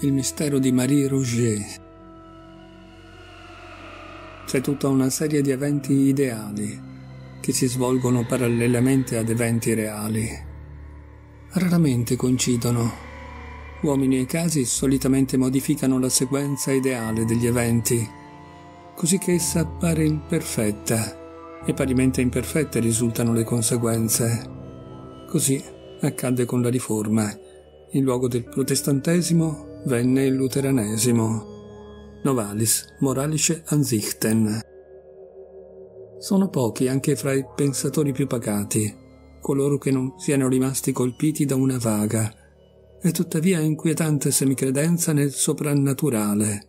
Il mistero di Marie Rouget. C'è tutta una serie di eventi ideali che si svolgono parallelamente ad eventi reali. Raramente coincidono. Uomini e casi solitamente modificano la sequenza ideale degli eventi, così che essa appare imperfetta e parimenti imperfette risultano le conseguenze. Così accadde con la riforma. In luogo del protestantesimo venne il luteranesimo. Novalis, moralische Ansichten. Sono pochi anche fra i pensatori più pacati, coloro che non siano rimasti colpiti da una vaga e tuttavia inquietante semicredenza nel soprannaturale,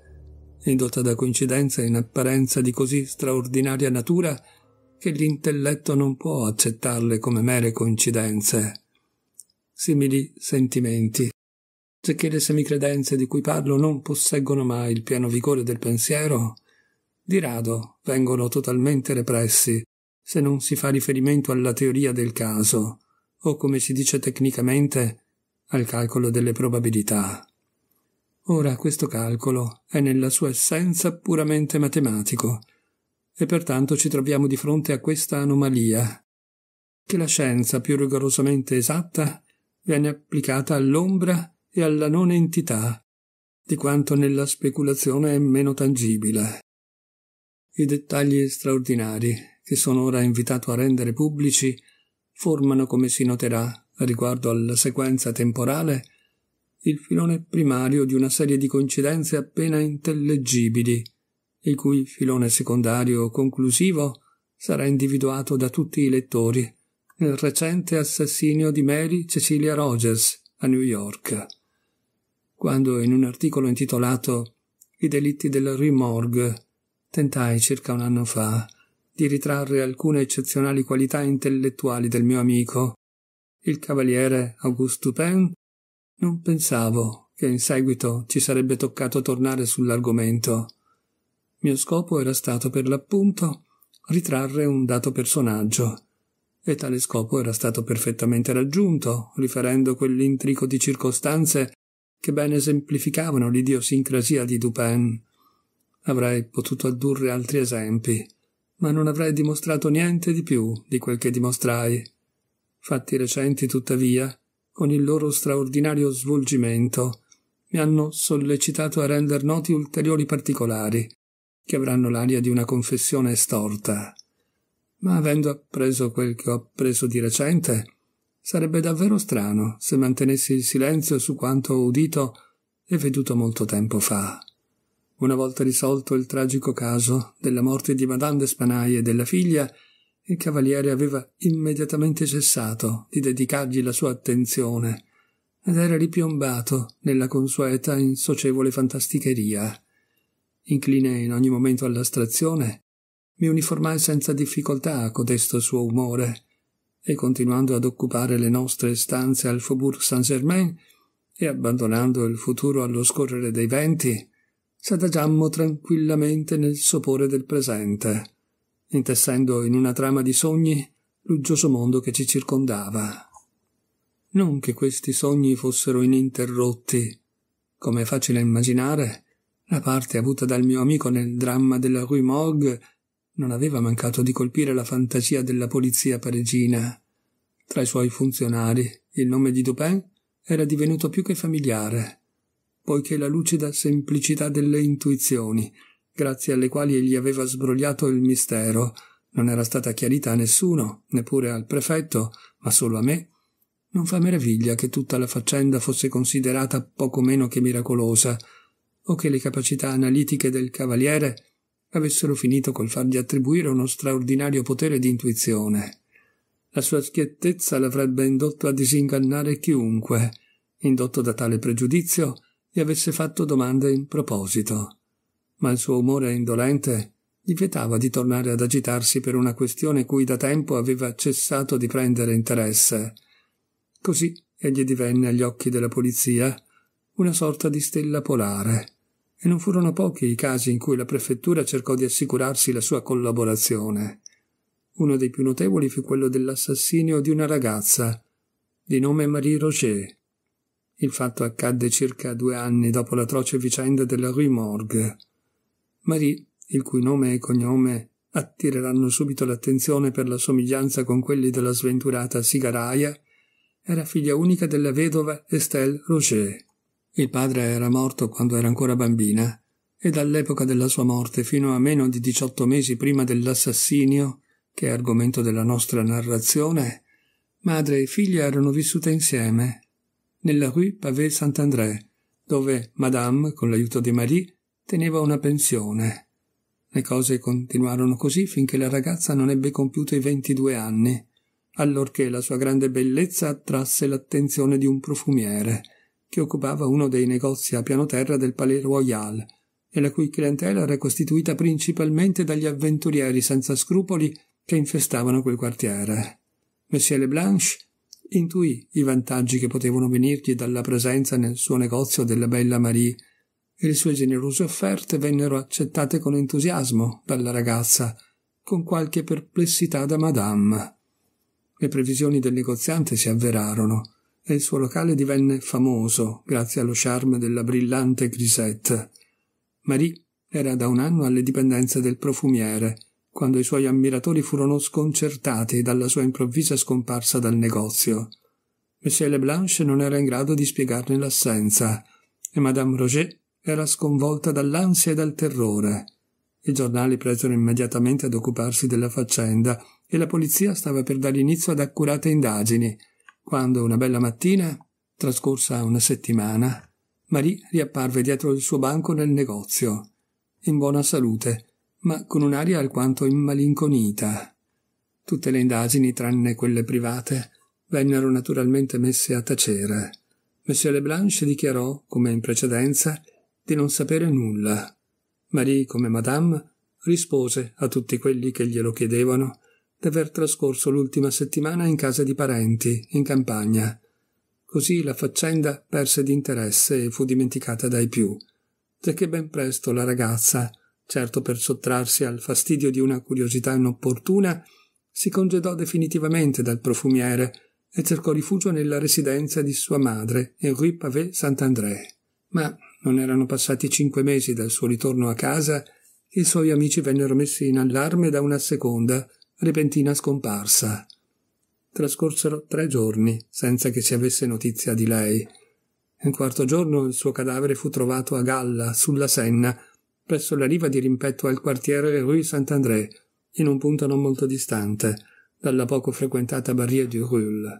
indotta da coincidenze in apparenza di così straordinaria natura che l'intelletto non può accettarle come mere coincidenze. Simili sentimenti Sicché le semicredenze di cui parlo non posseggono mai il pieno vigore del pensiero, di rado vengono totalmente repressi se non si fa riferimento alla teoria del caso, o come si dice tecnicamente, al calcolo delle probabilità. Ora questo calcolo è nella sua essenza puramente matematico, e pertanto ci troviamo di fronte a questa anomalia, che la scienza più rigorosamente esatta viene applicata all'ombra e alla non entità di quanto nella speculazione è meno tangibile. I dettagli straordinari che sono ora invitato a rendere pubblici formano, come si noterà riguardo alla sequenza temporale, il filone primario di una serie di coincidenze appena intellegibili, il cui filone secondario conclusivo sarà individuato da tutti i lettori nel recente assassinio di Mary Cecilia Rogers a New York quando in un articolo intitolato I delitti del rimorgue tentai circa un anno fa di ritrarre alcune eccezionali qualità intellettuali del mio amico, il cavaliere Auguste Dupin, non pensavo che in seguito ci sarebbe toccato tornare sull'argomento. Mio scopo era stato per l'appunto ritrarre un dato personaggio, e tale scopo era stato perfettamente raggiunto, riferendo quell'intrico di circostanze che ben esemplificavano l'idiosincrasia di Dupin. Avrei potuto addurre altri esempi, ma non avrei dimostrato niente di più di quel che dimostrai. Fatti recenti, tuttavia, con il loro straordinario svolgimento, mi hanno sollecitato a render noti ulteriori particolari, che avranno l'aria di una confessione storta. Ma avendo appreso quel che ho appreso di recente, Sarebbe davvero strano se mantenessi il silenzio su quanto ho udito e veduto molto tempo fa. Una volta risolto il tragico caso della morte di Madame d'Espanaye e della figlia, il cavaliere aveva immediatamente cessato di dedicargli la sua attenzione ed era ripiombato nella consueta insocevole fantasticheria. Incline in ogni momento all'astrazione, mi uniformai senza difficoltà a codesto suo umore e continuando ad occupare le nostre stanze al Faubourg Saint-Germain e abbandonando il futuro allo scorrere dei venti, s'adagiammo tranquillamente nel sopore del presente, intessendo in una trama di sogni l'uggioso mondo che ci circondava. Non che questi sogni fossero ininterrotti, come è facile immaginare, la parte avuta dal mio amico nel dramma della Rue Morgue non aveva mancato di colpire la fantasia della polizia parigina. Tra i suoi funzionari il nome di Dupin era divenuto più che familiare, poiché la lucida semplicità delle intuizioni, grazie alle quali egli aveva sbrogliato il mistero, non era stata chiarita a nessuno, neppure al prefetto, ma solo a me, non fa meraviglia che tutta la faccenda fosse considerata poco meno che miracolosa, o che le capacità analitiche del cavaliere avessero finito col fargli attribuire uno straordinario potere di intuizione. La sua schiettezza l'avrebbe indotto a disingannare chiunque, indotto da tale pregiudizio, gli avesse fatto domande in proposito. Ma il suo umore indolente gli vietava di tornare ad agitarsi per una questione cui da tempo aveva cessato di prendere interesse. Così egli divenne agli occhi della polizia una sorta di stella polare, e non furono pochi i casi in cui la prefettura cercò di assicurarsi la sua collaborazione. Uno dei più notevoli fu quello dell'assassinio di una ragazza, di nome Marie Roger. Il fatto accadde circa due anni dopo l'atroce vicenda della Rue Morgue. Marie, il cui nome e cognome attireranno subito l'attenzione per la somiglianza con quelli della sventurata sigaraia, era figlia unica della vedova Estelle Roger. Il padre era morto quando era ancora bambina e dall'epoca della sua morte fino a meno di 18 mesi prima dell'assassinio, che è argomento della nostra narrazione, madre e figlia erano vissute insieme nella rue Pavé Saint-André, dove Madame, con l'aiuto di Marie, teneva una pensione. Le cose continuarono così finché la ragazza non ebbe compiuto i 22 anni, allorché la sua grande bellezza attrasse l'attenzione di un profumiere, che occupava uno dei negozi a piano terra del Palais Royal e la cui clientela era costituita principalmente dagli avventurieri senza scrupoli che infestavano quel quartiere. Monsieur Le Blanche intuì i vantaggi che potevano venirgli dalla presenza nel suo negozio della bella Marie e le sue generose offerte vennero accettate con entusiasmo dalla ragazza, con qualche perplessità da madame. Le previsioni del negoziante si avverarono e il suo locale divenne famoso grazie allo charme della brillante Grisette. Marie era da un anno alle dipendenze del profumiere, quando i suoi ammiratori furono sconcertati dalla sua improvvisa scomparsa dal negozio. Monsieur Le Blanche non era in grado di spiegarne l'assenza, e Madame Roger era sconvolta dall'ansia e dal terrore. I giornali presero immediatamente ad occuparsi della faccenda e la polizia stava per dare inizio ad accurate indagini, quando una bella mattina, trascorsa una settimana, Marie riapparve dietro il suo banco nel negozio, in buona salute, ma con un'aria alquanto immalinconita. Tutte le indagini, tranne quelle private, vennero naturalmente messe a tacere. Monsieur Leblanche dichiarò, come in precedenza, di non sapere nulla. Marie, come Madame, rispose a tutti quelli che glielo chiedevano d'aver trascorso l'ultima settimana in casa di parenti, in campagna. Così la faccenda perse di interesse e fu dimenticata dai più, giacché ben presto la ragazza, certo per sottrarsi al fastidio di una curiosità inopportuna, si congedò definitivamente dal profumiere e cercò rifugio nella residenza di sua madre, in Rue Pavé Saint-André. Ma non erano passati cinque mesi dal suo ritorno a casa che i suoi amici vennero messi in allarme da una seconda repentina scomparsa. Trascorsero tre giorni senza che si avesse notizia di lei. Il quarto giorno il suo cadavere fu trovato a galla, sulla Senna, presso la riva di rimpetto al quartiere Rue Saint-André, in un punto non molto distante dalla poco frequentata barriera di Roule.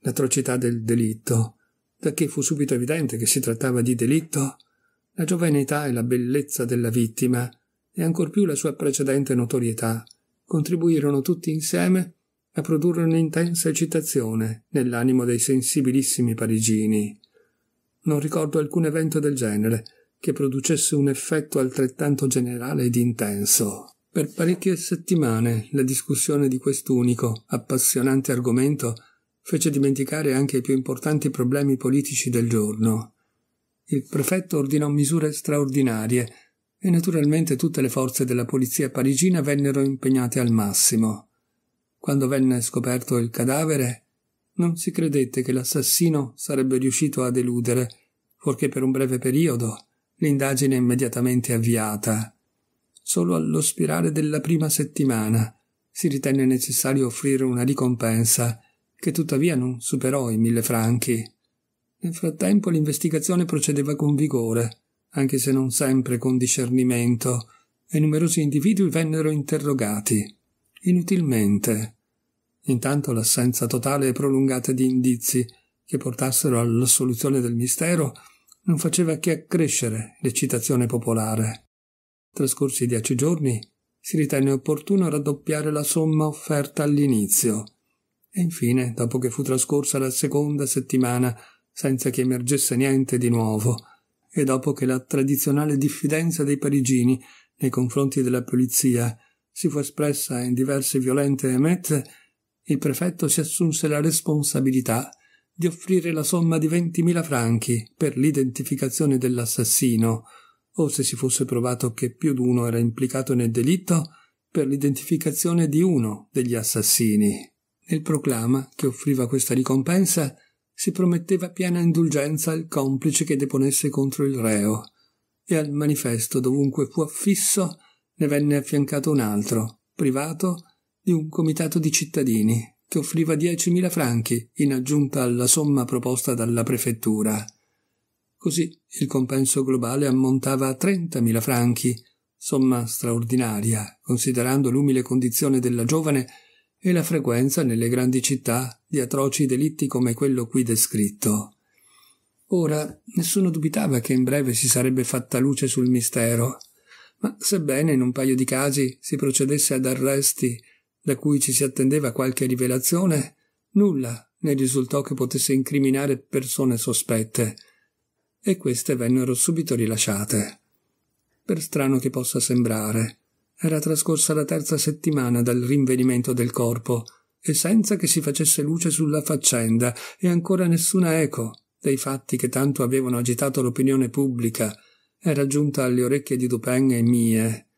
L'atrocità del delitto, da che fu subito evidente che si trattava di delitto, la giovane età e la bellezza della vittima, e ancor più la sua precedente notorietà, contribuirono tutti insieme a produrre un'intensa eccitazione nell'animo dei sensibilissimi parigini. Non ricordo alcun evento del genere che producesse un effetto altrettanto generale ed intenso. Per parecchie settimane la discussione di quest'unico, appassionante argomento fece dimenticare anche i più importanti problemi politici del giorno. Il prefetto ordinò misure straordinarie e naturalmente tutte le forze della polizia parigina vennero impegnate al massimo. Quando venne scoperto il cadavere, non si credette che l'assassino sarebbe riuscito a deludere, fuorché per un breve periodo, l'indagine immediatamente avviata. Solo allo spirare della prima settimana si ritenne necessario offrire una ricompensa, che tuttavia non superò i mille franchi. Nel frattempo l'investigazione procedeva con vigore anche se non sempre con discernimento, e numerosi individui vennero interrogati, inutilmente. Intanto l'assenza totale e prolungata di indizi che portassero alla soluzione del mistero non faceva che accrescere l'eccitazione popolare. Trascorsi dieci giorni, si ritenne opportuno raddoppiare la somma offerta all'inizio. E infine, dopo che fu trascorsa la seconda settimana senza che emergesse niente di nuovo, e dopo che la tradizionale diffidenza dei parigini nei confronti della polizia si fu espressa in diverse violente emette, il prefetto si assunse la responsabilità di offrire la somma di 20.000 franchi per l'identificazione dell'assassino, o se si fosse provato che più d'uno era implicato nel delitto, per l'identificazione di uno degli assassini. Nel proclama che offriva questa ricompensa si prometteva piena indulgenza al complice che deponesse contro il reo, e al manifesto dovunque fu affisso ne venne affiancato un altro, privato, di un comitato di cittadini, che offriva 10.000 franchi in aggiunta alla somma proposta dalla prefettura. Così il compenso globale ammontava a 30.000 franchi, somma straordinaria, considerando l'umile condizione della giovane e la frequenza nelle grandi città di atroci delitti come quello qui descritto. Ora nessuno dubitava che in breve si sarebbe fatta luce sul mistero, ma sebbene in un paio di casi si procedesse ad arresti da cui ci si attendeva qualche rivelazione, nulla ne risultò che potesse incriminare persone sospette, e queste vennero subito rilasciate. Per strano che possa sembrare, era trascorsa la terza settimana dal rinvenimento del corpo, e senza che si facesse luce sulla faccenda, e ancora nessuna eco dei fatti che tanto avevano agitato l'opinione pubblica era giunta alle orecchie di Dupin e mie,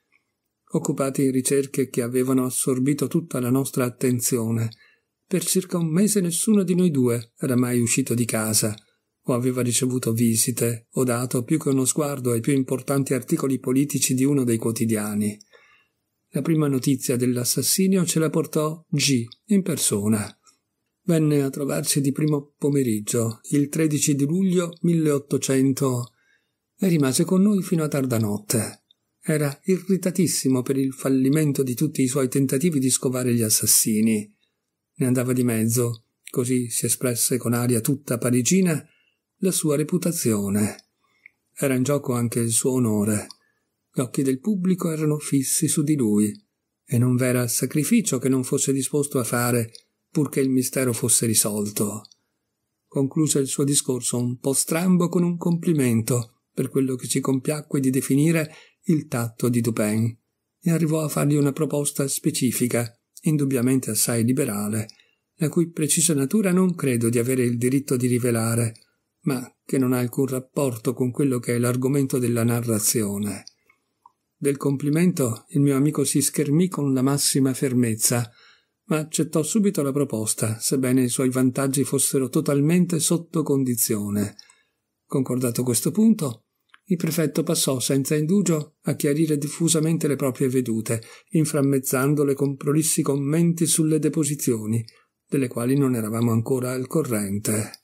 occupati in ricerche che avevano assorbito tutta la nostra attenzione. Per circa un mese nessuno di noi due era mai uscito di casa, o aveva ricevuto visite, o dato più che uno sguardo ai più importanti articoli politici di uno dei quotidiani. La prima notizia dell'assassinio ce la portò G in persona. Venne a trovarci di primo pomeriggio, il 13 di luglio 1800, e rimase con noi fino a tarda notte. Era irritatissimo per il fallimento di tutti i suoi tentativi di scovare gli assassini. Ne andava di mezzo, così si espresse con aria tutta parigina, la sua reputazione. Era in gioco anche il suo onore. Gli occhi del pubblico erano fissi su di lui, e non v'era sacrificio che non fosse disposto a fare purché il mistero fosse risolto. Concluse il suo discorso un po' strambo con un complimento per quello che ci compiacque di definire il tatto di Dupin, e arrivò a fargli una proposta specifica, indubbiamente assai liberale, la cui precisa natura non credo di avere il diritto di rivelare, ma che non ha alcun rapporto con quello che è l'argomento della narrazione del complimento il mio amico si schermì con la massima fermezza, ma accettò subito la proposta, sebbene i suoi vantaggi fossero totalmente sotto condizione. Concordato questo punto, il prefetto passò senza indugio a chiarire diffusamente le proprie vedute, inframmezzandole con prolissi commenti sulle deposizioni, delle quali non eravamo ancora al corrente.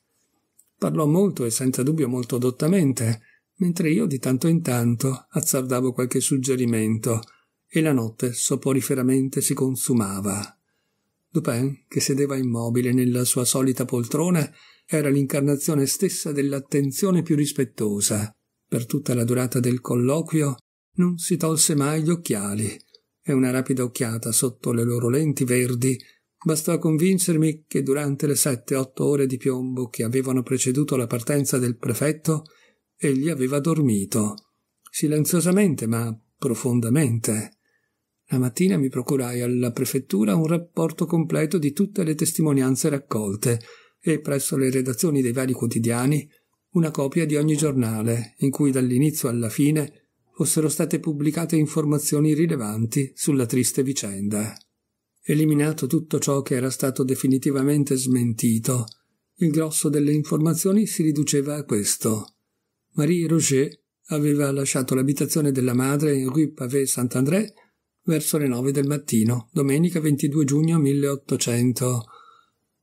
Parlò molto e senza dubbio molto dottamente, mentre io di tanto in tanto azzardavo qualche suggerimento e la notte soporiferamente si consumava. Dupin, che sedeva immobile nella sua solita poltrona, era l'incarnazione stessa dell'attenzione più rispettosa. Per tutta la durata del colloquio non si tolse mai gli occhiali, e una rapida occhiata sotto le loro lenti verdi bastò a convincermi che durante le sette otto ore di piombo che avevano preceduto la partenza del prefetto egli aveva dormito, silenziosamente ma profondamente. La mattina mi procurai alla prefettura un rapporto completo di tutte le testimonianze raccolte e presso le redazioni dei vari quotidiani una copia di ogni giornale in cui dall'inizio alla fine fossero state pubblicate informazioni rilevanti sulla triste vicenda. Eliminato tutto ciò che era stato definitivamente smentito, il grosso delle informazioni si riduceva a questo. Marie Roger aveva lasciato l'abitazione della madre in rue Pavé Saint-André verso le nove del mattino, domenica 22 giugno 1800.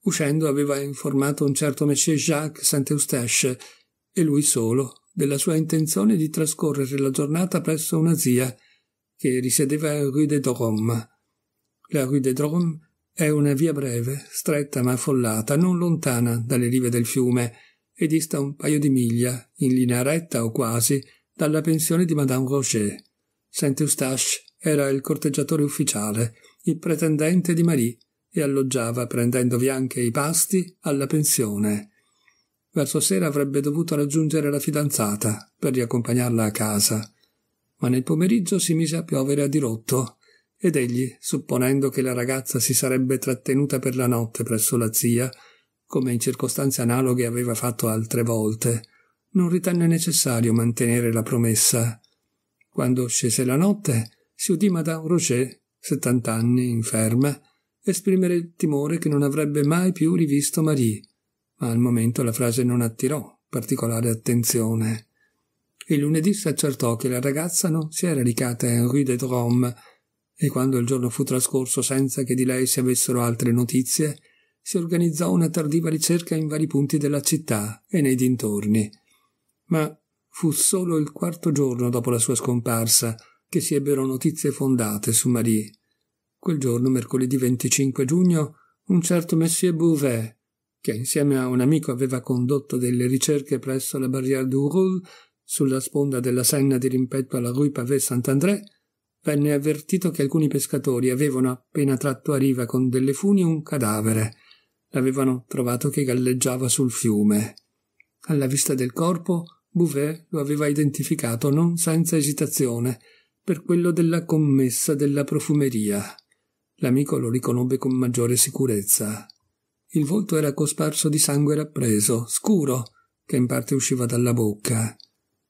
Uscendo aveva informato un certo Monsieur Jacques Saint-Eustache, e lui solo, della sua intenzione di trascorrere la giornata presso una zia, che risiedeva in rue de Drôme. La rue de Drôme è una via breve, stretta ma affollata, non lontana dalle rive del fiume, e dista un paio di miglia, in linea retta o quasi, dalla pensione di Madame Roger. Saint-Eustache era il corteggiatore ufficiale, il pretendente di Marie, e alloggiava, prendendovi anche i pasti, alla pensione. Verso sera avrebbe dovuto raggiungere la fidanzata per riaccompagnarla a casa, ma nel pomeriggio si mise a piovere a dirotto ed egli, supponendo che la ragazza si sarebbe trattenuta per la notte presso la zia, come in circostanze analoghe aveva fatto altre volte, non ritenne necessario mantenere la promessa. Quando scese la notte, si udì Madame Roger, settant'anni, inferma, esprimere il timore che non avrebbe mai più rivisto Marie, ma al momento la frase non attirò particolare attenzione. Il lunedì si accertò che la ragazza non si era recata in Rue des Drômes e quando il giorno fu trascorso senza che di lei si avessero altre notizie, si organizzò una tardiva ricerca in vari punti della città e nei dintorni. Ma fu solo il quarto giorno dopo la sua scomparsa che si ebbero notizie fondate su Marie. Quel giorno, mercoledì 25 giugno, un certo Monsieur Bouvet, che insieme a un amico aveva condotto delle ricerche presso la Barrière du Roule, sulla sponda della Senna di rimpetto alla Rue Pavé Saint-André, venne avvertito che alcuni pescatori avevano appena tratto a riva con delle funi un cadavere L'avevano trovato che galleggiava sul fiume. Alla vista del corpo, Bouvet lo aveva identificato non senza esitazione per quello della commessa della profumeria. L'amico lo riconobbe con maggiore sicurezza. Il volto era cosparso di sangue rappreso, scuro, che in parte usciva dalla bocca.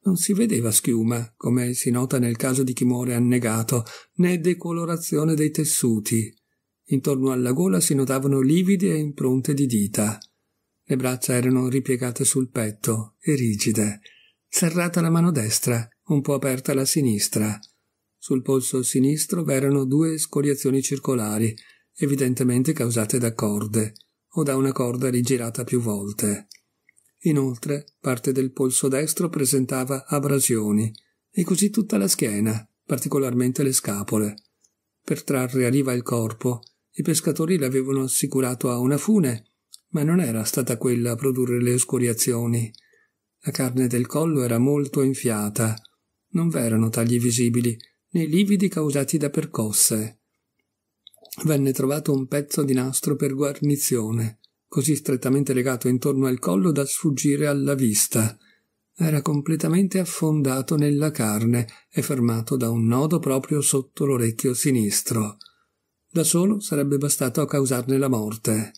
Non si vedeva schiuma, come si nota nel caso di chi muore annegato, né decolorazione dei tessuti. Intorno alla gola si notavano livide e impronte di dita. Le braccia erano ripiegate sul petto e rigide. Serrata la mano destra, un po' aperta la sinistra. Sul polso sinistro v'erano due scoriazioni circolari, evidentemente causate da corde o da una corda rigirata più volte. Inoltre, parte del polso destro presentava abrasioni, e così tutta la schiena, particolarmente le scapole. Per trarre a riva il corpo i pescatori l'avevano assicurato a una fune, ma non era stata quella a produrre le oscuriazioni. La carne del collo era molto enfiata. Non v'erano tagli visibili, né lividi causati da percosse. Venne trovato un pezzo di nastro per guarnizione, così strettamente legato intorno al collo da sfuggire alla vista. Era completamente affondato nella carne e fermato da un nodo proprio sotto l'orecchio sinistro. Da solo sarebbe bastato a causarne la morte.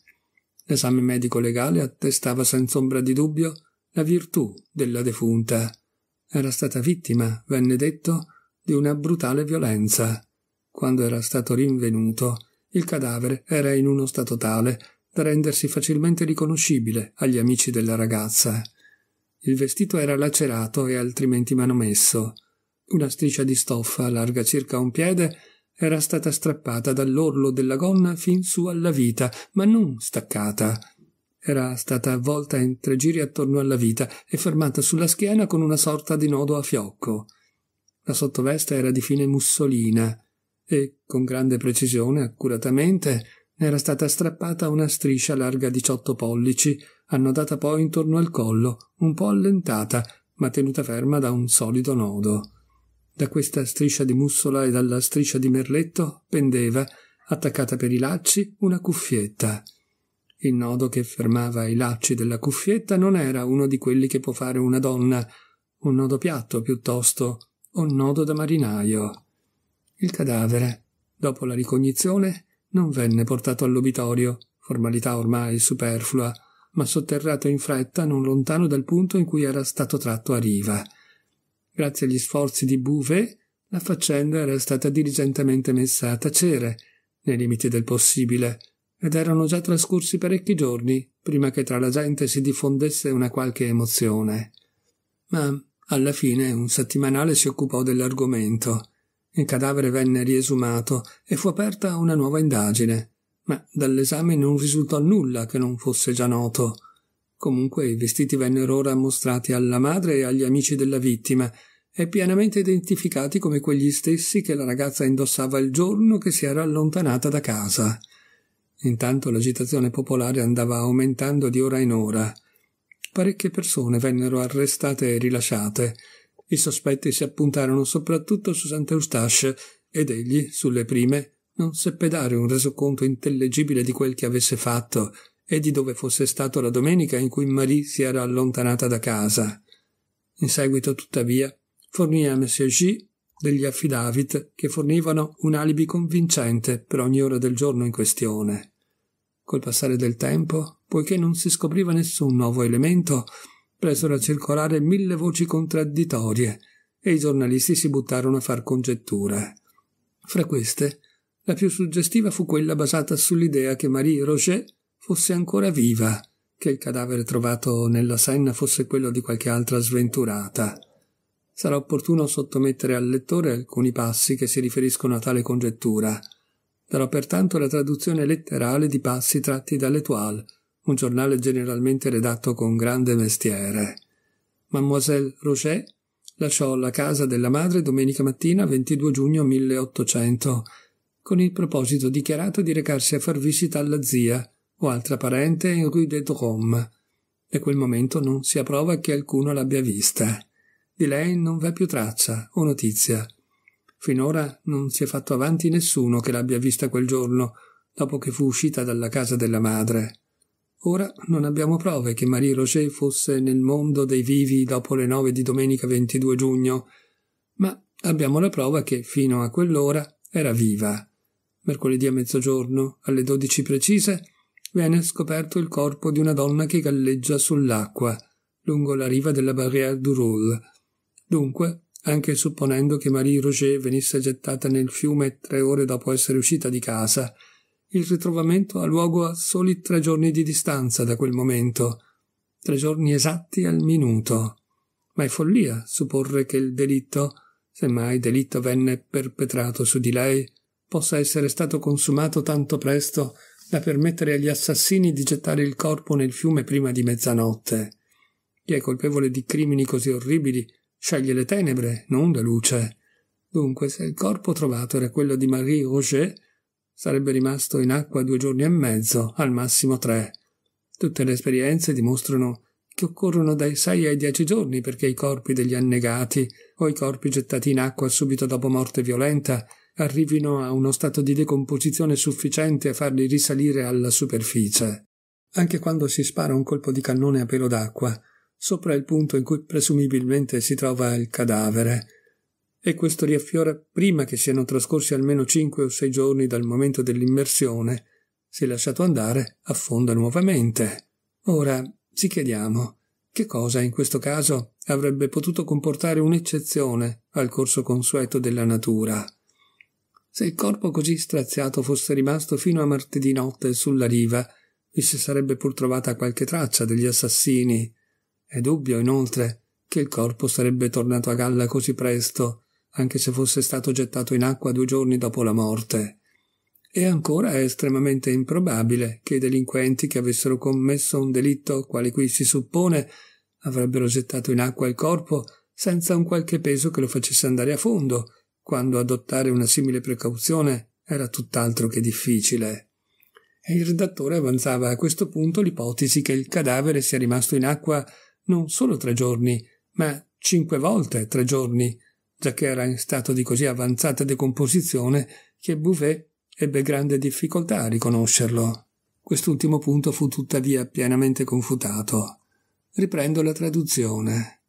L'esame medico legale attestava senza ombra di dubbio la virtù della defunta. Era stata vittima, venne detto, di una brutale violenza. Quando era stato rinvenuto, il cadavere era in uno stato tale da rendersi facilmente riconoscibile agli amici della ragazza. Il vestito era lacerato e altrimenti manomesso. Una striscia di stoffa larga circa un piede era stata strappata dall'orlo della gonna fin su alla vita, ma non staccata. Era stata avvolta in tre giri attorno alla vita e fermata sulla schiena con una sorta di nodo a fiocco. La sottoveste era di fine mussolina e, con grande precisione, accuratamente, era stata strappata una striscia larga 18 pollici, annodata poi intorno al collo, un po' allentata, ma tenuta ferma da un solido nodo. Da questa striscia di mussola e dalla striscia di merletto pendeva, attaccata per i lacci, una cuffietta. Il nodo che fermava i lacci della cuffietta non era uno di quelli che può fare una donna, un nodo piatto piuttosto, un nodo da marinaio. Il cadavere, dopo la ricognizione, non venne portato all'obitorio, formalità ormai superflua, ma sotterrato in fretta non lontano dal punto in cui era stato tratto a riva. Grazie agli sforzi di Bouvet, la faccenda era stata diligentemente messa a tacere, nei limiti del possibile, ed erano già trascorsi parecchi giorni prima che tra la gente si diffondesse una qualche emozione. Ma alla fine un settimanale si occupò dell'argomento. Il cadavere venne riesumato e fu aperta una nuova indagine, ma dall'esame non risultò nulla che non fosse già noto. Comunque i vestiti vennero ora mostrati alla madre e agli amici della vittima e pienamente identificati come quegli stessi che la ragazza indossava il giorno che si era allontanata da casa. Intanto l'agitazione popolare andava aumentando di ora in ora. Parecchie persone vennero arrestate e rilasciate. I sospetti si appuntarono soprattutto su Sant'Eustache ed egli, sulle prime, non seppe dare un resoconto intellegibile di quel che avesse fatto, e di dove fosse stato la domenica in cui Marie si era allontanata da casa. In seguito, tuttavia, fornì a Monsieur G degli affidavit che fornivano un alibi convincente per ogni ora del giorno in questione. Col passare del tempo, poiché non si scopriva nessun nuovo elemento, presero a circolare mille voci contraddittorie e i giornalisti si buttarono a far congetture. Fra queste, la più suggestiva fu quella basata sull'idea che Marie Roget fosse ancora viva, che il cadavere trovato nella Senna fosse quello di qualche altra sventurata. Sarà opportuno sottomettere al lettore alcuni passi che si riferiscono a tale congettura. Darò pertanto la traduzione letterale di passi tratti dall'Etoile, un giornale generalmente redatto con grande mestiere. Mademoiselle Roget lasciò la casa della madre domenica mattina 22 giugno 1800, con il proposito dichiarato di recarsi a far visita alla zia, o altra parente in Rue des Drômes. Da quel momento non si ha prova che alcuno l'abbia vista. Di lei non v'è più traccia o notizia. Finora non si è fatto avanti nessuno che l'abbia vista quel giorno, dopo che fu uscita dalla casa della madre. Ora non abbiamo prove che Marie Roger fosse nel mondo dei vivi dopo le nove di domenica 22 giugno, ma abbiamo la prova che fino a quell'ora era viva. Mercoledì a mezzogiorno, alle dodici precise, viene scoperto il corpo di una donna che galleggia sull'acqua, lungo la riva della Barrière du Roule. Dunque, anche supponendo che Marie Roger venisse gettata nel fiume tre ore dopo essere uscita di casa, il ritrovamento ha luogo a soli tre giorni di distanza da quel momento, tre giorni esatti al minuto. Ma è follia supporre che il delitto, se mai delitto venne perpetrato su di lei, possa essere stato consumato tanto presto da permettere agli assassini di gettare il corpo nel fiume prima di mezzanotte. Chi è colpevole di crimini così orribili sceglie le tenebre, non la luce. Dunque, se il corpo trovato era quello di Marie Roger, sarebbe rimasto in acqua due giorni e mezzo, al massimo tre. Tutte le esperienze dimostrano che occorrono dai sei ai dieci giorni perché i corpi degli annegati o i corpi gettati in acqua subito dopo morte violenta arrivino a uno stato di decomposizione sufficiente a farli risalire alla superficie. Anche quando si spara un colpo di cannone a pelo d'acqua, sopra il punto in cui presumibilmente si trova il cadavere, e questo riaffiora prima che siano trascorsi almeno cinque o sei giorni dal momento dell'immersione, se lasciato andare affonda nuovamente. Ora ci chiediamo che cosa in questo caso avrebbe potuto comportare un'eccezione al corso consueto della natura. Se il corpo così straziato fosse rimasto fino a martedì notte sulla riva, vi si sarebbe pur trovata qualche traccia degli assassini. È dubbio, inoltre, che il corpo sarebbe tornato a galla così presto, anche se fosse stato gettato in acqua due giorni dopo la morte. E ancora è estremamente improbabile che i delinquenti che avessero commesso un delitto, quale qui si suppone, avrebbero gettato in acqua il corpo senza un qualche peso che lo facesse andare a fondo, quando adottare una simile precauzione era tutt'altro che difficile. E il redattore avanzava a questo punto l'ipotesi che il cadavere sia rimasto in acqua non solo tre giorni, ma cinque volte tre giorni, giacché era in stato di così avanzata decomposizione che Bouvet ebbe grande difficoltà a riconoscerlo. Quest'ultimo punto fu tuttavia pienamente confutato. Riprendo la traduzione.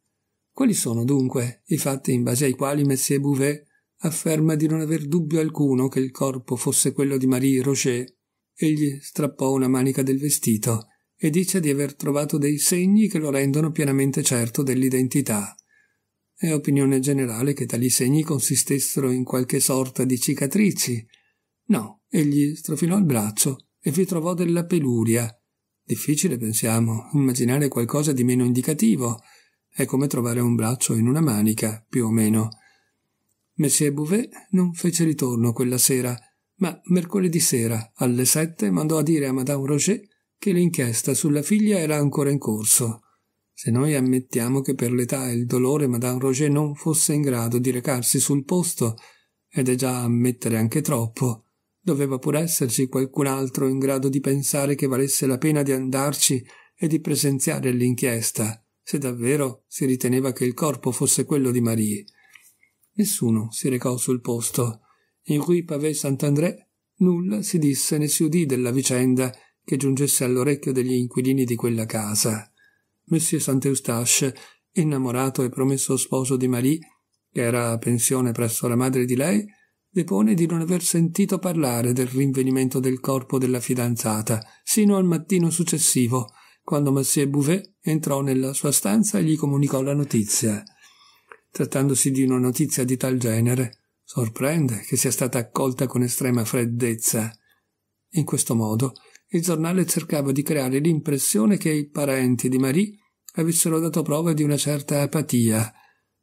Quali sono dunque i fatti in base ai quali Messie Bouvet afferma di non aver dubbio alcuno che il corpo fosse quello di Marie Rocher. Egli strappò una manica del vestito e dice di aver trovato dei segni che lo rendono pienamente certo dell'identità. È opinione generale che tali segni consistessero in qualche sorta di cicatrici. No, egli strofinò il braccio e vi trovò della peluria. Difficile, pensiamo, immaginare qualcosa di meno indicativo. È come trovare un braccio in una manica, più o meno. Monsieur Bouvet non fece ritorno quella sera, ma mercoledì sera alle sette mandò a dire a Madame Roger che l'inchiesta sulla figlia era ancora in corso. Se noi ammettiamo che per l'età e il dolore Madame Roger non fosse in grado di recarsi sul posto, ed è già ammettere anche troppo, doveva pur esserci qualcun altro in grado di pensare che valesse la pena di andarci e di presenziare l'inchiesta, se davvero si riteneva che il corpo fosse quello di Marie. Nessuno si recò sul posto. In cui Pavé Sant'André nulla si disse né si udì della vicenda che giungesse all'orecchio degli inquilini di quella casa. Monsieur Sant'Eustache, innamorato e promesso sposo di Marie, che era a pensione presso la madre di lei, depone di non aver sentito parlare del rinvenimento del corpo della fidanzata sino al mattino successivo, quando Monsieur Bouvet entrò nella sua stanza e gli comunicò la notizia. Trattandosi di una notizia di tal genere, sorprende che sia stata accolta con estrema freddezza. In questo modo, il giornale cercava di creare l'impressione che i parenti di Marie avessero dato prova di una certa apatia,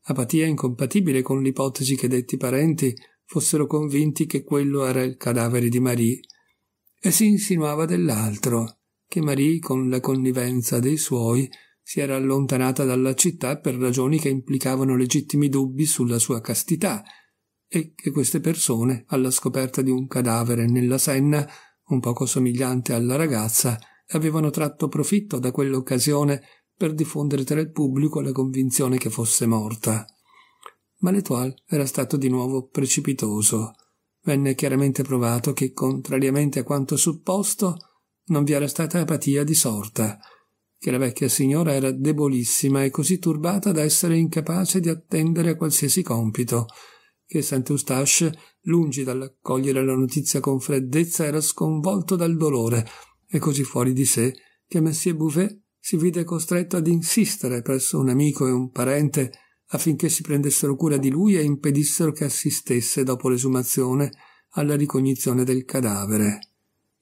apatia incompatibile con l'ipotesi che detti parenti fossero convinti che quello era il cadavere di Marie, e si insinuava dell'altro, che Marie, con la connivenza dei suoi, si era allontanata dalla città per ragioni che implicavano legittimi dubbi sulla sua castità, e che queste persone, alla scoperta di un cadavere nella Senna, un poco somigliante alla ragazza, avevano tratto profitto da quell'occasione per diffondere tra il pubblico la convinzione che fosse morta. Ma L'Etoile era stato di nuovo precipitoso. Venne chiaramente provato che, contrariamente a quanto supposto, non vi era stata apatia di sorta, che la vecchia signora era debolissima e così turbata da essere incapace di attendere a qualsiasi compito, che Sant'Eustache, lungi dall'accogliere la notizia con freddezza, era sconvolto dal dolore e così fuori di sé che Messie Bouvet si vide costretto ad insistere presso un amico e un parente affinché si prendessero cura di lui e impedissero che assistesse, dopo l'esumazione, alla ricognizione del cadavere.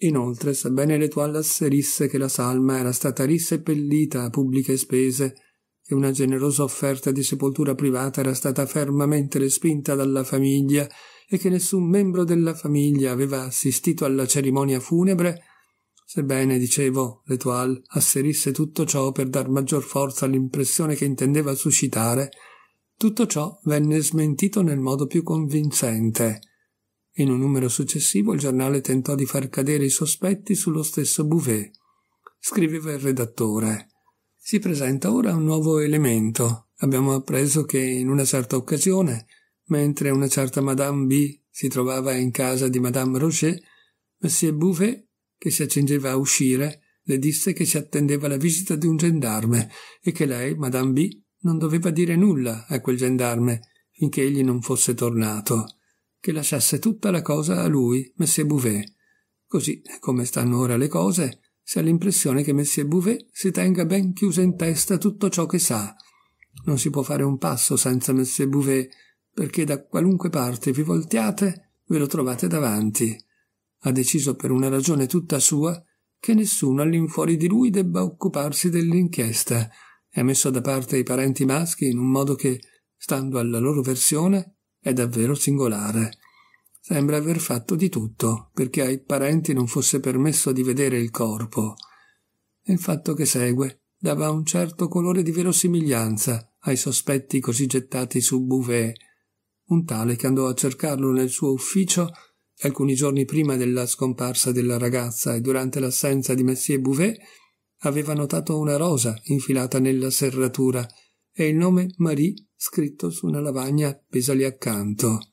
Inoltre, sebbene l'Etoile asserisse che la salma era stata riseppellita a pubbliche spese che una generosa offerta di sepoltura privata era stata fermamente respinta dalla famiglia e che nessun membro della famiglia aveva assistito alla cerimonia funebre, sebbene, dicevo, l'Etoile asserisse tutto ciò per dar maggior forza all'impressione che intendeva suscitare, tutto ciò venne smentito nel modo più convincente – in un numero successivo il giornale tentò di far cadere i sospetti sullo stesso Bouvet. Scriveva il redattore. Si presenta ora un nuovo elemento. Abbiamo appreso che in una certa occasione, mentre una certa Madame B si trovava in casa di Madame Rocher, Monsieur Bouvet, che si accingeva a uscire, le disse che si attendeva la visita di un gendarme e che lei, Madame B, non doveva dire nulla a quel gendarme finché egli non fosse tornato che lasciasse tutta la cosa a lui, Messie Bouvet. Così, come stanno ora le cose, si ha l'impressione che Messie Bouvet si tenga ben chiuso in testa tutto ciò che sa. Non si può fare un passo senza Messie Bouvet, perché da qualunque parte vi voltiate, ve lo trovate davanti. Ha deciso per una ragione tutta sua che nessuno all'infuori di lui debba occuparsi dell'inchiesta e ha messo da parte i parenti maschi in un modo che, stando alla loro versione, è davvero singolare. Sembra aver fatto di tutto perché ai parenti non fosse permesso di vedere il corpo. Il fatto che segue dava un certo colore di verosimiglianza ai sospetti così gettati su Bouvet, un tale che andò a cercarlo nel suo ufficio alcuni giorni prima della scomparsa della ragazza e durante l'assenza di Messier Bouvet aveva notato una rosa infilata nella serratura e il nome Marie scritto su una lavagna appesa lì accanto.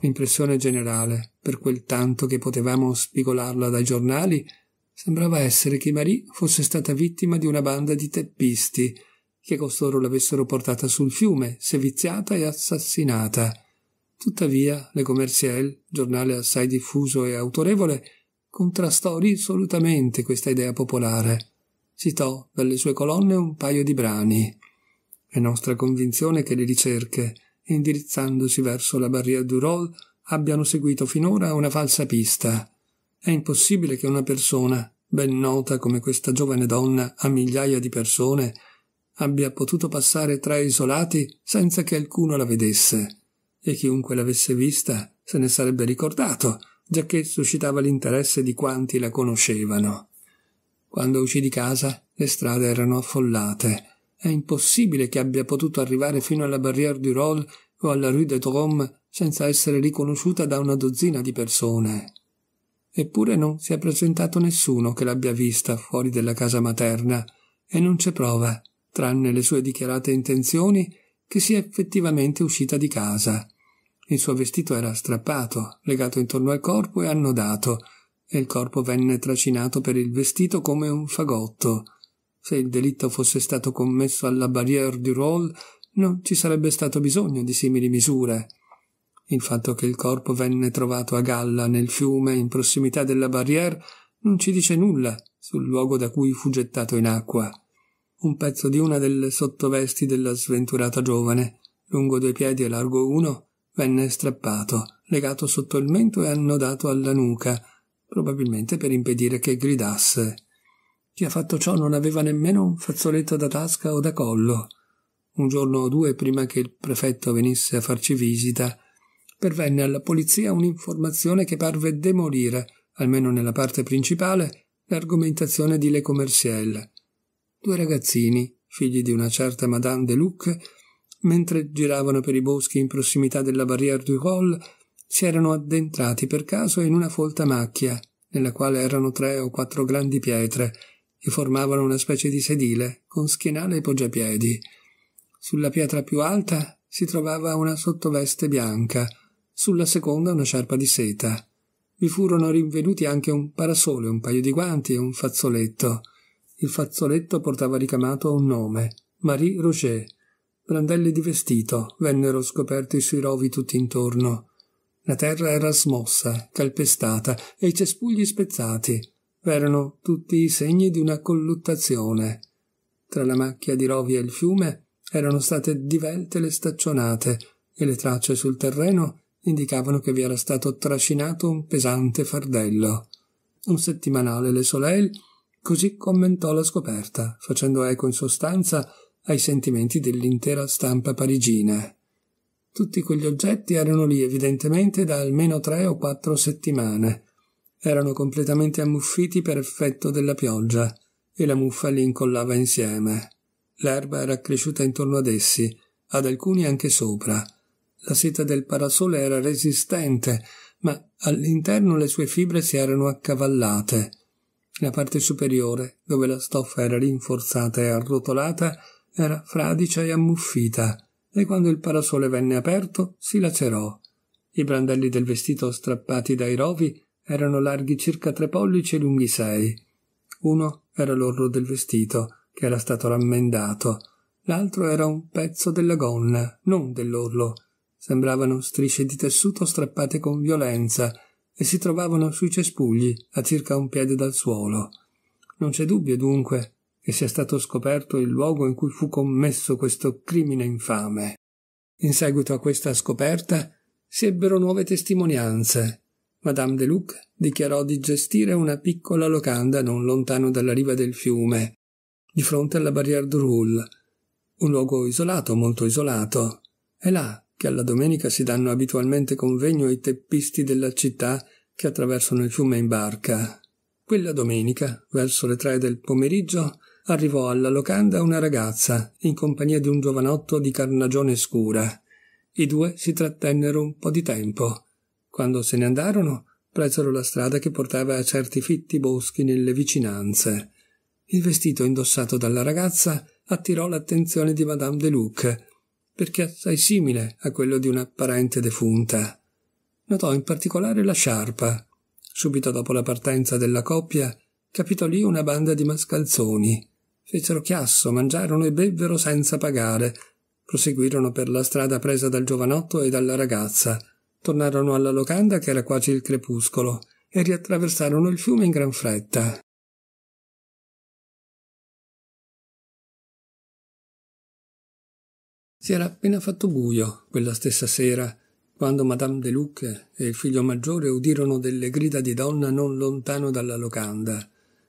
L'impressione generale, per quel tanto che potevamo spigolarla dai giornali, sembrava essere che Marie fosse stata vittima di una banda di teppisti, che costoro l'avessero portata sul fiume, seviziata e assassinata. Tuttavia, Le Commerciel, giornale assai diffuso e autorevole, contrastò risolutamente questa idea popolare. Citò dalle sue colonne un paio di brani. È nostra convinzione che le ricerche, indirizzandosi verso la barriera du Roll, abbiano seguito finora una falsa pista. È impossibile che una persona, ben nota come questa giovane donna a migliaia di persone, abbia potuto passare tra isolati senza che alcuno la vedesse. E chiunque l'avesse vista se ne sarebbe ricordato, giacché suscitava l'interesse di quanti la conoscevano. Quando uscì di casa le strade erano affollate, è impossibile che abbia potuto arrivare fino alla Barrière du Roll o alla Rue de Drôme senza essere riconosciuta da una dozzina di persone. Eppure non si è presentato nessuno che l'abbia vista fuori della casa materna e non c'è prova, tranne le sue dichiarate intenzioni, che sia effettivamente uscita di casa. Il suo vestito era strappato, legato intorno al corpo e annodato, e il corpo venne trascinato per il vestito come un fagotto, se il delitto fosse stato commesso alla barriere du Roll, non ci sarebbe stato bisogno di simili misure. Il fatto che il corpo venne trovato a galla nel fiume in prossimità della barriere non ci dice nulla sul luogo da cui fu gettato in acqua. Un pezzo di una delle sottovesti della sventurata giovane, lungo due piedi e largo uno, venne strappato, legato sotto il mento e annodato alla nuca, probabilmente per impedire che gridasse. Chi ha fatto ciò non aveva nemmeno un fazzoletto da tasca o da collo. Un giorno o due prima che il prefetto venisse a farci visita, pervenne alla polizia un'informazione che parve demolire, almeno nella parte principale, l'argomentazione di Le Commerciel. Due ragazzini, figli di una certa Madame de Luc, mentre giravano per i boschi in prossimità della barrière du Roll, si erano addentrati per caso in una folta macchia, nella quale erano tre o quattro grandi pietre, che formavano una specie di sedile con schienale e poggiapiedi. Sulla pietra più alta si trovava una sottoveste bianca, sulla seconda una sciarpa di seta. Vi furono rinvenuti anche un parasole, un paio di guanti e un fazzoletto. Il fazzoletto portava ricamato un nome, Marie Roger. Brandelli di vestito vennero scoperti sui rovi tutti intorno. La terra era smossa, calpestata e i cespugli spezzati v'erano tutti i segni di una colluttazione. Tra la macchia di rovi e il fiume erano state divelte le staccionate e le tracce sul terreno indicavano che vi era stato trascinato un pesante fardello. Un settimanale Le Soleil così commentò la scoperta, facendo eco in sostanza ai sentimenti dell'intera stampa parigina. Tutti quegli oggetti erano lì evidentemente da almeno tre o quattro settimane, erano completamente ammuffiti per effetto della pioggia e la muffa li incollava insieme. L'erba era cresciuta intorno ad essi, ad alcuni anche sopra. La seta del parasole era resistente, ma all'interno le sue fibre si erano accavallate. La parte superiore, dove la stoffa era rinforzata e arrotolata, era fradicia e ammuffita, e quando il parasole venne aperto si lacerò. I brandelli del vestito strappati dai rovi erano larghi circa tre pollici e lunghi sei. Uno era l'orlo del vestito, che era stato rammendato, l'altro era un pezzo della gonna, non dell'orlo. Sembravano strisce di tessuto strappate con violenza e si trovavano sui cespugli, a circa un piede dal suolo. Non c'è dubbio, dunque, che sia stato scoperto il luogo in cui fu commesso questo crimine infame. In seguito a questa scoperta si ebbero nuove testimonianze Madame de Luc dichiarò di gestire una piccola locanda non lontano dalla riva del fiume, di fronte alla Barrière du Roule, un luogo isolato, molto isolato. È là che alla domenica si danno abitualmente convegno ai teppisti della città che attraversano il fiume in barca. Quella domenica, verso le tre del pomeriggio, arrivò alla locanda una ragazza in compagnia di un giovanotto di carnagione scura. I due si trattennero un po' di tempo quando se ne andarono, presero la strada che portava a certi fitti boschi nelle vicinanze. Il vestito indossato dalla ragazza attirò l'attenzione di Madame de Luc, perché assai simile a quello di una parente defunta. Notò in particolare la sciarpa. Subito dopo la partenza della coppia, capitò lì una banda di mascalzoni. Fecero chiasso, mangiarono e bevvero senza pagare. Proseguirono per la strada presa dal giovanotto e dalla ragazza, tornarono alla locanda che era quasi il crepuscolo e riattraversarono il fiume in gran fretta. Si era appena fatto buio quella stessa sera quando Madame de Luc e il figlio maggiore udirono delle grida di donna non lontano dalla locanda.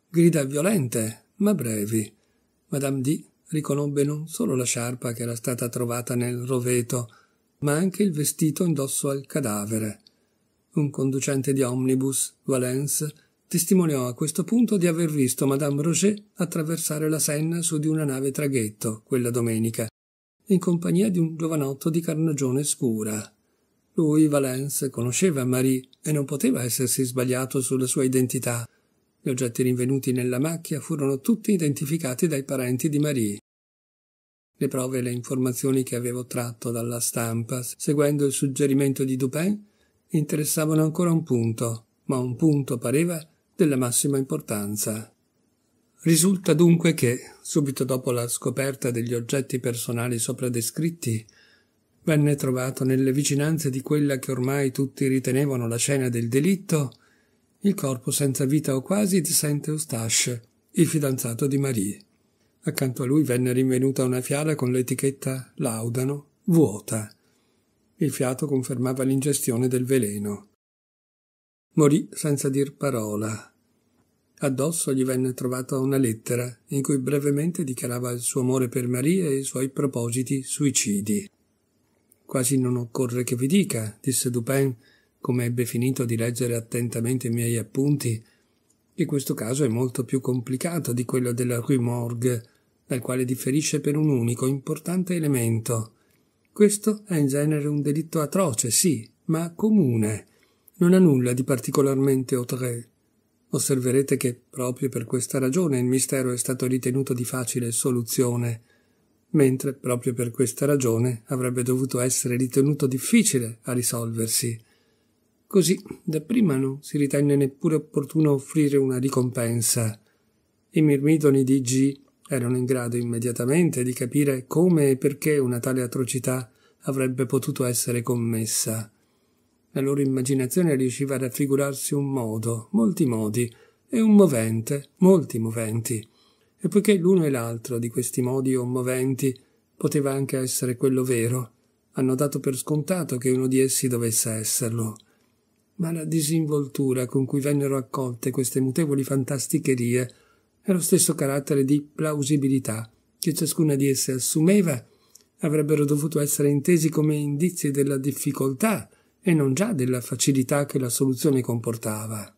Grida violente, ma brevi. Madame D riconobbe non solo la sciarpa che era stata trovata nel roveto, ma anche il vestito indosso al cadavere. Un conducente di omnibus, Valence, testimoniò a questo punto di aver visto Madame Roger attraversare la Senna su di una nave traghetto quella domenica, in compagnia di un giovanotto di carnagione scura. Lui, Valence, conosceva Marie e non poteva essersi sbagliato sulla sua identità. Gli oggetti rinvenuti nella macchia furono tutti identificati dai parenti di Marie le prove e le informazioni che avevo tratto dalla stampa, seguendo il suggerimento di Dupin, interessavano ancora un punto, ma un punto pareva della massima importanza. Risulta dunque che, subito dopo la scoperta degli oggetti personali sopra descritti, venne trovato nelle vicinanze di quella che ormai tutti ritenevano la scena del delitto, il corpo senza vita o quasi di Saint Eustache, il fidanzato di Marie. Accanto a lui venne rinvenuta una fiala con l'etichetta Laudano, vuota. Il fiato confermava l'ingestione del veleno. Morì senza dir parola. Addosso gli venne trovata una lettera in cui brevemente dichiarava il suo amore per Maria e i suoi propositi suicidi. Quasi non occorre che vi dica, disse Dupin, come ebbe finito di leggere attentamente i miei appunti, che questo caso è molto più complicato di quello della Rue Morgue, dal quale differisce per un unico importante elemento. Questo è in genere un delitto atroce, sì, ma comune. Non ha nulla di particolarmente outré. Osserverete che proprio per questa ragione il mistero è stato ritenuto di facile soluzione, mentre proprio per questa ragione avrebbe dovuto essere ritenuto difficile a risolversi. Così, dapprima non si ritenne neppure opportuno offrire una ricompensa. I mirmidoni di G erano in grado immediatamente di capire come e perché una tale atrocità avrebbe potuto essere commessa. La loro immaginazione riusciva a raffigurarsi un modo, molti modi, e un movente, molti moventi. E poiché l'uno e l'altro di questi modi o moventi poteva anche essere quello vero, hanno dato per scontato che uno di essi dovesse esserlo. Ma la disinvoltura con cui vennero accolte queste mutevoli fantasticherie e lo stesso carattere di plausibilità che ciascuna di esse assumeva avrebbero dovuto essere intesi come indizi della difficoltà e non già della facilità che la soluzione comportava.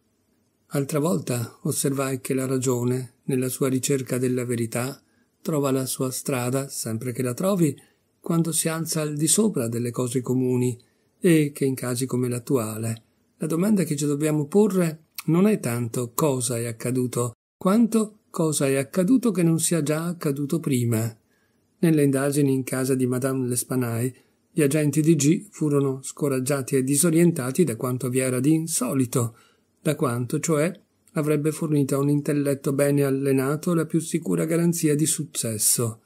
Altra volta osservai che la ragione, nella sua ricerca della verità, trova la sua strada, sempre che la trovi, quando si alza al di sopra delle cose comuni e che in casi come l'attuale la domanda che ci dobbiamo porre non è tanto cosa è accaduto, quanto cosa è accaduto che non sia già accaduto prima. Nelle indagini in casa di Madame Lespanay, gli agenti di G furono scoraggiati e disorientati da quanto vi era di insolito, da quanto, cioè, avrebbe fornito a un intelletto bene allenato la più sicura garanzia di successo,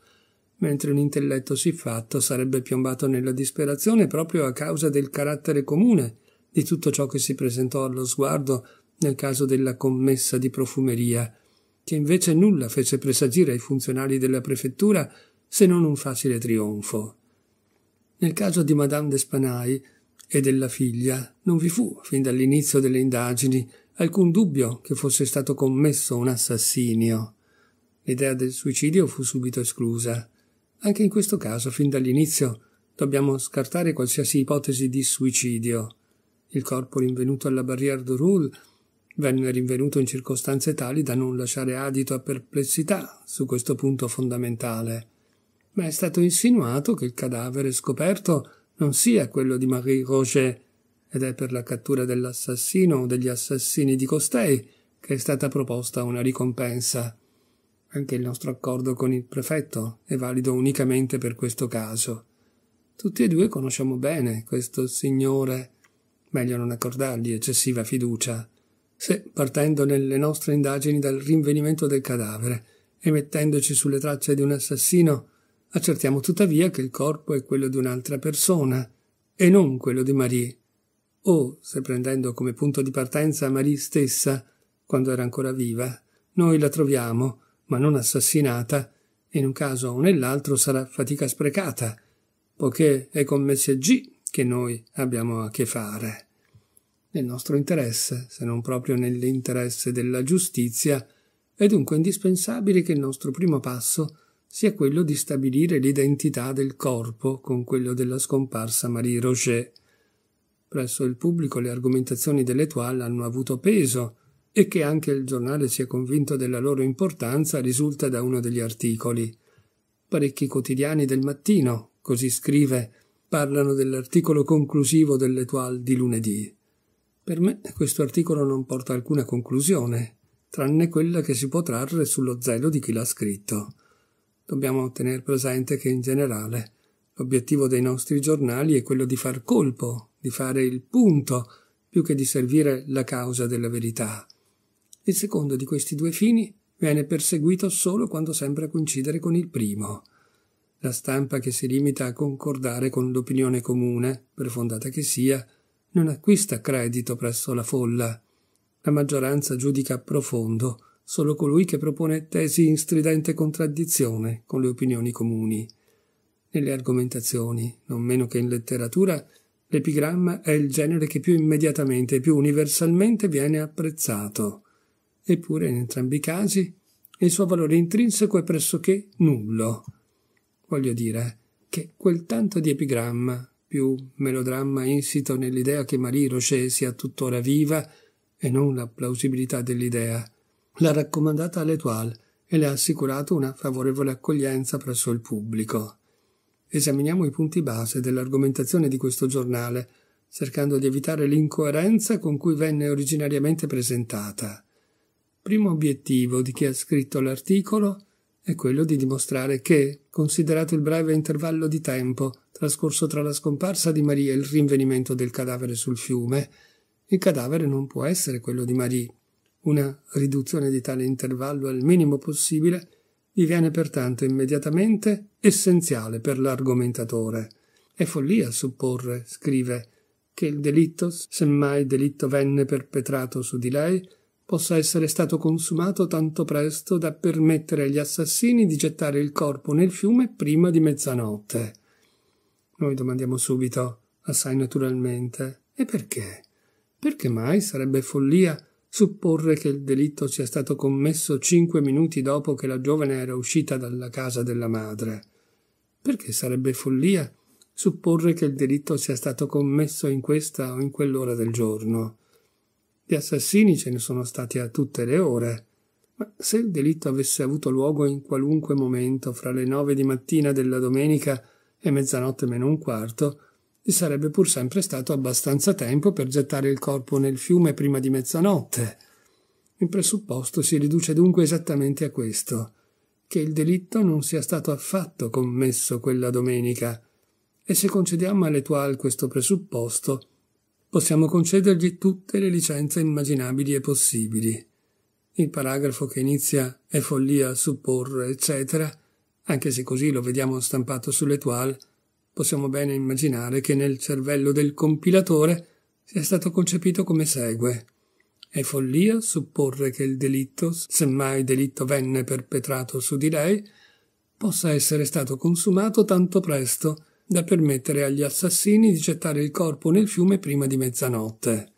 mentre un intelletto siffatto sarebbe piombato nella disperazione proprio a causa del carattere comune di tutto ciò che si presentò allo sguardo nel caso della commessa di profumeria, che invece nulla fece presagire ai funzionari della prefettura se non un facile trionfo. Nel caso di Madame d'Espanay e della figlia non vi fu, fin dall'inizio delle indagini, alcun dubbio che fosse stato commesso un assassinio. L'idea del suicidio fu subito esclusa. Anche in questo caso, fin dall'inizio, dobbiamo scartare qualsiasi ipotesi di suicidio. Il corpo rinvenuto alla Barrière de Roule venne rinvenuto in circostanze tali da non lasciare adito a perplessità su questo punto fondamentale. Ma è stato insinuato che il cadavere scoperto non sia quello di Marie Roger ed è per la cattura dell'assassino o degli assassini di costei che è stata proposta una ricompensa. Anche il nostro accordo con il prefetto è valido unicamente per questo caso. Tutti e due conosciamo bene questo signore. Meglio non accordargli eccessiva fiducia se, partendo nelle nostre indagini dal rinvenimento del cadavere e mettendoci sulle tracce di un assassino, accertiamo tuttavia che il corpo è quello di un'altra persona e non quello di Marie, o se prendendo come punto di partenza Marie stessa, quando era ancora viva, noi la troviamo, ma non assassinata, in un caso o nell'altro sarà fatica sprecata, poiché è con Messie G che noi abbiamo a che fare nel nostro interesse, se non proprio nell'interesse della giustizia, è dunque indispensabile che il nostro primo passo sia quello di stabilire l'identità del corpo con quello della scomparsa Marie Roget. Presso il pubblico le argomentazioni dell'Etoile hanno avuto peso e che anche il giornale sia convinto della loro importanza risulta da uno degli articoli. Parecchi quotidiani del mattino, così scrive, parlano dell'articolo conclusivo dell'Etoile di lunedì. Per me questo articolo non porta alcuna conclusione, tranne quella che si può trarre sullo zelo di chi l'ha scritto. Dobbiamo tener presente che in generale l'obiettivo dei nostri giornali è quello di far colpo, di fare il punto, più che di servire la causa della verità. Il secondo di questi due fini viene perseguito solo quando sembra coincidere con il primo. La stampa che si limita a concordare con l'opinione comune, per fondata che sia, non acquista credito presso la folla. La maggioranza giudica profondo solo colui che propone tesi in stridente contraddizione con le opinioni comuni. Nelle argomentazioni, non meno che in letteratura, l'epigramma è il genere che più immediatamente e più universalmente viene apprezzato. Eppure in entrambi i casi il suo valore intrinseco è pressoché nullo. Voglio dire che quel tanto di epigramma più melodramma insito nell'idea che Marie Rocher sia tuttora viva e non la plausibilità dell'idea, l'ha raccomandata all'Etoile e le ha assicurato una favorevole accoglienza presso il pubblico. Esaminiamo i punti base dell'argomentazione di questo giornale, cercando di evitare l'incoerenza con cui venne originariamente presentata. Primo obiettivo di chi ha scritto l'articolo è è quello di dimostrare che, considerato il breve intervallo di tempo trascorso tra la scomparsa di Marie e il rinvenimento del cadavere sul fiume, il cadavere non può essere quello di Marie. Una riduzione di tale intervallo al minimo possibile diviene pertanto immediatamente essenziale per l'argomentatore. È follia supporre, scrive, che il delitto, semmai delitto venne perpetrato su di lei, possa essere stato consumato tanto presto da permettere agli assassini di gettare il corpo nel fiume prima di mezzanotte. Noi domandiamo subito, assai naturalmente, e perché? Perché mai sarebbe follia supporre che il delitto sia stato commesso cinque minuti dopo che la giovane era uscita dalla casa della madre? Perché sarebbe follia supporre che il delitto sia stato commesso in questa o in quell'ora del giorno? Di assassini ce ne sono stati a tutte le ore. Ma se il delitto avesse avuto luogo in qualunque momento fra le nove di mattina della domenica e mezzanotte meno un quarto, ci sarebbe pur sempre stato abbastanza tempo per gettare il corpo nel fiume prima di mezzanotte. Il presupposto si riduce dunque esattamente a questo che il delitto non sia stato affatto commesso quella domenica. E se concediamo alle questo presupposto, possiamo concedergli tutte le licenze immaginabili e possibili. Il paragrafo che inizia è follia supporre, eccetera, anche se così lo vediamo stampato sulle toile, possiamo bene immaginare che nel cervello del compilatore sia stato concepito come segue. È follia supporre che il delitto, semmai delitto venne perpetrato su di lei, possa essere stato consumato tanto presto da permettere agli assassini di gettare il corpo nel fiume prima di mezzanotte.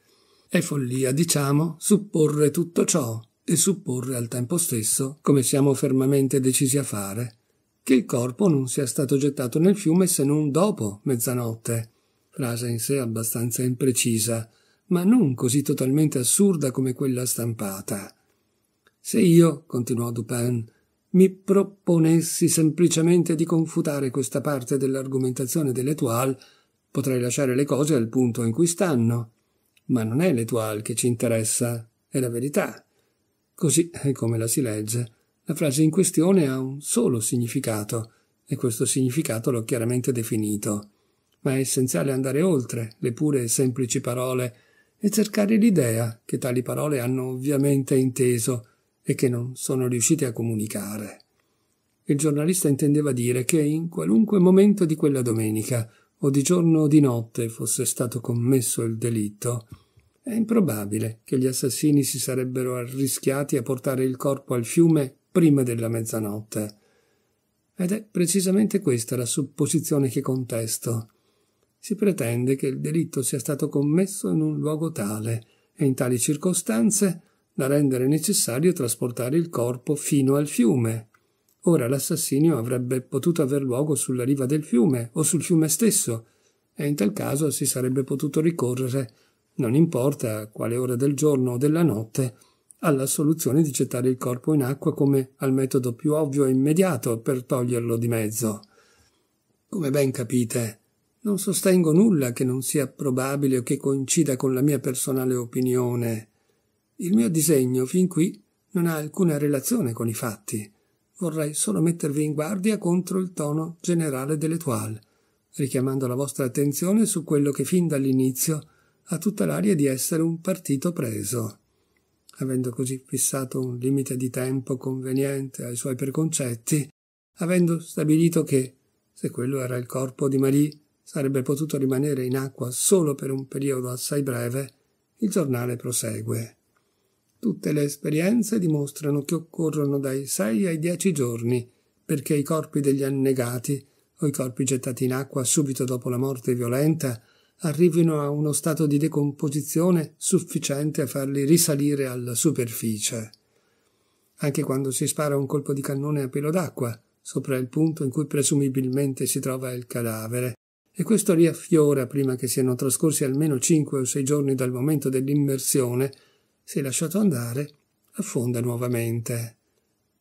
È follia, diciamo, supporre tutto ciò e supporre al tempo stesso, come siamo fermamente decisi a fare, che il corpo non sia stato gettato nel fiume se non dopo mezzanotte. Frase in sé abbastanza imprecisa, ma non così totalmente assurda come quella stampata. Se io, continuò Dupin, mi proponessi semplicemente di confutare questa parte dell'argomentazione dell'Etoile, potrei lasciare le cose al punto in cui stanno. Ma non è l'Etoile che ci interessa, è la verità. Così è come la si legge. La frase in questione ha un solo significato, e questo significato l'ho chiaramente definito. Ma è essenziale andare oltre le pure e semplici parole e cercare l'idea che tali parole hanno ovviamente inteso e che non sono riusciti a comunicare. Il giornalista intendeva dire che in qualunque momento di quella domenica, o di giorno o di notte, fosse stato commesso il delitto, è improbabile che gli assassini si sarebbero arrischiati a portare il corpo al fiume prima della mezzanotte. Ed è precisamente questa la supposizione che contesto. Si pretende che il delitto sia stato commesso in un luogo tale e in tali circostanze da rendere necessario trasportare il corpo fino al fiume. Ora l'assassinio avrebbe potuto aver luogo sulla riva del fiume o sul fiume stesso, e in tal caso si sarebbe potuto ricorrere, non importa a quale ora del giorno o della notte, alla soluzione di gettare il corpo in acqua come al metodo più ovvio e immediato per toglierlo di mezzo. Come ben capite, non sostengo nulla che non sia probabile o che coincida con la mia personale opinione. Il mio disegno fin qui non ha alcuna relazione con i fatti. Vorrei solo mettervi in guardia contro il tono generale dell'Etoile, richiamando la vostra attenzione su quello che fin dall'inizio ha tutta l'aria di essere un partito preso. Avendo così fissato un limite di tempo conveniente ai suoi preconcetti, avendo stabilito che, se quello era il corpo di Marie, sarebbe potuto rimanere in acqua solo per un periodo assai breve, il giornale prosegue. Tutte le esperienze dimostrano che occorrono dai 6 ai 10 giorni perché i corpi degli annegati o i corpi gettati in acqua subito dopo la morte violenta arrivino a uno stato di decomposizione sufficiente a farli risalire alla superficie. Anche quando si spara un colpo di cannone a pelo d'acqua, sopra il punto in cui presumibilmente si trova il cadavere, e questo riaffiora prima che siano trascorsi almeno cinque o sei giorni dal momento dell'immersione se lasciato andare, affonda nuovamente.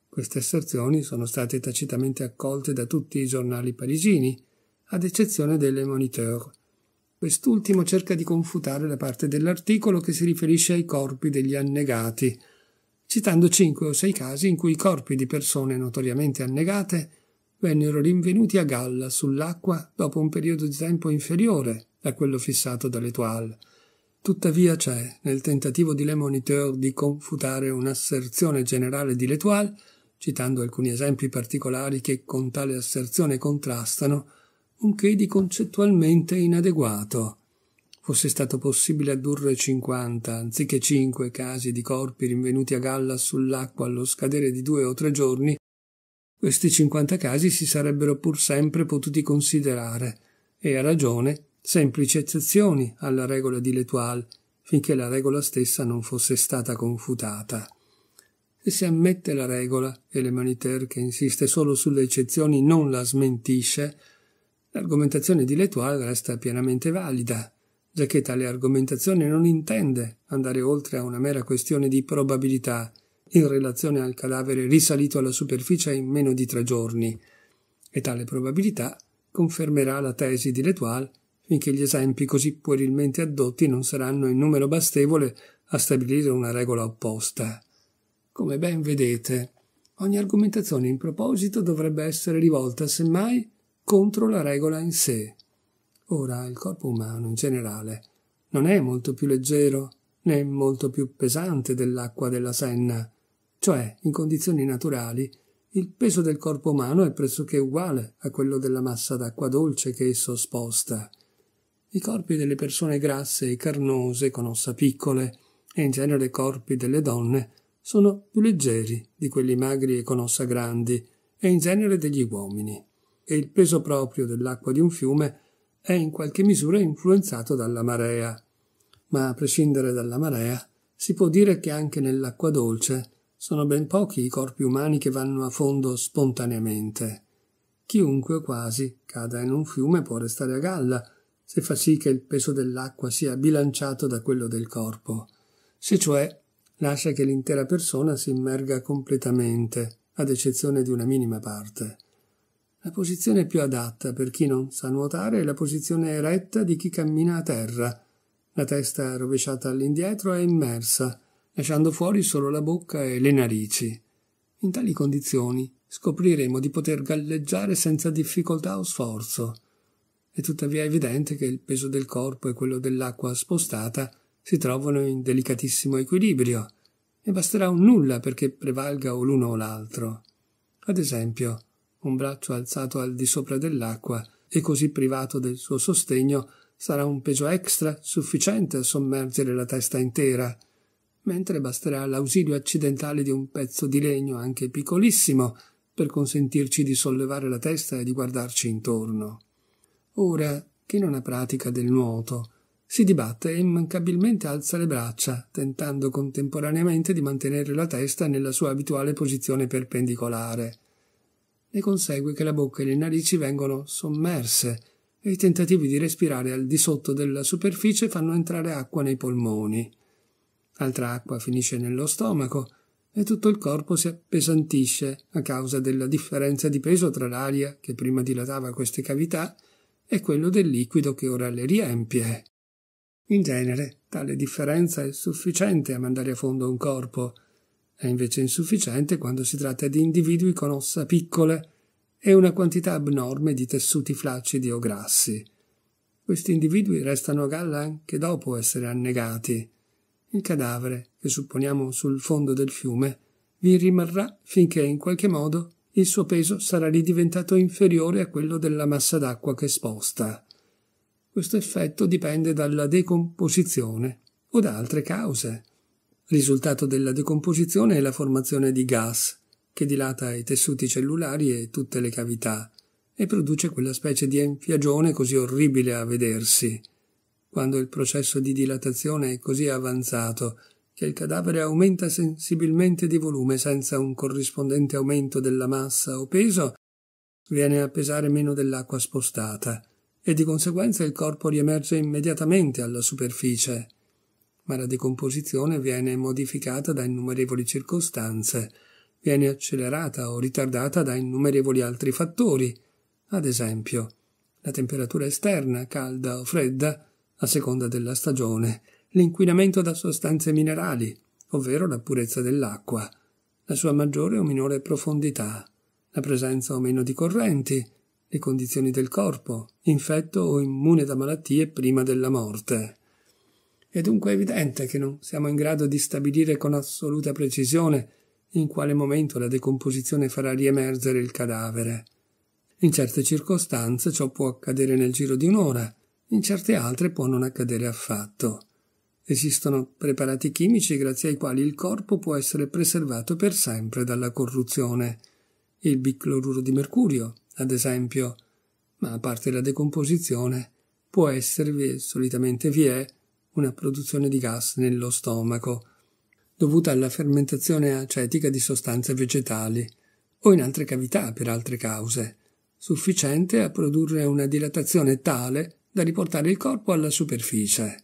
Queste asserzioni sono state tacitamente accolte da tutti i giornali parigini, ad eccezione delle Moniteur. Quest'ultimo cerca di confutare la parte dell'articolo che si riferisce ai corpi degli annegati, citando cinque o sei casi in cui i corpi di persone notoriamente annegate vennero rinvenuti a galla sull'acqua dopo un periodo di tempo inferiore a quello fissato dall'Etoile Tuttavia c'è, nel tentativo di Le Moniteur di confutare un'asserzione generale di L'Etoile, citando alcuni esempi particolari che con tale asserzione contrastano, un che di concettualmente inadeguato. Fosse stato possibile addurre 50, anziché 5 casi di corpi rinvenuti a galla sull'acqua allo scadere di due o tre giorni, questi 50 casi si sarebbero pur sempre potuti considerare, e a ragione semplici eccezioni alla regola di L'Etoile, finché la regola stessa non fosse stata confutata. E Se ammette la regola e Le l'Humanitaire, che insiste solo sulle eccezioni, non la smentisce, l'argomentazione di L'Etoile resta pienamente valida, già che tale argomentazione non intende andare oltre a una mera questione di probabilità in relazione al cadavere risalito alla superficie in meno di tre giorni, e tale probabilità confermerà la tesi di L'Etoile finché gli esempi così puerilmente addotti non saranno in numero bastevole a stabilire una regola opposta. Come ben vedete, ogni argomentazione in proposito dovrebbe essere rivolta, semmai, contro la regola in sé. Ora, il corpo umano in generale non è molto più leggero né molto più pesante dell'acqua della Senna, cioè, in condizioni naturali, il peso del corpo umano è pressoché uguale a quello della massa d'acqua dolce che esso sposta i corpi delle persone grasse e carnose con ossa piccole, e in genere i corpi delle donne, sono più leggeri di quelli magri e con ossa grandi, e in genere degli uomini, e il peso proprio dell'acqua di un fiume è in qualche misura influenzato dalla marea. Ma a prescindere dalla marea, si può dire che anche nell'acqua dolce sono ben pochi i corpi umani che vanno a fondo spontaneamente. Chiunque quasi cada in un fiume può restare a galla, se fa sì che il peso dell'acqua sia bilanciato da quello del corpo, se cioè lascia che l'intera persona si immerga completamente, ad eccezione di una minima parte. La posizione più adatta per chi non sa nuotare è la posizione eretta di chi cammina a terra, la testa rovesciata all'indietro e immersa, lasciando fuori solo la bocca e le narici. In tali condizioni scopriremo di poter galleggiare senza difficoltà o sforzo è tuttavia evidente che il peso del corpo e quello dell'acqua spostata si trovano in delicatissimo equilibrio e basterà un nulla perché prevalga o l'uno o l'altro. Ad esempio, un braccio alzato al di sopra dell'acqua e così privato del suo sostegno sarà un peso extra sufficiente a sommergere la testa intera, mentre basterà l'ausilio accidentale di un pezzo di legno anche piccolissimo per consentirci di sollevare la testa e di guardarci intorno. Ora, chi non ha pratica del nuoto si dibatte e immancabilmente alza le braccia, tentando contemporaneamente di mantenere la testa nella sua abituale posizione perpendicolare. Ne consegue che la bocca e le narici vengono sommerse e i tentativi di respirare al di sotto della superficie fanno entrare acqua nei polmoni. Altra acqua finisce nello stomaco e tutto il corpo si appesantisce a causa della differenza di peso tra l'aria che prima dilatava queste cavità e quello del liquido che ora le riempie. In genere tale differenza è sufficiente a mandare a fondo un corpo, è invece insufficiente quando si tratta di individui con ossa piccole e una quantità abnorme di tessuti flaccidi o grassi. Questi individui restano a galla anche dopo essere annegati. Il cadavere, che supponiamo sul fondo del fiume, vi rimarrà finché in qualche modo il suo peso sarà ridiventato inferiore a quello della massa d'acqua che sposta. Questo effetto dipende dalla decomposizione o da altre cause. Risultato della decomposizione è la formazione di gas, che dilata i tessuti cellulari e tutte le cavità, e produce quella specie di enfiagione così orribile a vedersi. Quando il processo di dilatazione è così avanzato che il cadavere aumenta sensibilmente di volume senza un corrispondente aumento della massa o peso, viene a pesare meno dell'acqua spostata e di conseguenza il corpo riemerge immediatamente alla superficie, ma la decomposizione viene modificata da innumerevoli circostanze, viene accelerata o ritardata da innumerevoli altri fattori, ad esempio la temperatura esterna, calda o fredda, a seconda della stagione, l'inquinamento da sostanze minerali, ovvero la purezza dell'acqua, la sua maggiore o minore profondità, la presenza o meno di correnti, le condizioni del corpo, infetto o immune da malattie prima della morte. È dunque evidente che non siamo in grado di stabilire con assoluta precisione in quale momento la decomposizione farà riemergere il cadavere. In certe circostanze ciò può accadere nel giro di un'ora, in certe altre può non accadere affatto. Esistono preparati chimici grazie ai quali il corpo può essere preservato per sempre dalla corruzione. Il bicloruro di mercurio, ad esempio, ma a parte la decomposizione, può esservi e solitamente vi è una produzione di gas nello stomaco, dovuta alla fermentazione acetica di sostanze vegetali o in altre cavità per altre cause, sufficiente a produrre una dilatazione tale da riportare il corpo alla superficie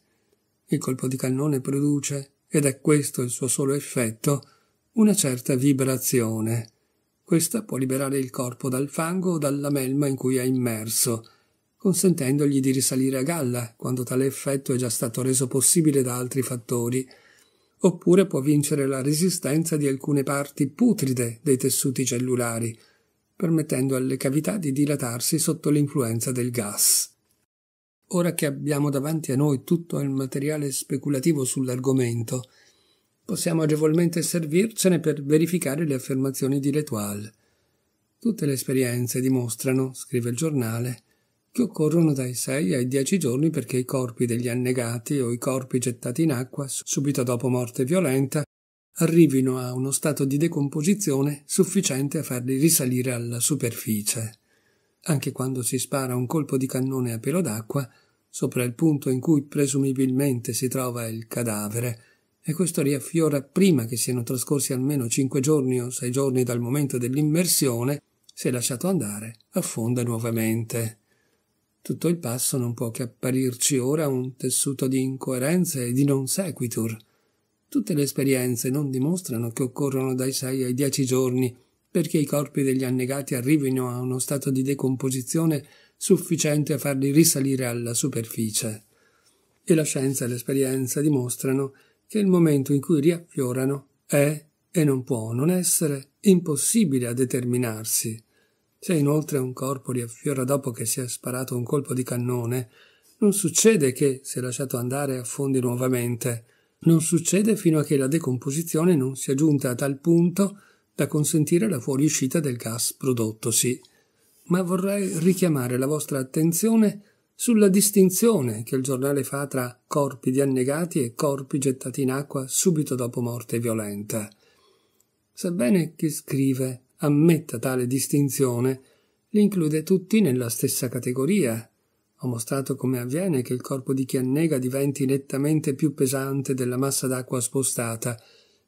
il colpo di cannone produce, ed è questo il suo solo effetto, una certa vibrazione. Questa può liberare il corpo dal fango o dalla melma in cui è immerso, consentendogli di risalire a galla quando tale effetto è già stato reso possibile da altri fattori, oppure può vincere la resistenza di alcune parti putride dei tessuti cellulari, permettendo alle cavità di dilatarsi sotto l'influenza del gas. Ora che abbiamo davanti a noi tutto il materiale speculativo sull'argomento, possiamo agevolmente servircene per verificare le affermazioni di L'Etoile. Tutte le esperienze dimostrano, scrive il giornale, che occorrono dai 6 ai 10 giorni perché i corpi degli annegati o i corpi gettati in acqua subito dopo morte violenta arrivino a uno stato di decomposizione sufficiente a farli risalire alla superficie anche quando si spara un colpo di cannone a pelo d'acqua, sopra il punto in cui presumibilmente si trova il cadavere, e questo riaffiora prima che siano trascorsi almeno cinque giorni o sei giorni dal momento dell'immersione, se lasciato andare, affonda nuovamente. Tutto il passo non può che apparirci ora un tessuto di incoerenze e di non sequitur. Tutte le esperienze non dimostrano che occorrono dai sei ai dieci giorni perché i corpi degli annegati arrivino a uno stato di decomposizione sufficiente a farli risalire alla superficie. E la scienza e l'esperienza dimostrano che il momento in cui riaffiorano è, e non può non essere, impossibile a determinarsi. Se inoltre un corpo riaffiora dopo che si è sparato un colpo di cannone, non succede che, se lasciato andare, affondi nuovamente. Non succede fino a che la decomposizione non sia giunta a tal punto da consentire la fuoriuscita del gas prodottosi. Ma vorrei richiamare la vostra attenzione sulla distinzione che il giornale fa tra corpi di annegati e corpi gettati in acqua subito dopo morte violenta. Sebbene chi scrive ammetta tale distinzione, li include tutti nella stessa categoria. Ho mostrato come avviene che il corpo di chi annega diventi nettamente più pesante della massa d'acqua spostata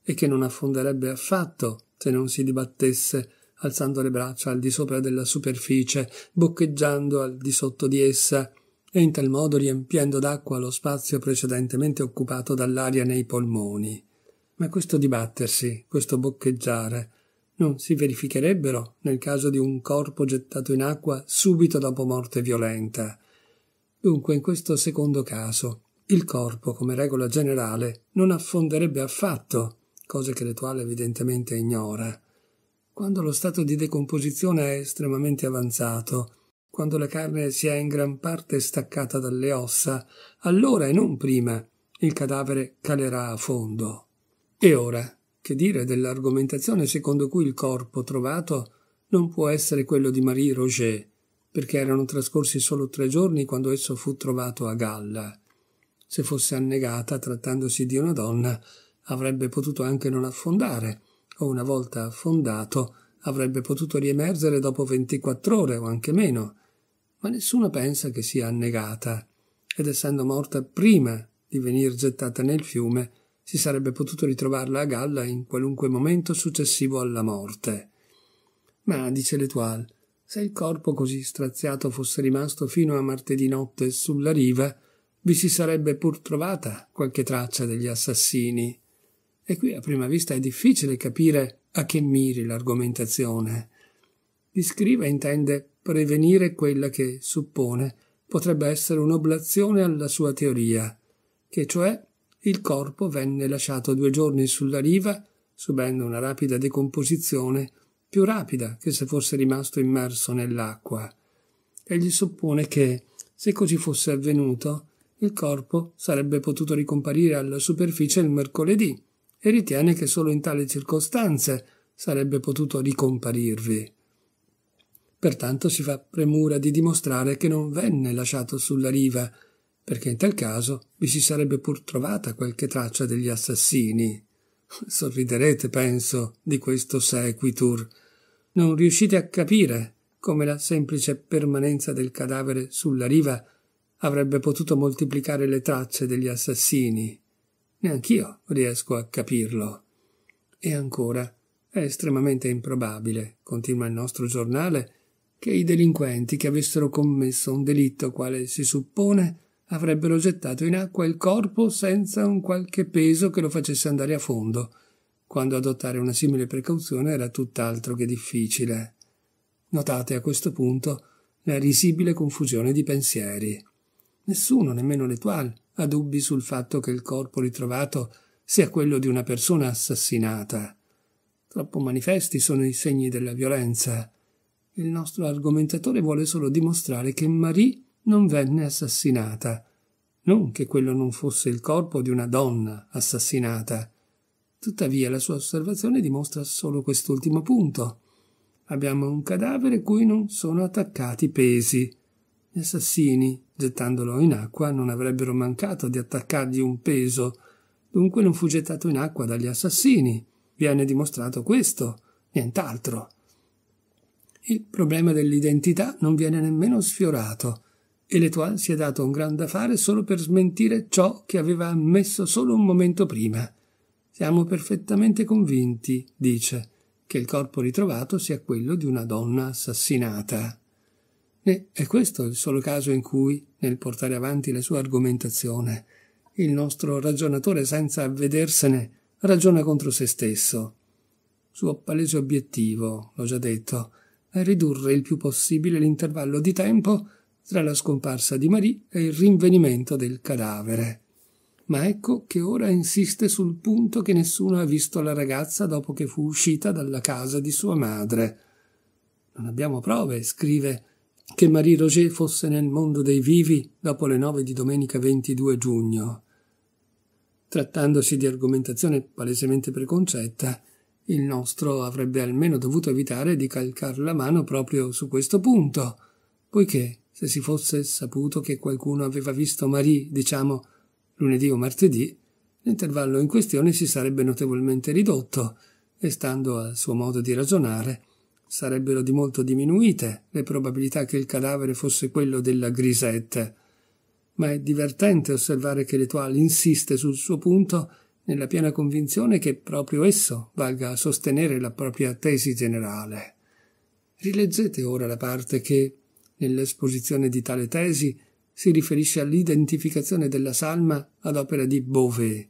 e che non affonderebbe affatto se non si dibattesse alzando le braccia al di sopra della superficie, boccheggiando al di sotto di essa e in tal modo riempiendo d'acqua lo spazio precedentemente occupato dall'aria nei polmoni. Ma questo dibattersi, questo boccheggiare, non si verificherebbero nel caso di un corpo gettato in acqua subito dopo morte violenta. Dunque, in questo secondo caso, il corpo, come regola generale, non affonderebbe affatto cose che l'etuale evidentemente ignora. Quando lo stato di decomposizione è estremamente avanzato, quando la carne si è in gran parte staccata dalle ossa, allora e non prima il cadavere calerà a fondo. E ora, che dire dell'argomentazione secondo cui il corpo trovato non può essere quello di Marie Roger, perché erano trascorsi solo tre giorni quando esso fu trovato a galla. Se fosse annegata trattandosi di una donna, avrebbe potuto anche non affondare, o una volta affondato avrebbe potuto riemergere dopo 24 ore o anche meno, ma nessuno pensa che sia annegata, ed essendo morta prima di venir gettata nel fiume, si sarebbe potuto ritrovarla a galla in qualunque momento successivo alla morte. Ma, dice L'Etoile, se il corpo così straziato fosse rimasto fino a martedì notte sulla riva, vi si sarebbe pur trovata qualche traccia degli assassini. E qui a prima vista è difficile capire a che miri l'argomentazione. Discriva intende prevenire quella che, suppone, potrebbe essere un'oblazione alla sua teoria, che cioè il corpo venne lasciato due giorni sulla riva, subendo una rapida decomposizione, più rapida che se fosse rimasto immerso nell'acqua. Egli suppone che, se così fosse avvenuto, il corpo sarebbe potuto ricomparire alla superficie il mercoledì, e ritiene che solo in tale circostanze sarebbe potuto ricomparirvi. Pertanto si fa premura di dimostrare che non venne lasciato sulla riva, perché in tal caso vi si sarebbe pur trovata qualche traccia degli assassini. Sorriderete, penso, di questo sequitur. Non riuscite a capire come la semplice permanenza del cadavere sulla riva avrebbe potuto moltiplicare le tracce degli assassini. Neanch'io riesco a capirlo. E ancora, è estremamente improbabile, continua il nostro giornale, che i delinquenti che avessero commesso un delitto quale si suppone avrebbero gettato in acqua il corpo senza un qualche peso che lo facesse andare a fondo, quando adottare una simile precauzione era tutt'altro che difficile. Notate a questo punto la risibile confusione di pensieri. Nessuno, nemmeno l'Etoile, ha dubbi sul fatto che il corpo ritrovato sia quello di una persona assassinata. Troppo manifesti sono i segni della violenza. Il nostro argomentatore vuole solo dimostrare che Marie non venne assassinata, non che quello non fosse il corpo di una donna assassinata. Tuttavia la sua osservazione dimostra solo quest'ultimo punto. Abbiamo un cadavere cui non sono attaccati pesi. Gli assassini, gettandolo in acqua, non avrebbero mancato di attaccargli un peso, dunque non fu gettato in acqua dagli assassini. Viene dimostrato questo, nient'altro. Il problema dell'identità non viene nemmeno sfiorato, e L'Etoile si è dato un gran da fare solo per smentire ciò che aveva ammesso solo un momento prima. Siamo perfettamente convinti, dice, che il corpo ritrovato sia quello di una donna assassinata. Né è questo il solo caso in cui, nel portare avanti la sua argomentazione, il nostro ragionatore, senza avvedersene, ragiona contro se stesso. Suo palese obiettivo, l'ho già detto, è ridurre il più possibile l'intervallo di tempo tra la scomparsa di Marie e il rinvenimento del cadavere. Ma ecco che ora insiste sul punto che nessuno ha visto la ragazza dopo che fu uscita dalla casa di sua madre. Non abbiamo prove, scrive, che Marie Roger fosse nel mondo dei vivi dopo le nove di domenica 22 giugno. Trattandosi di argomentazione palesemente preconcetta, il nostro avrebbe almeno dovuto evitare di calcar la mano proprio su questo punto, poiché se si fosse saputo che qualcuno aveva visto Marie, diciamo, lunedì o martedì, l'intervallo in questione si sarebbe notevolmente ridotto e, stando al suo modo di ragionare, sarebbero di molto diminuite le probabilità che il cadavere fosse quello della grisette. Ma è divertente osservare che l'Etoile insiste sul suo punto nella piena convinzione che proprio esso valga a sostenere la propria tesi generale. Rileggete ora la parte che, nell'esposizione di tale tesi, si riferisce all'identificazione della salma ad opera di Beauvais.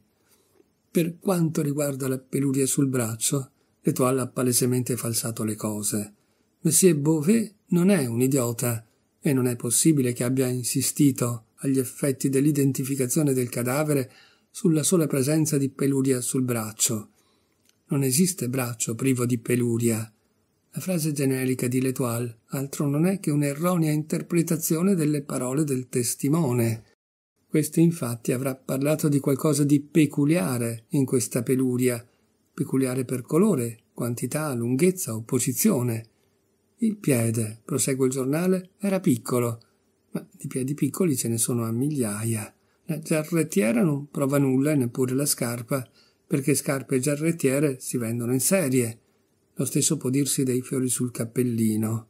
Per quanto riguarda la peluria sul braccio, L'Etoile ha palesemente falsato le cose. Monsieur Beauvais non è un idiota e non è possibile che abbia insistito agli effetti dell'identificazione del cadavere sulla sola presenza di peluria sul braccio. Non esiste braccio privo di peluria. La frase generica di L'Etoile altro non è che un'erronea interpretazione delle parole del testimone. Questi infatti avrà parlato di qualcosa di peculiare in questa peluria, peculiare per colore, quantità, lunghezza o posizione. Il piede, prosegue il giornale, era piccolo, ma di piedi piccoli ce ne sono a migliaia. La giarrettiera non prova nulla neppure la scarpa, perché scarpe e giarrettiere si vendono in serie. Lo stesso può dirsi dei fiori sul cappellino.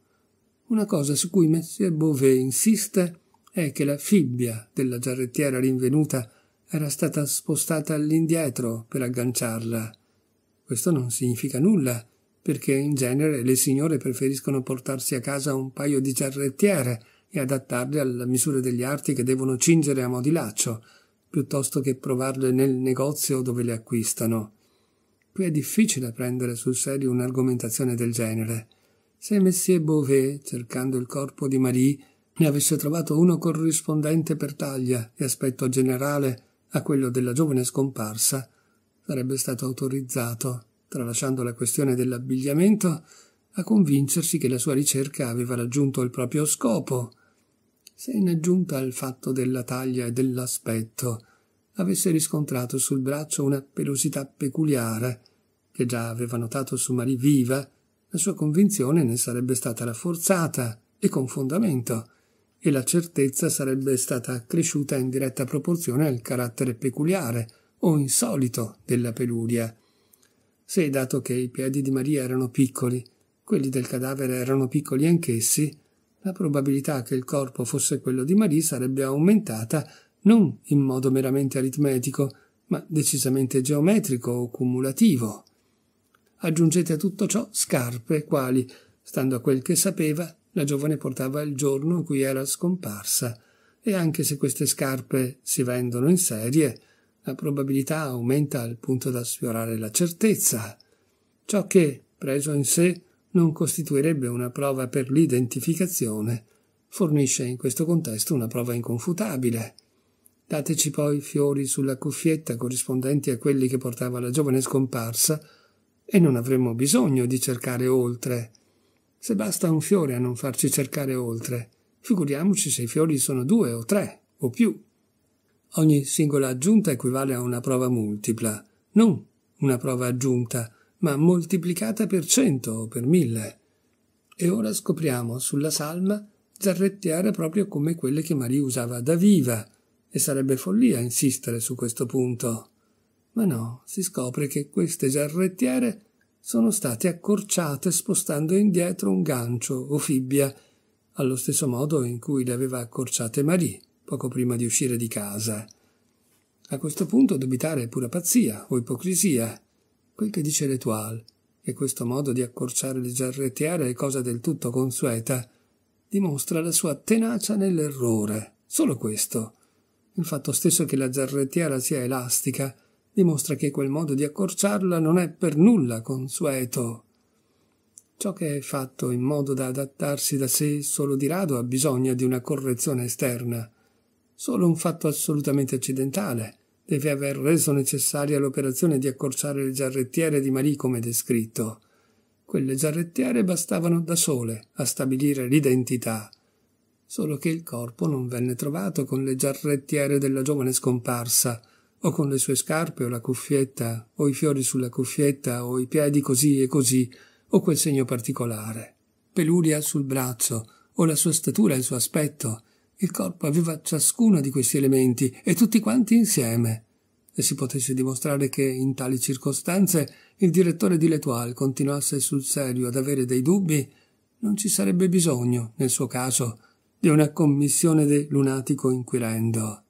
Una cosa su cui Monsieur Beauvais insiste è che la fibbia della giarrettiera rinvenuta era stata spostata all'indietro per agganciarla. Questo non significa nulla, perché in genere le signore preferiscono portarsi a casa un paio di giarrettiere e adattarle alla misura degli arti che devono cingere a mo' di laccio, piuttosto che provarle nel negozio dove le acquistano. Qui è difficile prendere sul serio un'argomentazione del genere. Se Messie Beauvais, cercando il corpo di Marie, ne avesse trovato uno corrispondente per taglia e aspetto generale a quello della giovane scomparsa, sarebbe stato autorizzato, tralasciando la questione dell'abbigliamento, a convincersi che la sua ricerca aveva raggiunto il proprio scopo, se in aggiunta al fatto della taglia e dell'aspetto avesse riscontrato sul braccio una pelosità peculiare, che già aveva notato su Marie viva, la sua convinzione ne sarebbe stata rafforzata e con fondamento, e la certezza sarebbe stata accresciuta in diretta proporzione al carattere peculiare o insolito della peluria. Se dato che i piedi di Maria erano piccoli, quelli del cadavere erano piccoli anch'essi, la probabilità che il corpo fosse quello di Maria sarebbe aumentata non in modo meramente aritmetico, ma decisamente geometrico o cumulativo. Aggiungete a tutto ciò scarpe, quali, stando a quel che sapeva, la giovane portava il giorno in cui era scomparsa, e anche se queste scarpe si vendono in serie, la probabilità aumenta al punto da sfiorare la certezza, ciò che, preso in sé, non costituirebbe una prova per l'identificazione, fornisce in questo contesto una prova inconfutabile. Dateci poi fiori sulla cuffietta corrispondenti a quelli che portava la giovane scomparsa, e non avremmo bisogno di cercare oltre. Se basta un fiore a non farci cercare oltre, figuriamoci se i fiori sono due o tre o più. Ogni singola aggiunta equivale a una prova multipla, non una prova aggiunta, ma moltiplicata per cento o per mille. E ora scopriamo sulla salma zarrettiare proprio come quelle che Marie usava da viva, e sarebbe follia insistere su questo punto. Ma no, si scopre che queste giarrettiere sono state accorciate spostando indietro un gancio o fibbia, allo stesso modo in cui le aveva accorciate Marie poco prima di uscire di casa. A questo punto dubitare è pura pazzia o ipocrisia. Quel che dice l'Etoile, che questo modo di accorciare le giarrettiare è cosa del tutto consueta, dimostra la sua tenacia nell'errore. Solo questo. Il fatto stesso che la giarrettiera sia elastica dimostra che quel modo di accorciarla non è per nulla consueto. Ciò che è fatto in modo da adattarsi da sé solo di rado ha bisogno di una correzione esterna solo un fatto assolutamente accidentale deve aver reso necessaria l'operazione di accorciare le giarrettiere di Marie come descritto. Quelle giarrettiere bastavano da sole a stabilire l'identità, solo che il corpo non venne trovato con le giarrettiere della giovane scomparsa, o con le sue scarpe o la cuffietta, o i fiori sulla cuffietta, o i piedi così e così, o quel segno particolare. Peluria sul braccio, o la sua statura e il suo aspetto, il corpo aveva ciascuno di questi elementi e tutti quanti insieme. E si potesse dimostrare che in tali circostanze il direttore di Letoile continuasse sul serio ad avere dei dubbi, non ci sarebbe bisogno, nel suo caso, di una commissione de lunatico inquirendo.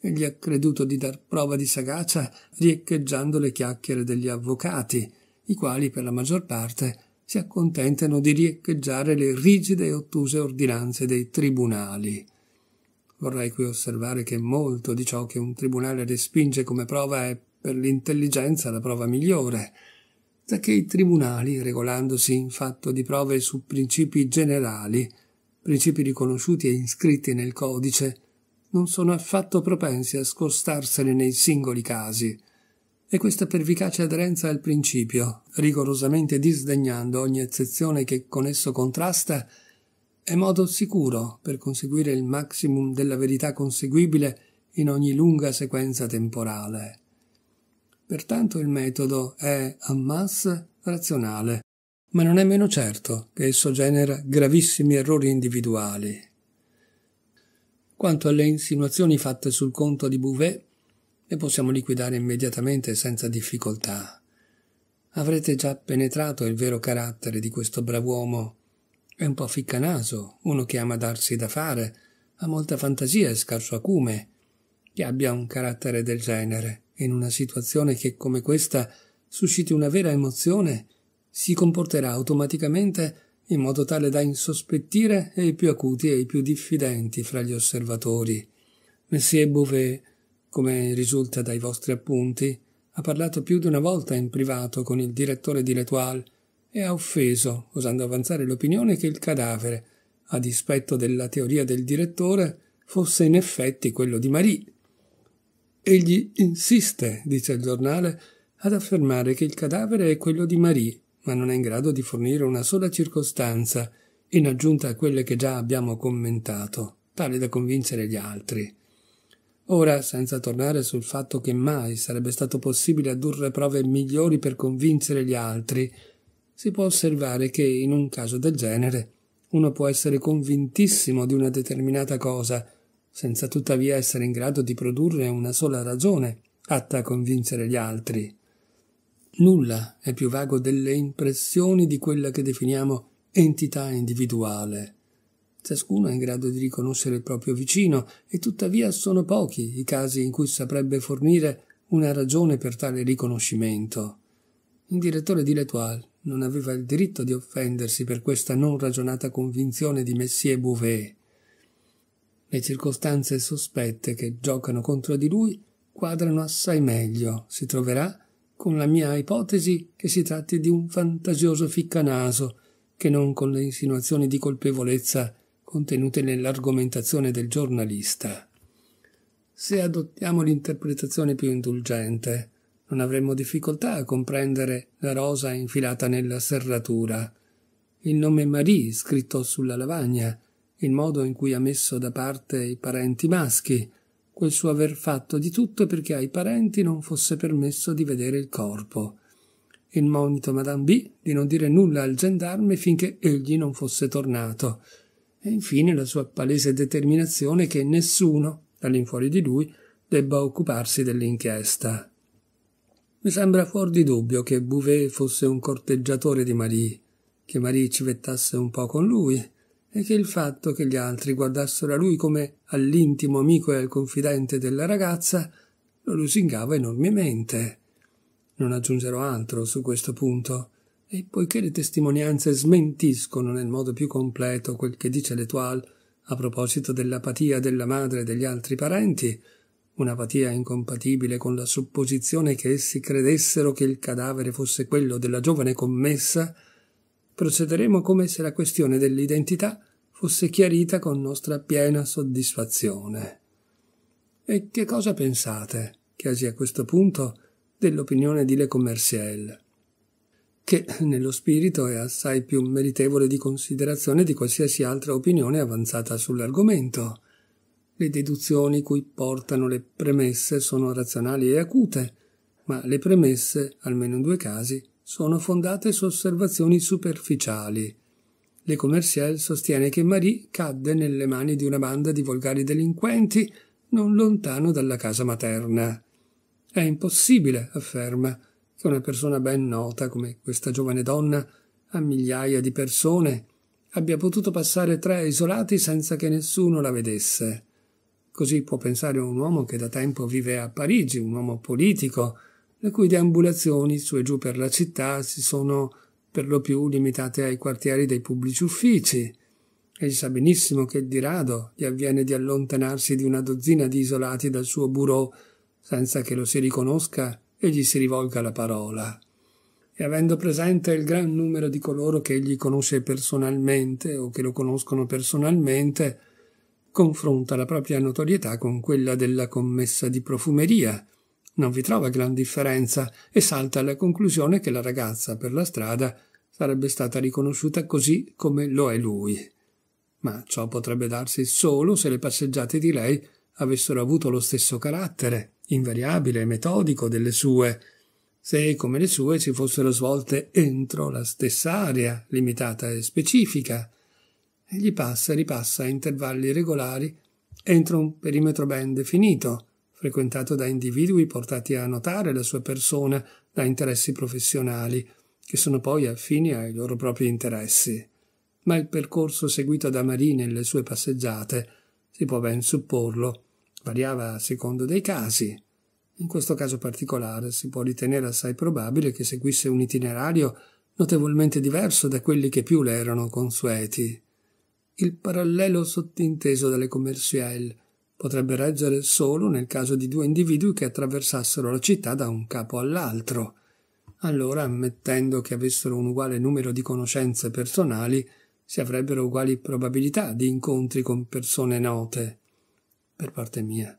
Egli ha creduto di dar prova di sagacia riecheggiando le chiacchiere degli avvocati, i quali per la maggior parte si accontentano di riecheggiare le rigide e ottuse ordinanze dei tribunali. Vorrei qui osservare che molto di ciò che un tribunale respinge come prova è per l'intelligenza la prova migliore, da che i tribunali, regolandosi in fatto di prove su principi generali, principi riconosciuti e iscritti nel codice, non sono affatto propensi a scostarsene nei singoli casi. E questa pervicace aderenza al principio, rigorosamente disdegnando ogni eccezione che con esso contrasta, è modo sicuro per conseguire il maximum della verità conseguibile in ogni lunga sequenza temporale. Pertanto il metodo è a masse razionale, ma non è meno certo che esso genera gravissimi errori individuali. Quanto alle insinuazioni fatte sul conto di Bouvet, le possiamo liquidare immediatamente senza difficoltà. Avrete già penetrato il vero carattere di questo brav'uomo è un po' ficcanaso, uno che ama darsi da fare, ha molta fantasia e scarso acume. Che abbia un carattere del genere, in una situazione che come questa susciti una vera emozione, si comporterà automaticamente in modo tale da insospettire i più acuti e i più diffidenti fra gli osservatori. Messie Bouvet, come risulta dai vostri appunti, ha parlato più di una volta in privato con il direttore di L'Etoile e ha offeso, osando avanzare l'opinione che il cadavere, a dispetto della teoria del direttore, fosse in effetti quello di Marie. Egli insiste, dice il giornale, ad affermare che il cadavere è quello di Marie, ma non è in grado di fornire una sola circostanza, in aggiunta a quelle che già abbiamo commentato, tale da convincere gli altri. Ora, senza tornare sul fatto che mai sarebbe stato possibile addurre prove migliori per convincere gli altri, si può osservare che in un caso del genere uno può essere convintissimo di una determinata cosa, senza tuttavia essere in grado di produrre una sola ragione atta a convincere gli altri. Nulla è più vago delle impressioni di quella che definiamo entità individuale. Ciascuno è in grado di riconoscere il proprio vicino e tuttavia sono pochi i casi in cui saprebbe fornire una ragione per tale riconoscimento. Il direttore di L'Etoile non aveva il diritto di offendersi per questa non ragionata convinzione di Messie Bouvet. Le circostanze sospette che giocano contro di lui quadrano assai meglio, si troverà, con la mia ipotesi che si tratti di un fantasioso ficcanaso, che non con le insinuazioni di colpevolezza contenute nell'argomentazione del giornalista. Se adottiamo l'interpretazione più indulgente, non avremmo difficoltà a comprendere la rosa infilata nella serratura, il nome Marie scritto sulla lavagna, il modo in cui ha messo da parte i parenti maschi, quel suo aver fatto di tutto perché ai parenti non fosse permesso di vedere il corpo, il monito Madame B di non dire nulla al gendarme finché egli non fosse tornato, e infine la sua palese determinazione che nessuno, dall'infuori di lui, debba occuparsi dell'inchiesta. Mi sembra fuor di dubbio che Bouvet fosse un corteggiatore di Marie, che Marie civettasse un po' con lui, e che il fatto che gli altri guardassero a lui come all'intimo amico e al confidente della ragazza lo lusingava enormemente. Non aggiungerò altro su questo punto, e poiché le testimonianze smentiscono nel modo più completo quel che dice L'Etoile a proposito dell'apatia della madre e degli altri parenti, un'apatia incompatibile con la supposizione che essi credessero che il cadavere fosse quello della giovane commessa, procederemo come se la questione dell'identità fosse chiarita con nostra piena soddisfazione. E che cosa pensate, quasi a questo punto, dell'opinione di Le Commerciel? che nello spirito è assai più meritevole di considerazione di qualsiasi altra opinione avanzata sull'argomento. Le deduzioni cui portano le premesse sono razionali e acute, ma le premesse, almeno in due casi, sono fondate su osservazioni superficiali. Le Commerciel sostiene che Marie cadde nelle mani di una banda di volgari delinquenti non lontano dalla casa materna. È impossibile, afferma, che una persona ben nota come questa giovane donna a migliaia di persone abbia potuto passare tre isolati senza che nessuno la vedesse. Così può pensare un uomo che da tempo vive a Parigi, un uomo politico, le cui deambulazioni su e giù per la città si sono per lo più limitate ai quartieri dei pubblici uffici. Egli sa benissimo che di rado gli avviene di allontanarsi di una dozzina di isolati dal suo bureau senza che lo si riconosca e gli si rivolga la parola. E avendo presente il gran numero di coloro che egli conosce personalmente o che lo conoscono personalmente, confronta la propria notorietà con quella della commessa di profumeria. Non vi trova gran differenza e salta alla conclusione che la ragazza per la strada sarebbe stata riconosciuta così come lo è lui. Ma ciò potrebbe darsi solo se le passeggiate di lei avessero avuto lo stesso carattere, invariabile e metodico delle sue, se come le sue si fossero svolte entro la stessa area, limitata e specifica, e gli passa e ripassa a intervalli regolari entro un perimetro ben definito, frequentato da individui portati a notare la sua persona da interessi professionali, che sono poi affini ai loro propri interessi. Ma il percorso seguito da Marie nelle sue passeggiate, si può ben supporlo, variava a secondo dei casi. In questo caso particolare si può ritenere assai probabile che seguisse un itinerario notevolmente diverso da quelli che più le erano consueti il parallelo sottinteso delle commercielle potrebbe reggere solo nel caso di due individui che attraversassero la città da un capo all'altro. Allora, ammettendo che avessero un uguale numero di conoscenze personali, si avrebbero uguali probabilità di incontri con persone note. Per parte mia,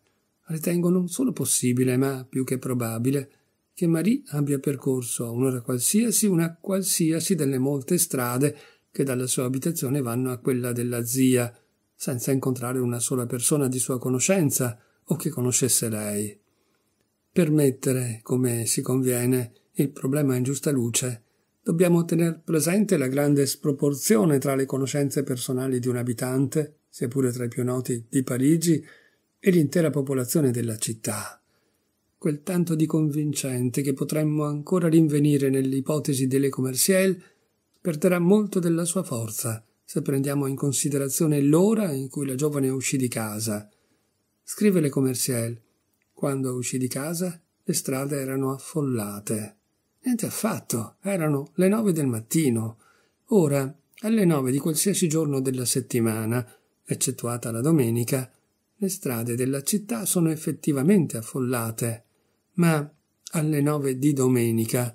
ritengo non solo possibile, ma più che probabile, che Marie abbia percorso a un'ora qualsiasi una qualsiasi delle molte strade che dalla sua abitazione vanno a quella della zia, senza incontrare una sola persona di sua conoscenza o che conoscesse lei. Per mettere, come si conviene, il problema in giusta luce, dobbiamo tener presente la grande sproporzione tra le conoscenze personali di un abitante, seppure tra i più noti di Parigi, e l'intera popolazione della città. Quel tanto di convincente che potremmo ancora rinvenire nell'ipotesi delle commercielle perderà molto della sua forza se prendiamo in considerazione l'ora in cui la giovane uscì di casa. Scrive le commerciel. Quando uscì di casa le strade erano affollate. Niente affatto, erano le nove del mattino. Ora, alle nove di qualsiasi giorno della settimana, eccettuata la domenica, le strade della città sono effettivamente affollate, ma alle nove di domenica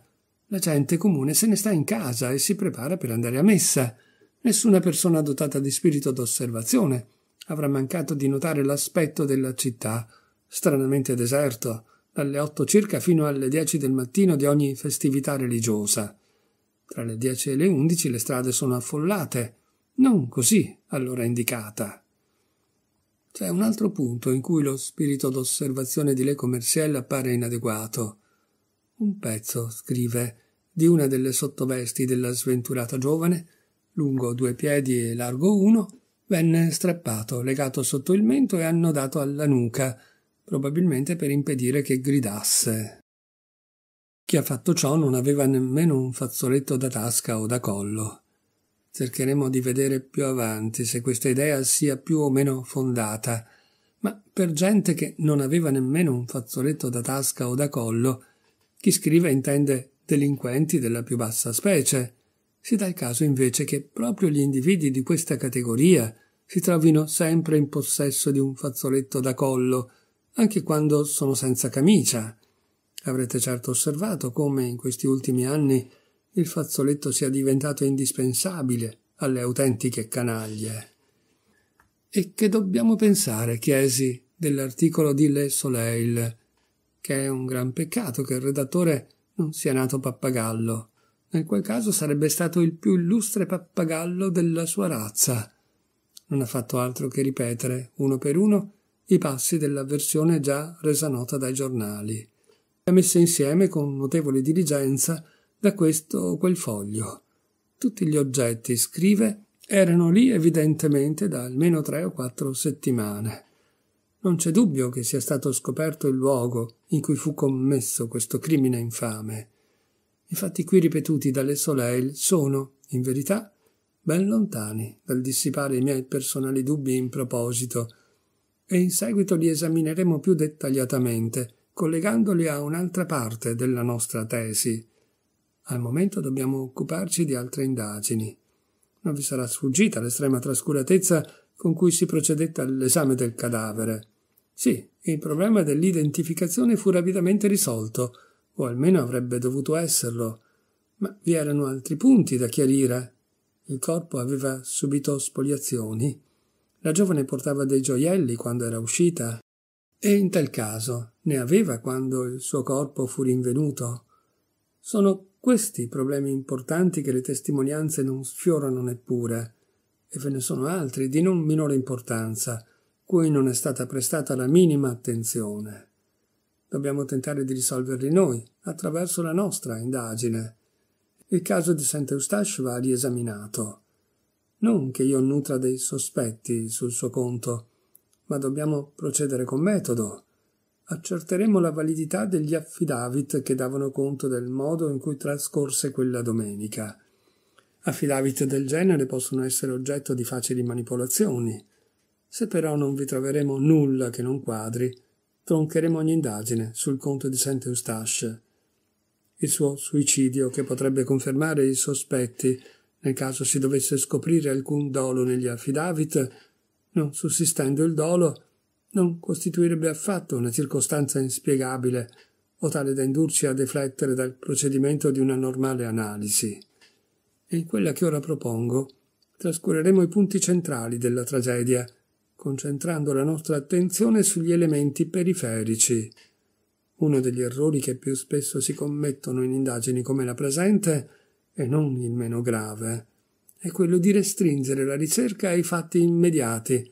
la gente comune se ne sta in casa e si prepara per andare a messa. Nessuna persona dotata di spirito d'osservazione avrà mancato di notare l'aspetto della città, stranamente deserto, dalle otto circa fino alle dieci del mattino di ogni festività religiosa. Tra le dieci e le undici le strade sono affollate, non così all'ora indicata. C'è un altro punto in cui lo spirito d'osservazione di Le Commerciel appare inadeguato. Un pezzo, scrive, di una delle sottovesti della sventurata giovane, lungo due piedi e largo uno, venne strappato, legato sotto il mento e annodato alla nuca, probabilmente per impedire che gridasse. Chi ha fatto ciò non aveva nemmeno un fazzoletto da tasca o da collo. Cercheremo di vedere più avanti se questa idea sia più o meno fondata, ma per gente che non aveva nemmeno un fazzoletto da tasca o da collo, chi scrive intende delinquenti della più bassa specie. Si dà il caso invece che proprio gli individui di questa categoria si trovino sempre in possesso di un fazzoletto da collo, anche quando sono senza camicia. Avrete certo osservato come in questi ultimi anni il fazzoletto sia diventato indispensabile alle autentiche canaglie. E che dobbiamo pensare, chiesi, dell'articolo di Le Soleil, che è un gran peccato che il redattore non sia nato pappagallo, nel qual caso sarebbe stato il più illustre pappagallo della sua razza. Non ha fatto altro che ripetere, uno per uno, i passi della versione già resa nota dai giornali, e messa insieme con notevole diligenza da questo o quel foglio. Tutti gli oggetti, scrive, erano lì evidentemente da almeno tre o quattro settimane. Non c'è dubbio che sia stato scoperto il luogo in cui fu commesso questo crimine infame. I fatti qui ripetuti dalle Soleil sono, in verità, ben lontani dal dissipare i miei personali dubbi in proposito, e in seguito li esamineremo più dettagliatamente, collegandoli a un'altra parte della nostra tesi. Al momento dobbiamo occuparci di altre indagini. Non vi sarà sfuggita l'estrema trascuratezza con cui si procedette all'esame del cadavere. Sì, il problema dell'identificazione fu rapidamente risolto, o almeno avrebbe dovuto esserlo, ma vi erano altri punti da chiarire. Il corpo aveva subito spoliazioni. La giovane portava dei gioielli quando era uscita, e in tal caso ne aveva quando il suo corpo fu rinvenuto. Sono questi i problemi importanti che le testimonianze non sfiorano neppure, e ve ne sono altri di non minore importanza, cui non è stata prestata la minima attenzione. Dobbiamo tentare di risolverli noi, attraverso la nostra indagine. Il caso di Sant'Eustache va riesaminato. Non che io nutra dei sospetti sul suo conto, ma dobbiamo procedere con metodo. Accerteremo la validità degli affidavit che davano conto del modo in cui trascorse quella domenica. Affidavit del genere possono essere oggetto di facili manipolazioni. Se però non vi troveremo nulla che non quadri, troncheremo ogni indagine sul conto di Sant'Eustache, il suo suicidio che potrebbe confermare i sospetti nel caso si dovesse scoprire alcun dolo negli affidavit, non sussistendo il dolo, non costituirebbe affatto una circostanza inspiegabile o tale da indurci a deflettere dal procedimento di una normale analisi. E in quella che ora propongo trascureremo i punti centrali della tragedia, concentrando la nostra attenzione sugli elementi periferici. Uno degli errori che più spesso si commettono in indagini come la presente, e non il meno grave, è quello di restringere la ricerca ai fatti immediati,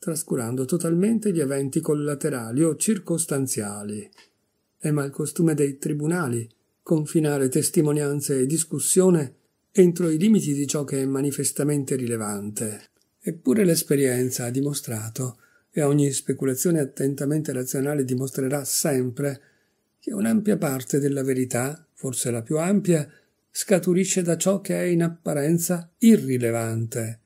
trascurando totalmente gli eventi collaterali o circostanziali. È mal costume dei tribunali confinare testimonianze e discussione entro i limiti di ciò che è manifestamente rilevante. Eppure l'esperienza ha dimostrato, e ogni speculazione attentamente razionale dimostrerà sempre, che un'ampia parte della verità, forse la più ampia, scaturisce da ciò che è in apparenza irrilevante.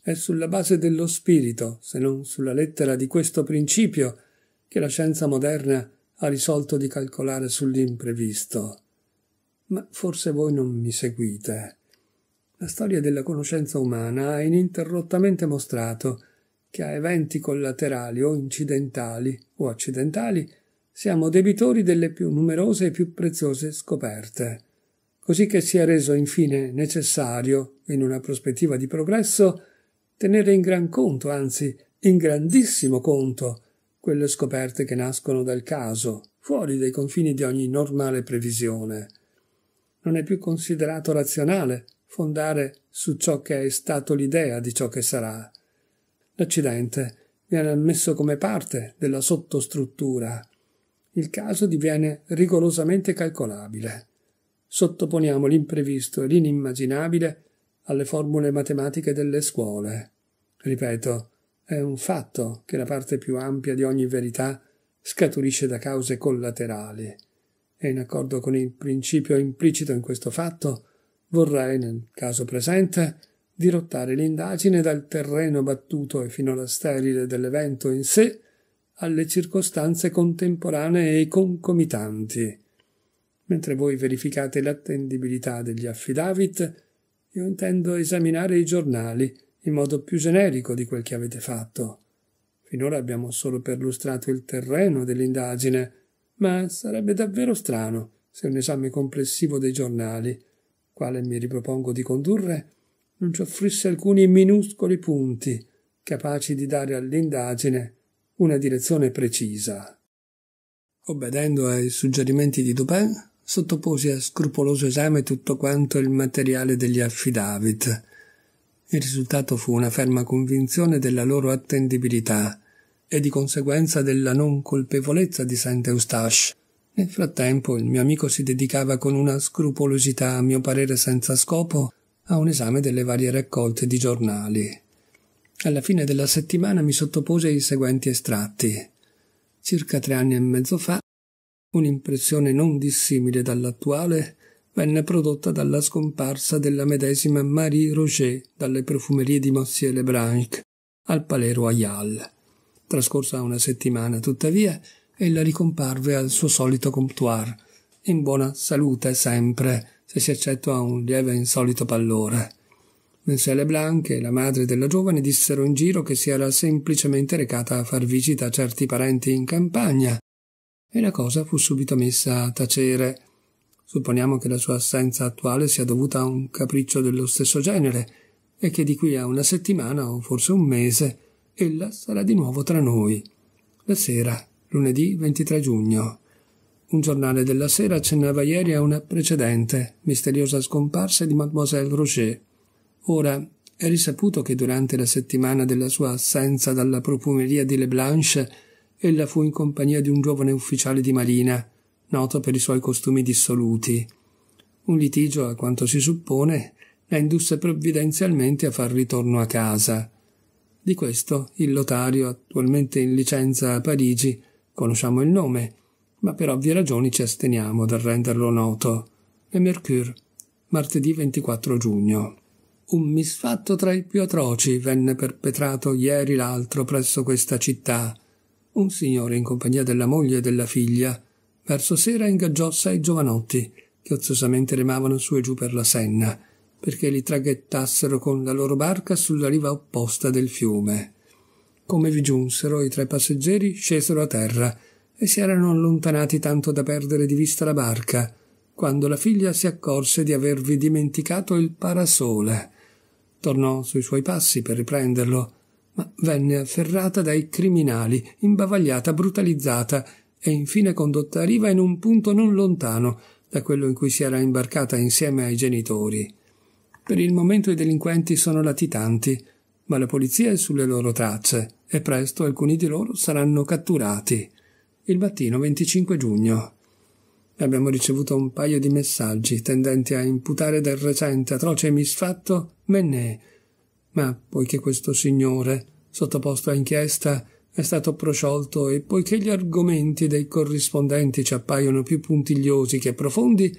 È sulla base dello spirito, se non sulla lettera di questo principio, che la scienza moderna ha risolto di calcolare sull'imprevisto. Ma forse voi non mi seguite la storia della conoscenza umana ha ininterrottamente mostrato che a eventi collaterali o incidentali o accidentali siamo debitori delle più numerose e più preziose scoperte, così che si è reso infine necessario, in una prospettiva di progresso, tenere in gran conto, anzi in grandissimo conto, quelle scoperte che nascono dal caso, fuori dai confini di ogni normale previsione. Non è più considerato razionale fondare su ciò che è stato l'idea di ciò che sarà. L'accidente viene ammesso come parte della sottostruttura. Il caso diviene rigorosamente calcolabile. Sottoponiamo l'imprevisto e l'inimmaginabile alle formule matematiche delle scuole. Ripeto, è un fatto che la parte più ampia di ogni verità scaturisce da cause collaterali. E in accordo con il principio implicito in questo fatto, Vorrei, nel caso presente, dirottare l'indagine dal terreno battuto e fino alla sterile dell'evento in sé alle circostanze contemporanee e concomitanti. Mentre voi verificate l'attendibilità degli affidavit, io intendo esaminare i giornali in modo più generico di quel che avete fatto. Finora abbiamo solo perlustrato il terreno dell'indagine, ma sarebbe davvero strano se un esame complessivo dei giornali quale mi ripropongo di condurre, non ci offrisse alcuni minuscoli punti capaci di dare all'indagine una direzione precisa. Obbedendo ai suggerimenti di Dupin, sottoposi a scrupoloso esame tutto quanto il materiale degli affidavit. Il risultato fu una ferma convinzione della loro attendibilità e di conseguenza della non colpevolezza di Saint Eustache, nel frattempo il mio amico si dedicava con una scrupolosità, a mio parere senza scopo, a un esame delle varie raccolte di giornali. Alla fine della settimana mi sottopose i seguenti estratti. Circa tre anni e mezzo fa, un'impressione non dissimile dall'attuale venne prodotta dalla scomparsa della medesima Marie Roger dalle profumerie di Monsieur Lebranc al Palais Royal. Trascorsa una settimana, tuttavia, ella ricomparve al suo solito comptoir, in buona salute sempre, se si accetta un lieve e insolito pallore. Messere Leblanc e la madre della giovane dissero in giro che si era semplicemente recata a far visita a certi parenti in campagna, e la cosa fu subito messa a tacere. Supponiamo che la sua assenza attuale sia dovuta a un capriccio dello stesso genere, e che di qui a una settimana o forse un mese ella sarà di nuovo tra noi. La sera lunedì 23 giugno. Un giornale della sera accennava ieri a una precedente, misteriosa scomparsa di Mademoiselle Roger. Ora è risaputo che durante la settimana della sua assenza dalla profumeria di Le Blanche ella fu in compagnia di un giovane ufficiale di marina, noto per i suoi costumi dissoluti. Un litigio, a quanto si suppone, la indusse provvidenzialmente a far ritorno a casa. Di questo il Lotario, attualmente in licenza a Parigi, Conosciamo il nome, ma per ovvie ragioni ci asteniamo dal renderlo noto. Le Mercure, martedì 24 giugno. Un misfatto tra i più atroci venne perpetrato ieri l'altro presso questa città. Un signore in compagnia della moglie e della figlia verso sera ingaggiò sei giovanotti che oziosamente remavano su e giù per la Senna perché li traghettassero con la loro barca sulla riva opposta del fiume come vi giunsero, i tre passeggeri scesero a terra e si erano allontanati tanto da perdere di vista la barca, quando la figlia si accorse di avervi dimenticato il parasole. Tornò sui suoi passi per riprenderlo, ma venne afferrata dai criminali, imbavagliata, brutalizzata e infine condotta a riva in un punto non lontano da quello in cui si era imbarcata insieme ai genitori. Per il momento i delinquenti sono latitanti, ma la polizia è sulle loro tracce e presto alcuni di loro saranno catturati. Il mattino 25 giugno. Abbiamo ricevuto un paio di messaggi tendenti a imputare del recente atroce misfatto Menè. ma poiché questo signore, sottoposto a inchiesta, è stato prosciolto e poiché gli argomenti dei corrispondenti ci appaiono più puntigliosi che profondi,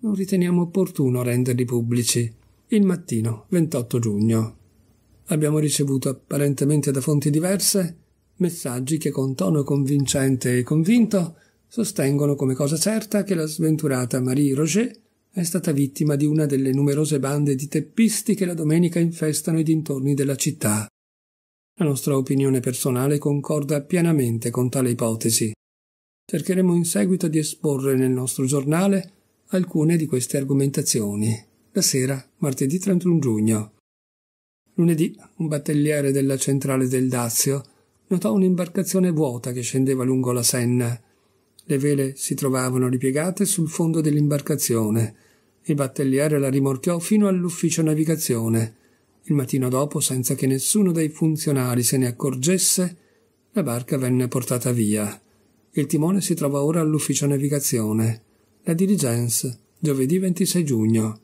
non riteniamo opportuno renderli pubblici. Il mattino 28 giugno abbiamo ricevuto apparentemente da fonti diverse messaggi che con tono convincente e convinto sostengono come cosa certa che la sventurata Marie Roger è stata vittima di una delle numerose bande di teppisti che la domenica infestano i dintorni della città. La nostra opinione personale concorda pienamente con tale ipotesi. Cercheremo in seguito di esporre nel nostro giornale alcune di queste argomentazioni. La sera, martedì 31 giugno. Lunedì un battelliere della centrale del Dazio notò un'imbarcazione vuota che scendeva lungo la Senna. Le vele si trovavano ripiegate sul fondo dell'imbarcazione. Il battelliere la rimorchiò fino all'ufficio navigazione. Il mattino dopo, senza che nessuno dei funzionari se ne accorgesse, la barca venne portata via. Il timone si trova ora all'ufficio navigazione. La diligence, giovedì 26 giugno.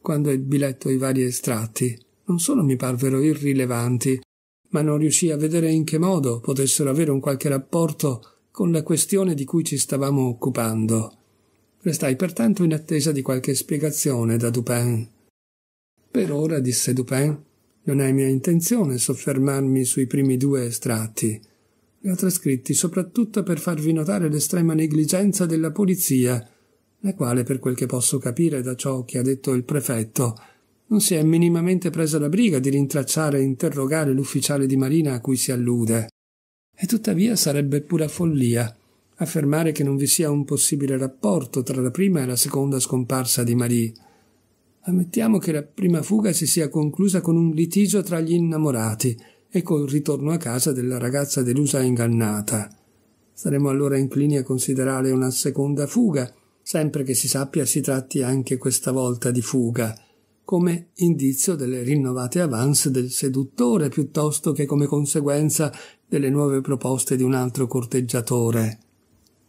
Quando il letto i vari estratti, non solo mi parvero irrilevanti, ma non riuscii a vedere in che modo potessero avere un qualche rapporto con la questione di cui ci stavamo occupando. Restai pertanto in attesa di qualche spiegazione da Dupin. Per ora, disse Dupin, non è mia intenzione soffermarmi sui primi due estratti. Li ho trascritti soprattutto per farvi notare l'estrema negligenza della polizia, la quale, per quel che posso capire da ciò che ha detto il prefetto, non si è minimamente presa la briga di rintracciare e interrogare l'ufficiale di marina a cui si allude. E tuttavia sarebbe pura follia affermare che non vi sia un possibile rapporto tra la prima e la seconda scomparsa di Marie. Ammettiamo che la prima fuga si sia conclusa con un litigio tra gli innamorati e col ritorno a casa della ragazza delusa e ingannata. Saremo allora inclini a considerare una seconda fuga, sempre che si sappia si tratti anche questa volta di fuga come indizio delle rinnovate avance del seduttore piuttosto che come conseguenza delle nuove proposte di un altro corteggiatore.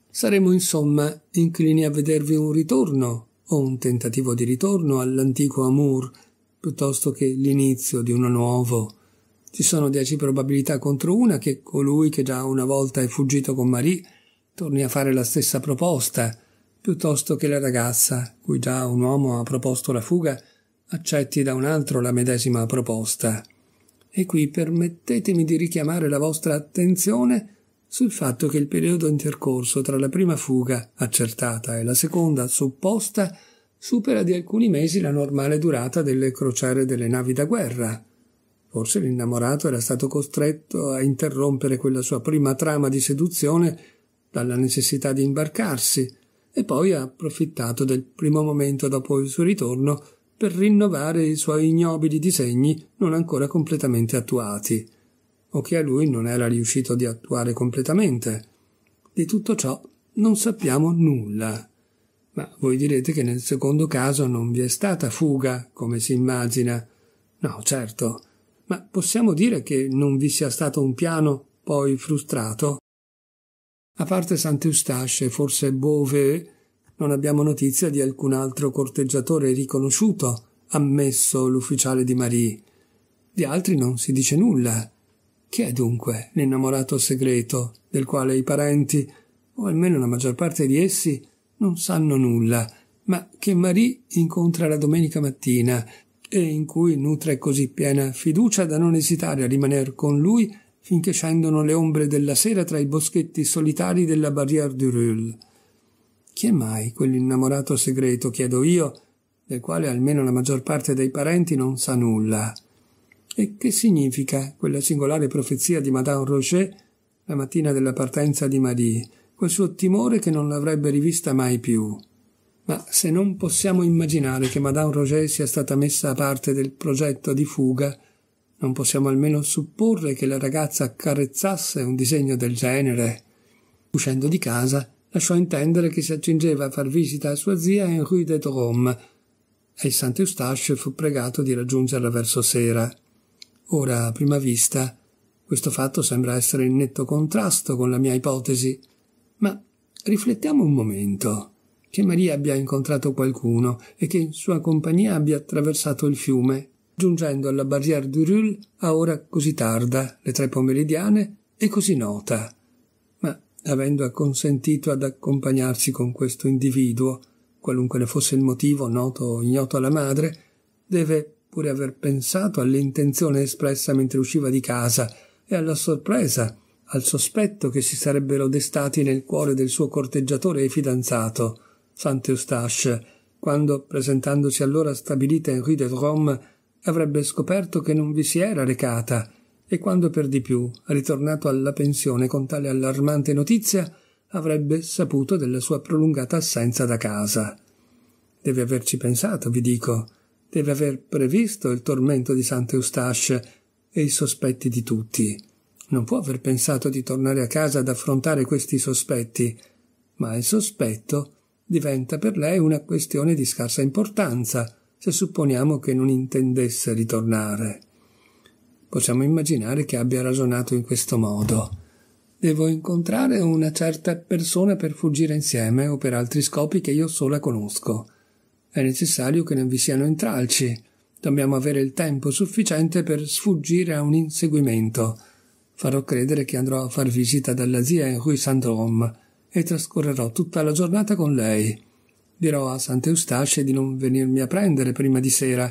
Saremo insomma inclini a vedervi un ritorno o un tentativo di ritorno all'antico amour piuttosto che l'inizio di uno nuovo. Ci sono dieci probabilità contro una che colui che già una volta è fuggito con Marie torni a fare la stessa proposta, piuttosto che la ragazza, cui già un uomo ha proposto la fuga, accetti da un altro la medesima proposta. E qui permettetemi di richiamare la vostra attenzione sul fatto che il periodo intercorso tra la prima fuga accertata e la seconda supposta supera di alcuni mesi la normale durata delle crociere delle navi da guerra. Forse l'innamorato era stato costretto a interrompere quella sua prima trama di seduzione dalla necessità di imbarcarsi e poi ha approfittato del primo momento dopo il suo ritorno per rinnovare i suoi ignobili disegni non ancora completamente attuati, o che a lui non era riuscito di attuare completamente. Di tutto ciò non sappiamo nulla. Ma voi direte che nel secondo caso non vi è stata fuga, come si immagina. No, certo. Ma possiamo dire che non vi sia stato un piano poi frustrato? A parte Sant'Eustache e forse Beauvais, non abbiamo notizia di alcun altro corteggiatore riconosciuto, ammesso l'ufficiale di Marie. Di altri non si dice nulla. Chi è dunque l'innamorato segreto del quale i parenti, o almeno la maggior parte di essi, non sanno nulla, ma che Marie incontra la domenica mattina e in cui nutre così piena fiducia da non esitare a rimaner con lui finché scendono le ombre della sera tra i boschetti solitari della Barrière du Rulle. Chi è mai quell'innamorato segreto, chiedo io, del quale almeno la maggior parte dei parenti non sa nulla? E che significa quella singolare profezia di Madame Roger la mattina della partenza di Marie, quel suo timore che non l'avrebbe rivista mai più? Ma se non possiamo immaginare che Madame Roger sia stata messa a parte del progetto di fuga, non possiamo almeno supporre che la ragazza accarezzasse un disegno del genere. Uscendo di casa, lasciò intendere che si accingeva a far visita a sua zia in Rue de Drôme e il Sant'Eustache fu pregato di raggiungerla verso sera. Ora, a prima vista, questo fatto sembra essere in netto contrasto con la mia ipotesi, ma riflettiamo un momento. Che Maria abbia incontrato qualcuno e che in sua compagnia abbia attraversato il fiume, giungendo alla barrière du Rulle a ora così tarda, le tre pomeridiane, e così nota avendo acconsentito ad accompagnarsi con questo individuo, qualunque ne fosse il motivo noto o ignoto alla madre, deve pure aver pensato all'intenzione espressa mentre usciva di casa e alla sorpresa, al sospetto che si sarebbero destati nel cuore del suo corteggiatore e fidanzato, Sant'Eustache, quando, presentandosi allora stabilita in Rue de Rome, avrebbe scoperto che non vi si era recata, e quando per di più, ritornato alla pensione con tale allarmante notizia, avrebbe saputo della sua prolungata assenza da casa. Deve averci pensato, vi dico, deve aver previsto il tormento di Sant'Eustache e i sospetti di tutti. Non può aver pensato di tornare a casa ad affrontare questi sospetti, ma il sospetto diventa per lei una questione di scarsa importanza, se supponiamo che non intendesse ritornare. Possiamo immaginare che abbia ragionato in questo modo. Devo incontrare una certa persona per fuggire insieme o per altri scopi che io sola conosco. È necessario che non vi siano intralci. Dobbiamo avere il tempo sufficiente per sfuggire a un inseguimento. Farò credere che andrò a far visita dalla zia in Rue Saint-Drôme e trascorrerò tutta la giornata con lei. Dirò a Sant'Eustace di non venirmi a prendere prima di sera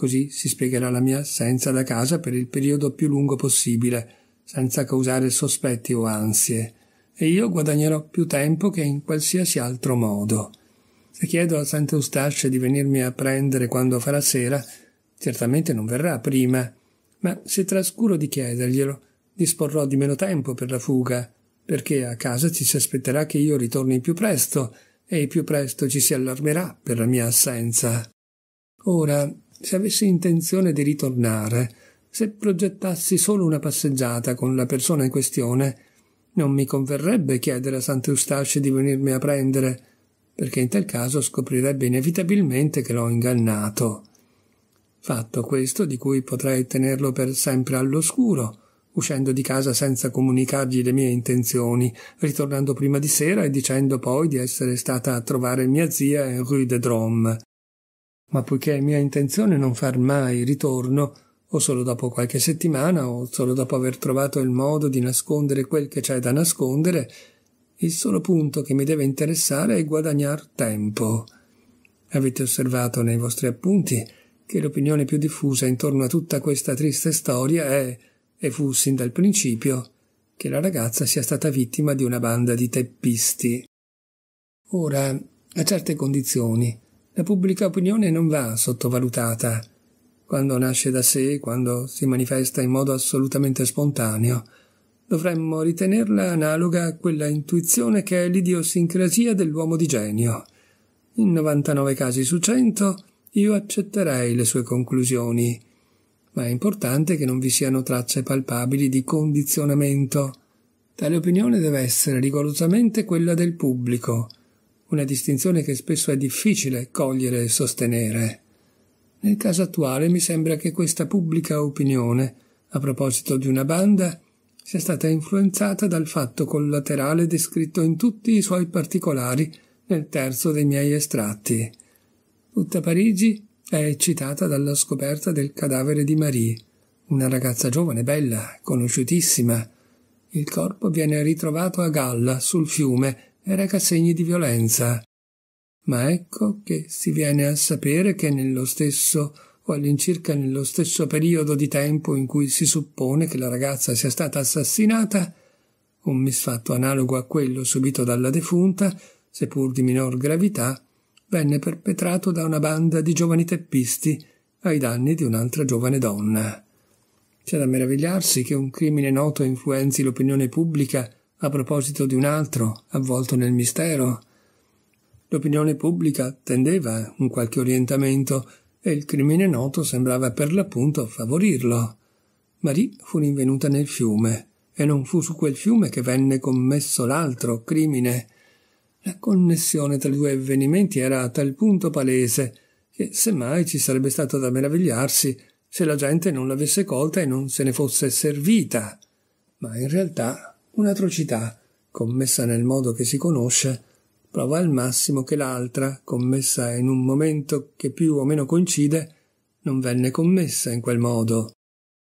Così si spiegherà la mia assenza da casa per il periodo più lungo possibile, senza causare sospetti o ansie, e io guadagnerò più tempo che in qualsiasi altro modo. Se chiedo a Sant'Eustace di venirmi a prendere quando farà sera, certamente non verrà prima, ma se trascuro di chiederglielo, disporrò di meno tempo per la fuga, perché a casa ci si aspetterà che io ritorni più presto, e più presto ci si allarmerà per la mia assenza. Ora, se avessi intenzione di ritornare, se progettassi solo una passeggiata con la persona in questione, non mi converrebbe chiedere a Sant'Eustaccio di venirmi a prendere, perché in tal caso scoprirebbe inevitabilmente che l'ho ingannato. Fatto questo di cui potrei tenerlo per sempre all'oscuro, uscendo di casa senza comunicargli le mie intenzioni, ritornando prima di sera e dicendo poi di essere stata a trovare mia zia in Rue de Drôme ma poiché è mia intenzione non far mai ritorno, o solo dopo qualche settimana, o solo dopo aver trovato il modo di nascondere quel che c'è da nascondere, il solo punto che mi deve interessare è guadagnar tempo. Avete osservato nei vostri appunti che l'opinione più diffusa intorno a tutta questa triste storia è, e fu sin dal principio, che la ragazza sia stata vittima di una banda di teppisti. Ora, a certe condizioni, la pubblica opinione non va sottovalutata. Quando nasce da sé, quando si manifesta in modo assolutamente spontaneo, dovremmo ritenerla analoga a quella intuizione che è l'idiosincrasia dell'uomo di genio. In 99 casi su 100 io accetterei le sue conclusioni, ma è importante che non vi siano tracce palpabili di condizionamento. Tale opinione deve essere rigorosamente quella del pubblico, una distinzione che spesso è difficile cogliere e sostenere. Nel caso attuale mi sembra che questa pubblica opinione, a proposito di una banda, sia stata influenzata dal fatto collaterale descritto in tutti i suoi particolari nel terzo dei miei estratti. Tutta Parigi è eccitata dalla scoperta del cadavere di Marie, una ragazza giovane, bella, conosciutissima. Il corpo viene ritrovato a galla sul fiume reca segni di violenza. Ma ecco che si viene a sapere che nello stesso o all'incirca nello stesso periodo di tempo in cui si suppone che la ragazza sia stata assassinata, un misfatto analogo a quello subito dalla defunta, seppur di minor gravità, venne perpetrato da una banda di giovani teppisti ai danni di un'altra giovane donna. C'è da meravigliarsi che un crimine noto influenzi l'opinione pubblica a proposito di un altro, avvolto nel mistero. L'opinione pubblica tendeva un qualche orientamento e il crimine noto sembrava per l'appunto favorirlo. Marie fu rinvenuta nel fiume, e non fu su quel fiume che venne commesso l'altro crimine. La connessione tra i due avvenimenti era a tal punto palese che semmai ci sarebbe stato da meravigliarsi se la gente non l'avesse colta e non se ne fosse servita. Ma in realtà Un'atrocità, commessa nel modo che si conosce, prova al massimo che l'altra, commessa in un momento che più o meno coincide, non venne commessa in quel modo.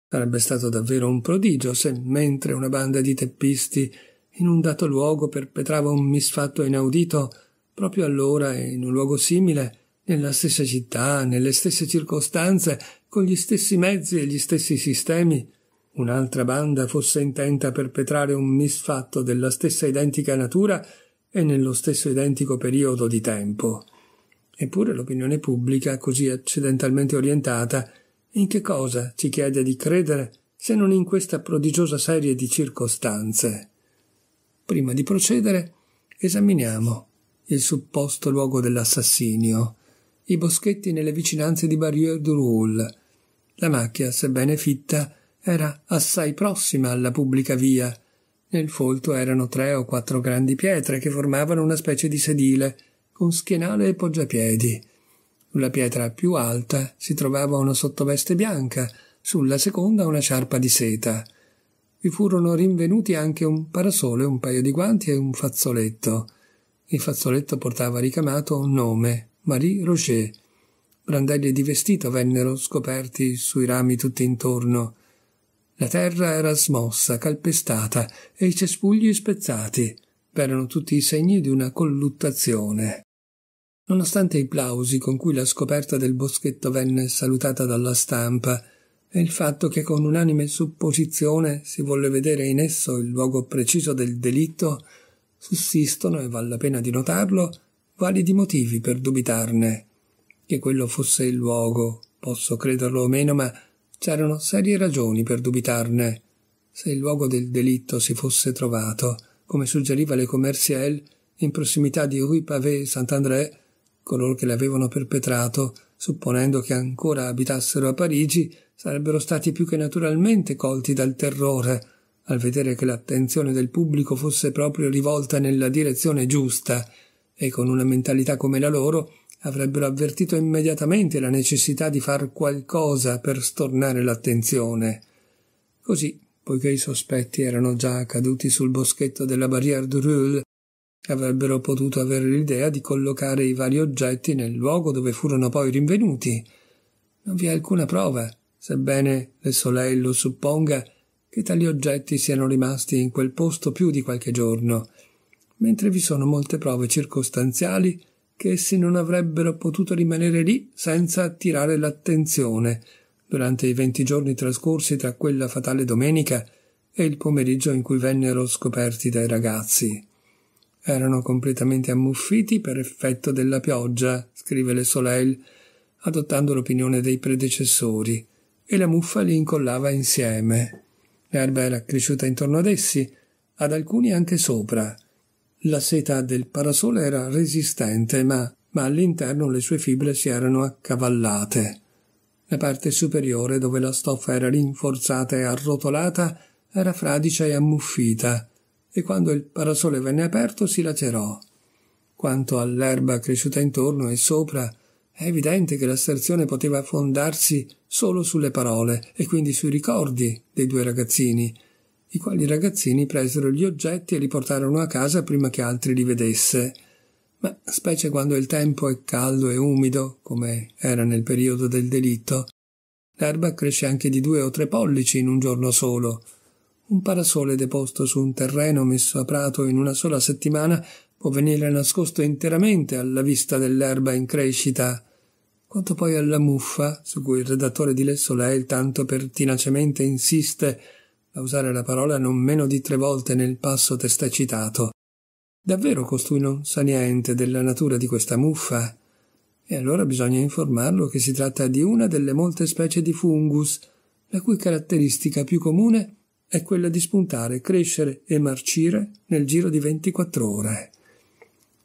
Sarebbe stato davvero un prodigio se, mentre una banda di teppisti in un dato luogo perpetrava un misfatto inaudito, proprio allora e in un luogo simile, nella stessa città, nelle stesse circostanze, con gli stessi mezzi e gli stessi sistemi, un'altra banda fosse intenta a perpetrare un misfatto della stessa identica natura e nello stesso identico periodo di tempo. Eppure l'opinione pubblica, così accidentalmente orientata, in che cosa ci chiede di credere se non in questa prodigiosa serie di circostanze? Prima di procedere, esaminiamo il supposto luogo dell'assassinio, i boschetti nelle vicinanze di Barrière du Roule. La macchia, sebbene fitta, era assai prossima alla pubblica via. Nel folto erano tre o quattro grandi pietre che formavano una specie di sedile, con schienale e poggiapiedi. Sulla pietra più alta si trovava una sottoveste bianca, sulla seconda una sciarpa di seta. Vi furono rinvenuti anche un parasole, un paio di guanti e un fazzoletto. Il fazzoletto portava ricamato un nome, Marie Rocher. Brandelli di vestito vennero scoperti sui rami tutti intorno. La terra era smossa, calpestata e i cespugli spezzati. Erano tutti i segni di una colluttazione. Nonostante i plausi con cui la scoperta del boschetto venne salutata dalla stampa e il fatto che con unanime supposizione si volle vedere in esso il luogo preciso del delitto, sussistono, e vale la pena di notarlo, validi motivi per dubitarne. Che quello fosse il luogo, posso crederlo o meno, ma C'erano serie ragioni per dubitarne. Se il luogo del delitto si fosse trovato, come suggeriva Le Commerciel, in prossimità di Rue Pavé e Saint-André, coloro che l'avevano perpetrato, supponendo che ancora abitassero a Parigi, sarebbero stati più che naturalmente colti dal terrore, al vedere che l'attenzione del pubblico fosse proprio rivolta nella direzione giusta, e con una mentalità come la loro avrebbero avvertito immediatamente la necessità di far qualcosa per stornare l'attenzione. Così, poiché i sospetti erano già caduti sul boschetto della Barrière du Roule, avrebbero potuto avere l'idea di collocare i vari oggetti nel luogo dove furono poi rinvenuti. Non vi è alcuna prova, sebbene Le Soleil lo supponga, che tali oggetti siano rimasti in quel posto più di qualche giorno, mentre vi sono molte prove circostanziali che essi non avrebbero potuto rimanere lì senza attirare l'attenzione durante i venti giorni trascorsi tra quella fatale domenica e il pomeriggio in cui vennero scoperti dai ragazzi. Erano completamente ammuffiti per effetto della pioggia, scrive Le Soleil, adottando l'opinione dei predecessori, e la muffa li incollava insieme. L'erba era cresciuta intorno ad essi, ad alcuni anche sopra, la seta del parasole era resistente, ma, ma all'interno le sue fibre si erano accavallate. La parte superiore, dove la stoffa era rinforzata e arrotolata, era fradicia e ammuffita, e quando il parasole venne aperto si lacerò. Quanto all'erba cresciuta intorno e sopra, è evidente che l'asserzione poteva fondarsi solo sulle parole e quindi sui ricordi dei due ragazzini, i quali ragazzini presero gli oggetti e li portarono a casa prima che altri li vedesse. Ma specie quando il tempo è caldo e umido, come era nel periodo del delitto, l'erba cresce anche di due o tre pollici in un giorno solo. Un parasole deposto su un terreno messo a prato in una sola settimana può venire nascosto interamente alla vista dell'erba in crescita. Quanto poi alla muffa, su cui il redattore di Le Soleil tanto pertinacemente insiste, a usare la parola non meno di tre volte nel passo testa citato. Davvero costui non sa niente della natura di questa muffa? E allora bisogna informarlo che si tratta di una delle molte specie di fungus, la cui caratteristica più comune è quella di spuntare, crescere e marcire nel giro di 24 ore.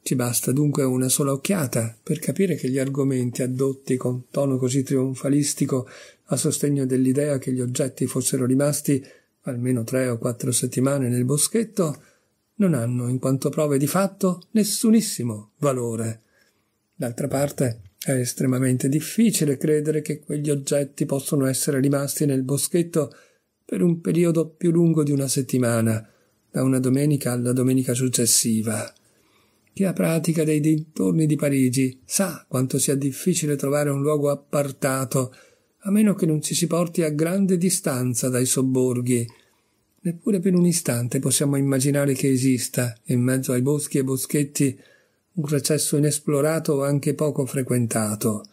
Ci basta dunque una sola occhiata per capire che gli argomenti addotti con tono così trionfalistico a sostegno dell'idea che gli oggetti fossero rimasti almeno tre o quattro settimane nel boschetto, non hanno, in quanto prove di fatto, nessunissimo valore. D'altra parte, è estremamente difficile credere che quegli oggetti possono essere rimasti nel boschetto per un periodo più lungo di una settimana, da una domenica alla domenica successiva. Chi ha pratica dei dintorni di Parigi sa quanto sia difficile trovare un luogo appartato, a meno che non ci si porti a grande distanza dai sobborghi, Neppure per un istante possiamo immaginare che esista, in mezzo ai boschi e boschetti, un recesso inesplorato o anche poco frequentato.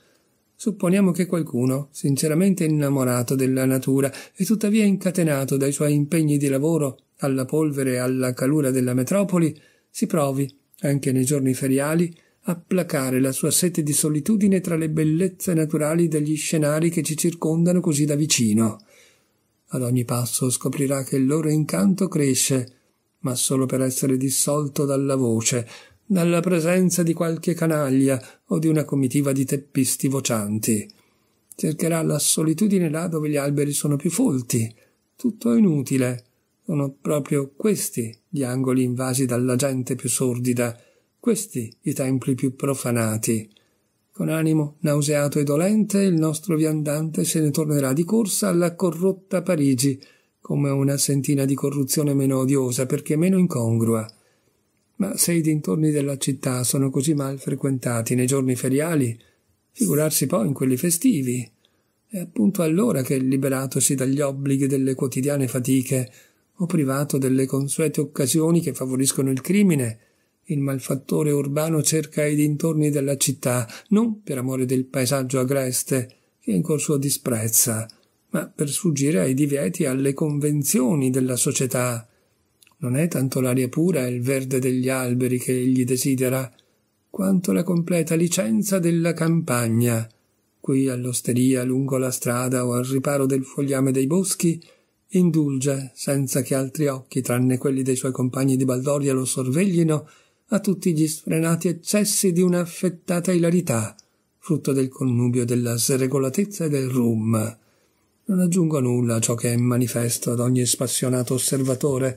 Supponiamo che qualcuno, sinceramente innamorato della natura e tuttavia incatenato dai suoi impegni di lavoro alla polvere e alla calura della metropoli, si provi, anche nei giorni feriali, a placare la sua sete di solitudine tra le bellezze naturali degli scenari che ci circondano così da vicino. Ad ogni passo scoprirà che il loro incanto cresce, ma solo per essere dissolto dalla voce, dalla presenza di qualche canaglia o di una comitiva di teppisti vocianti. Cercherà la solitudine là dove gli alberi sono più folti. Tutto è inutile. Sono proprio questi gli angoli invasi dalla gente più sordida, questi i templi più profanati. Con animo nauseato e dolente, il nostro viandante se ne tornerà di corsa alla corrotta Parigi, come una sentina di corruzione meno odiosa perché meno incongrua. Ma se i dintorni della città sono così mal frequentati nei giorni feriali, figurarsi poi in quelli festivi. È appunto allora che, liberatosi dagli obblighi delle quotidiane fatiche, o privato delle consuete occasioni che favoriscono il crimine, il malfattore urbano cerca i dintorni della città, non per amore del paesaggio agreste, che in col suo disprezza, ma per sfuggire ai divieti e alle convenzioni della società. Non è tanto l'aria pura e il verde degli alberi che egli desidera, quanto la completa licenza della campagna. Qui all'osteria, lungo la strada o al riparo del fogliame dei boschi, indulge, senza che altri occhi, tranne quelli dei suoi compagni di baldoria, lo sorveglino, a tutti gli sfrenati eccessi di un'affettata ilarità, frutto del connubio della sregolatezza e del rum. Non aggiungo nulla a ciò che è manifesto ad ogni spassionato osservatore,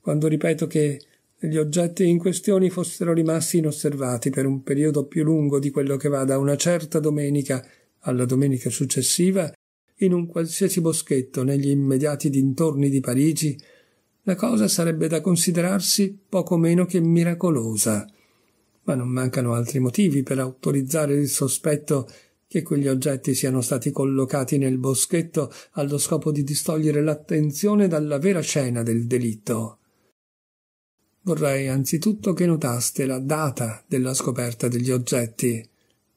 quando ripeto che gli oggetti in questione fossero rimasti inosservati per un periodo più lungo di quello che va da una certa domenica alla domenica successiva in un qualsiasi boschetto negli immediati dintorni di Parigi la cosa sarebbe da considerarsi poco meno che miracolosa. Ma non mancano altri motivi per autorizzare il sospetto che quegli oggetti siano stati collocati nel boschetto allo scopo di distogliere l'attenzione dalla vera scena del delitto. Vorrei anzitutto che notaste la data della scoperta degli oggetti.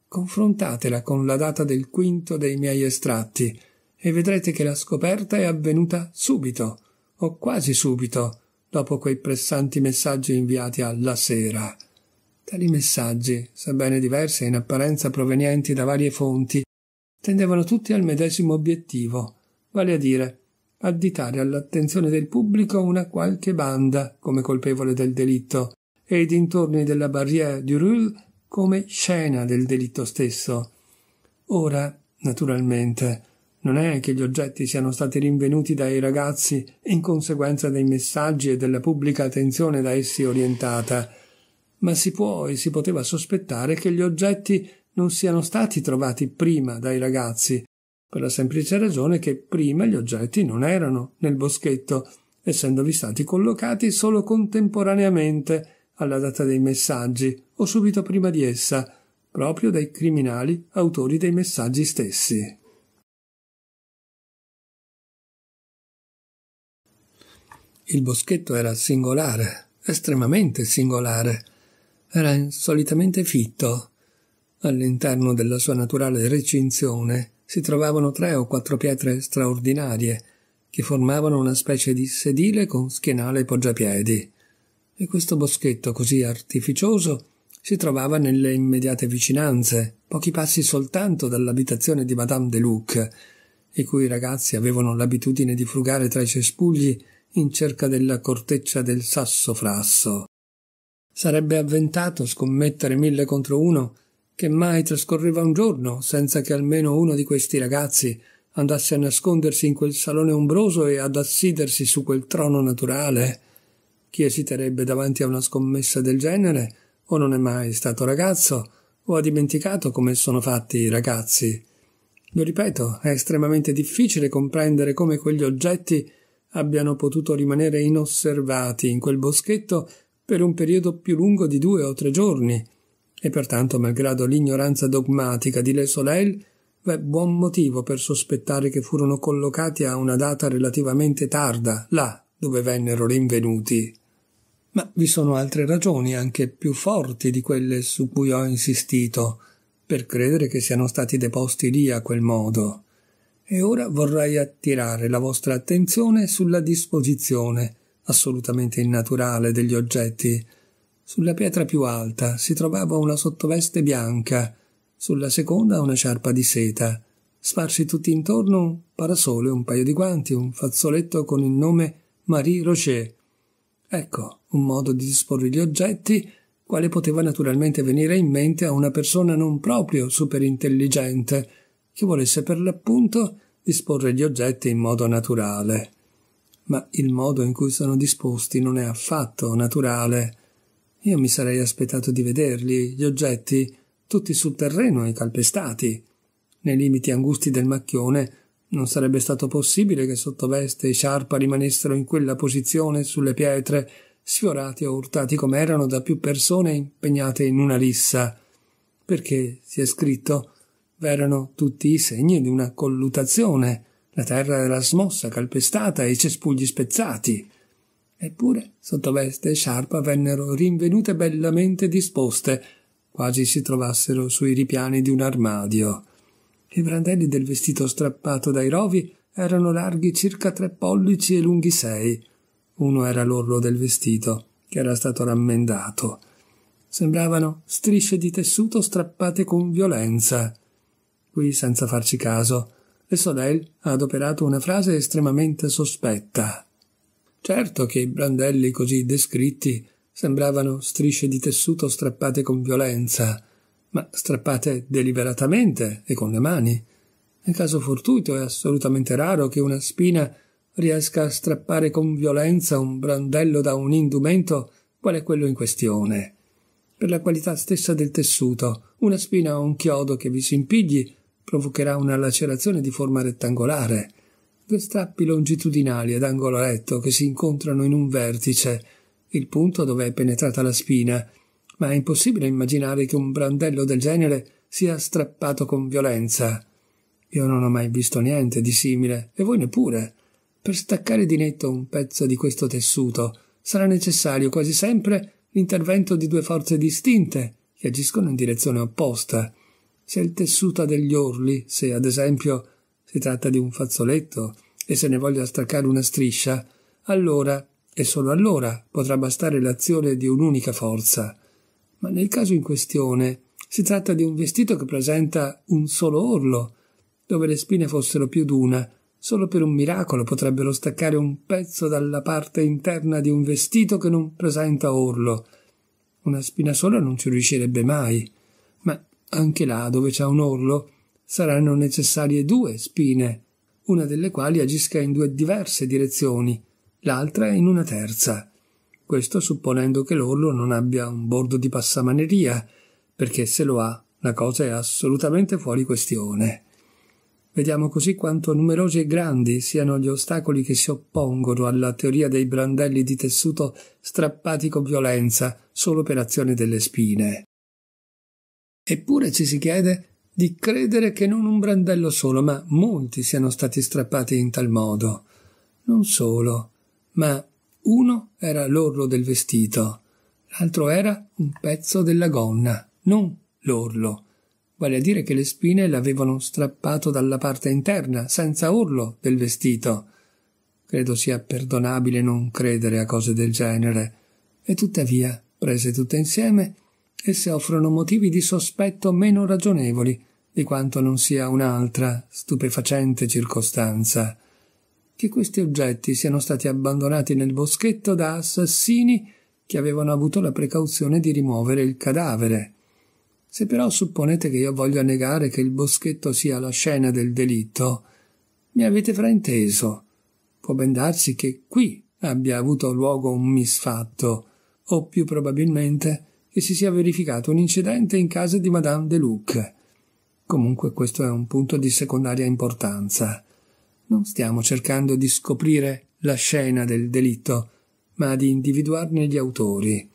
Confrontatela con la data del quinto dei miei estratti e vedrete che la scoperta è avvenuta subito, o quasi subito, dopo quei pressanti messaggi inviati alla sera. Tali messaggi, sebbene diversi e in apparenza provenienti da varie fonti, tendevano tutti al medesimo obiettivo, vale a dire additare all'attenzione del pubblico una qualche banda come colpevole del delitto e i dintorni della barriera du Rule come scena del delitto stesso. Ora, naturalmente, non è che gli oggetti siano stati rinvenuti dai ragazzi in conseguenza dei messaggi e della pubblica attenzione da essi orientata, ma si può e si poteva sospettare che gli oggetti non siano stati trovati prima dai ragazzi, per la semplice ragione che prima gli oggetti non erano nel boschetto, essendovi stati collocati solo contemporaneamente alla data dei messaggi o subito prima di essa, proprio dai criminali autori dei messaggi stessi. Il boschetto era singolare, estremamente singolare. Era insolitamente fitto. All'interno della sua naturale recinzione si trovavano tre o quattro pietre straordinarie che formavano una specie di sedile con schienale e poggiapiedi. E questo boschetto così artificioso si trovava nelle immediate vicinanze, pochi passi soltanto dall'abitazione di Madame de Luc, i cui ragazzi avevano l'abitudine di frugare tra i cespugli in cerca della corteccia del sasso frasso. Sarebbe avventato scommettere mille contro uno che mai trascorreva un giorno senza che almeno uno di questi ragazzi andasse a nascondersi in quel salone ombroso e ad assidersi su quel trono naturale. Chi esiterebbe davanti a una scommessa del genere o non è mai stato ragazzo o ha dimenticato come sono fatti i ragazzi. Lo ripeto, è estremamente difficile comprendere come quegli oggetti abbiano potuto rimanere inosservati in quel boschetto per un periodo più lungo di due o tre giorni, e pertanto, malgrado l'ignoranza dogmatica di Le Soleil, v'è buon motivo per sospettare che furono collocati a una data relativamente tarda, là dove vennero rinvenuti. Ma vi sono altre ragioni, anche più forti di quelle su cui ho insistito, per credere che siano stati deposti lì a quel modo. E ora vorrei attirare la vostra attenzione sulla disposizione, assolutamente innaturale, degli oggetti. Sulla pietra più alta si trovava una sottoveste bianca, sulla seconda una sciarpa di seta, sparsi tutti intorno un parasole, un paio di guanti, un fazzoletto con il nome Marie Rocher. Ecco un modo di disporre gli oggetti quale poteva naturalmente venire in mente a una persona non proprio superintelligente che volesse per l'appunto disporre gli oggetti in modo naturale. Ma il modo in cui sono disposti non è affatto naturale. Io mi sarei aspettato di vederli, gli oggetti, tutti sul terreno e calpestati. Nei limiti angusti del macchione non sarebbe stato possibile che sottoveste e sciarpa rimanessero in quella posizione sulle pietre, sfiorati o urtati come erano da più persone impegnate in una rissa. Perché, si è scritto, v'erano tutti i segni di una collutazione. La terra era smossa, calpestata e i cespugli spezzati. Eppure sottoveste e sciarpa vennero rinvenute bellamente disposte, quasi si trovassero sui ripiani di un armadio. I brandelli del vestito strappato dai rovi erano larghi circa tre pollici e lunghi sei. Uno era l'orlo del vestito, che era stato rammendato. Sembravano strisce di tessuto strappate con violenza qui senza farci caso, e Soleil ha adoperato una frase estremamente sospetta. Certo che i brandelli così descritti sembravano strisce di tessuto strappate con violenza, ma strappate deliberatamente e con le mani. Nel caso fortuito è assolutamente raro che una spina riesca a strappare con violenza un brandello da un indumento quale quello in questione. Per la qualità stessa del tessuto, una spina o un chiodo che vi si impigli provocherà una lacerazione di forma rettangolare, due strappi longitudinali ad angolo retto che si incontrano in un vertice, il punto dove è penetrata la spina, ma è impossibile immaginare che un brandello del genere sia strappato con violenza. Io non ho mai visto niente di simile, e voi neppure. Per staccare di netto un pezzo di questo tessuto sarà necessario quasi sempre l'intervento di due forze distinte che agiscono in direzione opposta se il tessuta degli orli, se ad esempio si tratta di un fazzoletto e se ne voglia staccare una striscia, allora e solo allora potrà bastare l'azione di un'unica forza. Ma nel caso in questione si tratta di un vestito che presenta un solo orlo, dove le spine fossero più d'una, solo per un miracolo potrebbero staccare un pezzo dalla parte interna di un vestito che non presenta orlo. Una spina sola non ci riuscirebbe mai. Anche là dove c'è un orlo saranno necessarie due spine, una delle quali agisca in due diverse direzioni, l'altra in una terza. Questo supponendo che l'orlo non abbia un bordo di passamaneria, perché se lo ha la cosa è assolutamente fuori questione. Vediamo così quanto numerosi e grandi siano gli ostacoli che si oppongono alla teoria dei brandelli di tessuto strappati con violenza solo per azione delle spine. Eppure ci si chiede di credere che non un brandello solo, ma molti siano stati strappati in tal modo. Non solo, ma uno era l'orlo del vestito, l'altro era un pezzo della gonna, non l'orlo, vale a dire che le spine l'avevano strappato dalla parte interna, senza orlo del vestito. Credo sia perdonabile non credere a cose del genere, e tuttavia, prese tutte insieme, esse offrono motivi di sospetto meno ragionevoli di quanto non sia un'altra stupefacente circostanza che questi oggetti siano stati abbandonati nel boschetto da assassini che avevano avuto la precauzione di rimuovere il cadavere. Se però supponete che io voglia negare che il boschetto sia la scena del delitto, mi avete frainteso. Può ben darsi che qui abbia avuto luogo un misfatto, o più probabilmente che si sia verificato un incidente in casa di Madame de Luc. Comunque questo è un punto di secondaria importanza. Non stiamo cercando di scoprire la scena del delitto, ma di individuarne gli autori.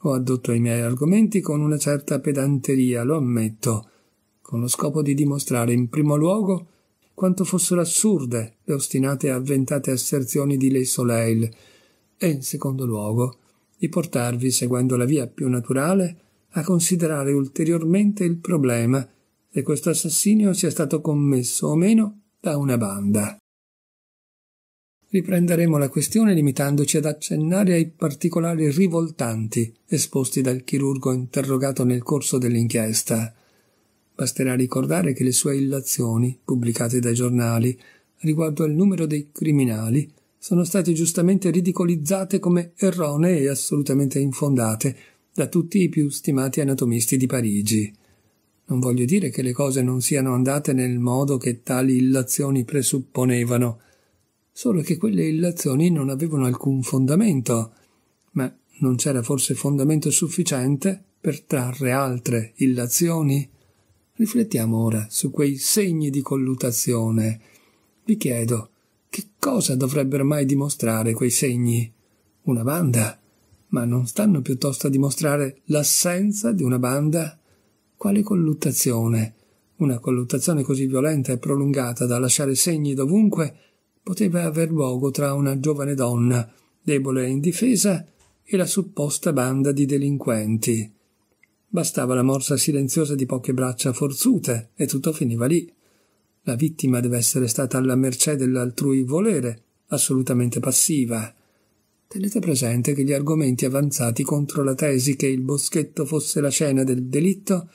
Ho addotto i miei argomenti con una certa pedanteria, lo ammetto, con lo scopo di dimostrare in primo luogo quanto fossero assurde le ostinate e avventate asserzioni di Le Soleil e in secondo luogo di portarvi, seguendo la via più naturale, a considerare ulteriormente il problema se questo assassinio sia stato commesso o meno da una banda. Riprenderemo la questione limitandoci ad accennare ai particolari rivoltanti esposti dal chirurgo interrogato nel corso dell'inchiesta. Basterà ricordare che le sue illazioni, pubblicate dai giornali, riguardo al numero dei criminali, sono state giustamente ridicolizzate come erronee e assolutamente infondate da tutti i più stimati anatomisti di Parigi. Non voglio dire che le cose non siano andate nel modo che tali illazioni presupponevano, solo che quelle illazioni non avevano alcun fondamento, ma non c'era forse fondamento sufficiente per trarre altre illazioni? Riflettiamo ora su quei segni di collutazione. Vi chiedo, che cosa dovrebbero mai dimostrare quei segni? Una banda? Ma non stanno piuttosto a dimostrare l'assenza di una banda? Quale colluttazione? Una colluttazione così violenta e prolungata da lasciare segni dovunque poteva aver luogo tra una giovane donna, debole e indifesa, e la supposta banda di delinquenti. Bastava la morsa silenziosa di poche braccia forzute e tutto finiva lì. La vittima deve essere stata alla mercé dell'altrui volere, assolutamente passiva. Tenete presente che gli argomenti avanzati contro la tesi che il boschetto fosse la scena del delitto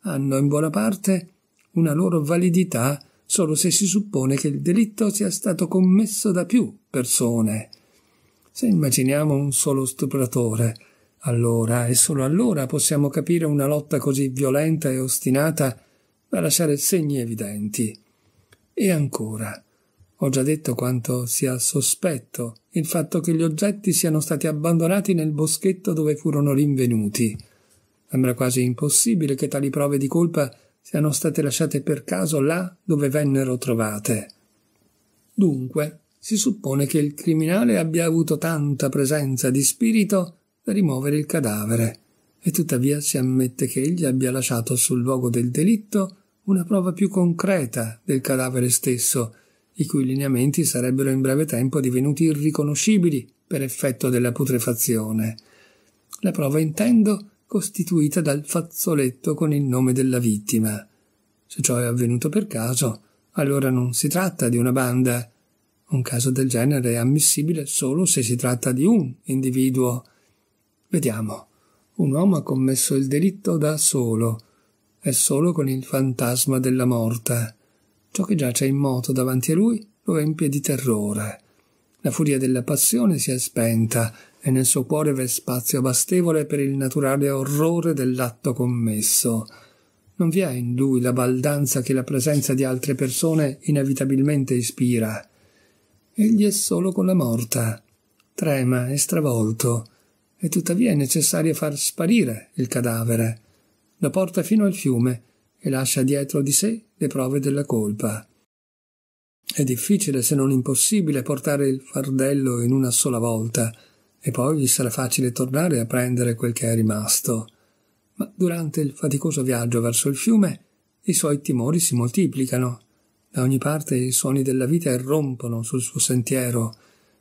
hanno in buona parte una loro validità solo se si suppone che il delitto sia stato commesso da più persone. Se immaginiamo un solo stupratore, allora e solo allora possiamo capire una lotta così violenta e ostinata da lasciare segni evidenti. E ancora, ho già detto quanto sia sospetto il fatto che gli oggetti siano stati abbandonati nel boschetto dove furono rinvenuti. Sembra quasi impossibile che tali prove di colpa siano state lasciate per caso là dove vennero trovate. Dunque, si suppone che il criminale abbia avuto tanta presenza di spirito da rimuovere il cadavere, e tuttavia si ammette che egli abbia lasciato sul luogo del delitto una prova più concreta del cadavere stesso, i cui lineamenti sarebbero in breve tempo divenuti irriconoscibili per effetto della putrefazione. La prova intendo costituita dal fazzoletto con il nome della vittima. Se ciò è avvenuto per caso, allora non si tratta di una banda. Un caso del genere è ammissibile solo se si tratta di un individuo. Vediamo. Un uomo ha commesso il delitto da solo, è solo con il fantasma della morta. Ciò che giace in moto davanti a lui lo empie di terrore. La furia della passione si è spenta e nel suo cuore v'è spazio bastevole per il naturale orrore dell'atto commesso. Non vi è in lui la baldanza che la presenza di altre persone inevitabilmente ispira. Egli è solo con la morta, trema e stravolto, e tuttavia è necessario far sparire il cadavere la porta fino al fiume e lascia dietro di sé le prove della colpa. È difficile, se non impossibile, portare il fardello in una sola volta, e poi gli sarà facile tornare a prendere quel che è rimasto. Ma durante il faticoso viaggio verso il fiume i suoi timori si moltiplicano. Da ogni parte i suoni della vita irrompono sul suo sentiero.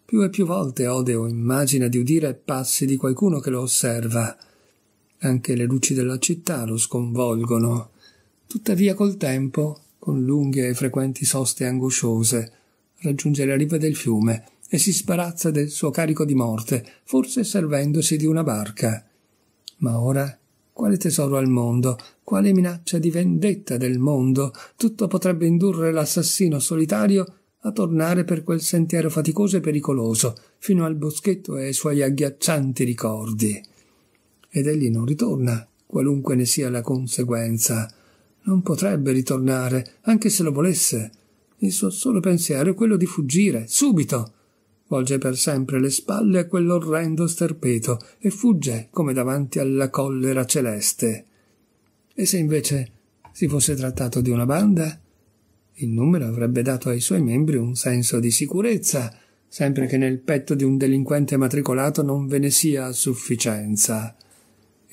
Più e più volte ode o immagina di udire passi di qualcuno che lo osserva. Anche le luci della città lo sconvolgono. Tuttavia col tempo, con lunghe e frequenti soste angosciose, raggiunge la riva del fiume e si sbarazza del suo carico di morte, forse servendosi di una barca. Ma ora quale tesoro al mondo, quale minaccia di vendetta del mondo, tutto potrebbe indurre l'assassino solitario a tornare per quel sentiero faticoso e pericoloso, fino al boschetto e ai suoi agghiaccianti ricordi ed egli non ritorna, qualunque ne sia la conseguenza. Non potrebbe ritornare, anche se lo volesse. Il suo solo pensiero è quello di fuggire, subito. Volge per sempre le spalle a quell'orrendo sterpeto e fugge come davanti alla collera celeste. E se invece si fosse trattato di una banda? Il numero avrebbe dato ai suoi membri un senso di sicurezza, sempre che nel petto di un delinquente matricolato non ve ne sia a sufficienza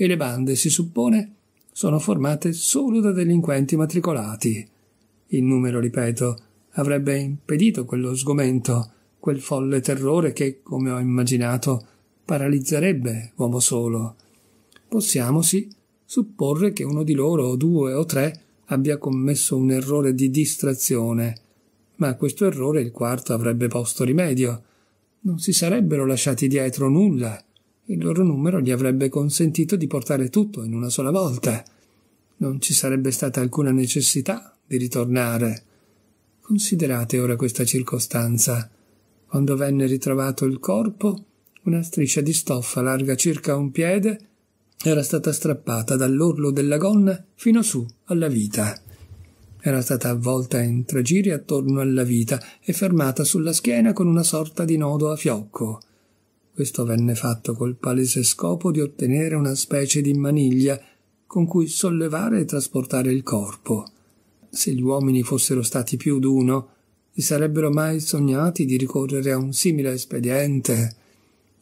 e le bande, si suppone, sono formate solo da delinquenti matricolati. Il numero, ripeto, avrebbe impedito quello sgomento, quel folle terrore che, come ho immaginato, paralizzerebbe l'uomo solo. Possiamo, sì, supporre che uno di loro, o due o tre, abbia commesso un errore di distrazione, ma a questo errore il quarto avrebbe posto rimedio. Non si sarebbero lasciati dietro nulla, il loro numero gli avrebbe consentito di portare tutto in una sola volta. Non ci sarebbe stata alcuna necessità di ritornare. Considerate ora questa circostanza. Quando venne ritrovato il corpo, una striscia di stoffa larga circa un piede era stata strappata dall'orlo della gonna fino su alla vita. Era stata avvolta in tre giri attorno alla vita e fermata sulla schiena con una sorta di nodo a fiocco. Questo venne fatto col palese scopo di ottenere una specie di maniglia con cui sollevare e trasportare il corpo. Se gli uomini fossero stati più d'uno, si sarebbero mai sognati di ricorrere a un simile espediente.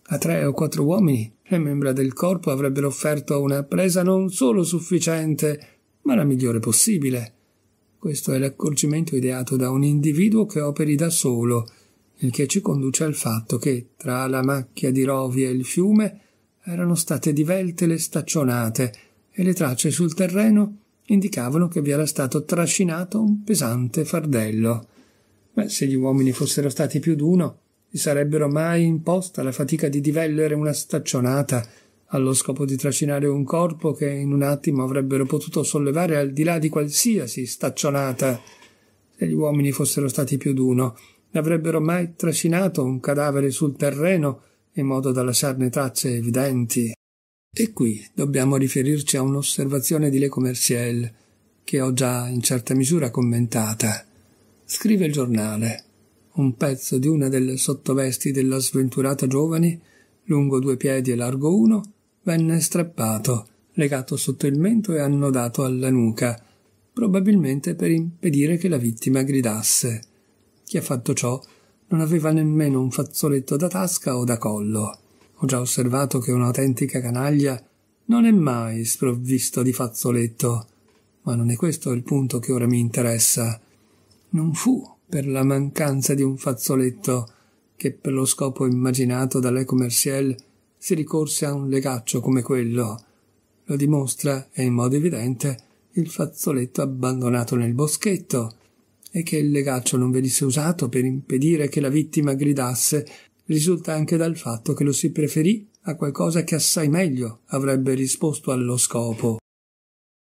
A tre o quattro uomini le membra del corpo avrebbero offerto una presa non solo sufficiente, ma la migliore possibile. Questo è l'accorgimento ideato da un individuo che operi da solo, il che ci conduce al fatto che tra la macchia di rovi e il fiume erano state divelte le staccionate e le tracce sul terreno indicavano che vi era stato trascinato un pesante fardello. Beh, se gli uomini fossero stati più d'uno, si sarebbero mai imposta la fatica di divellere una staccionata allo scopo di trascinare un corpo che in un attimo avrebbero potuto sollevare al di là di qualsiasi staccionata. Se gli uomini fossero stati più d'uno, n'avrebbero mai trascinato un cadavere sul terreno in modo da lasciarne tracce evidenti. E qui dobbiamo riferirci a un'osservazione di Le Commerciel, che ho già in certa misura commentata. Scrive il giornale. Un pezzo di una delle sottovesti della sventurata giovane, lungo due piedi e largo uno, venne strappato, legato sotto il mento e annodato alla nuca, probabilmente per impedire che la vittima gridasse. Chi ha fatto ciò non aveva nemmeno un fazzoletto da tasca o da collo. Ho già osservato che un'autentica canaglia non è mai sprovvisto di fazzoletto. Ma non è questo il punto che ora mi interessa. Non fu per la mancanza di un fazzoletto che per lo scopo immaginato dalle commerciel si ricorse a un legaccio come quello. Lo dimostra, e in modo evidente, il fazzoletto abbandonato nel boschetto, e che il legaccio non venisse usato per impedire che la vittima gridasse risulta anche dal fatto che lo si preferì a qualcosa che assai meglio avrebbe risposto allo scopo.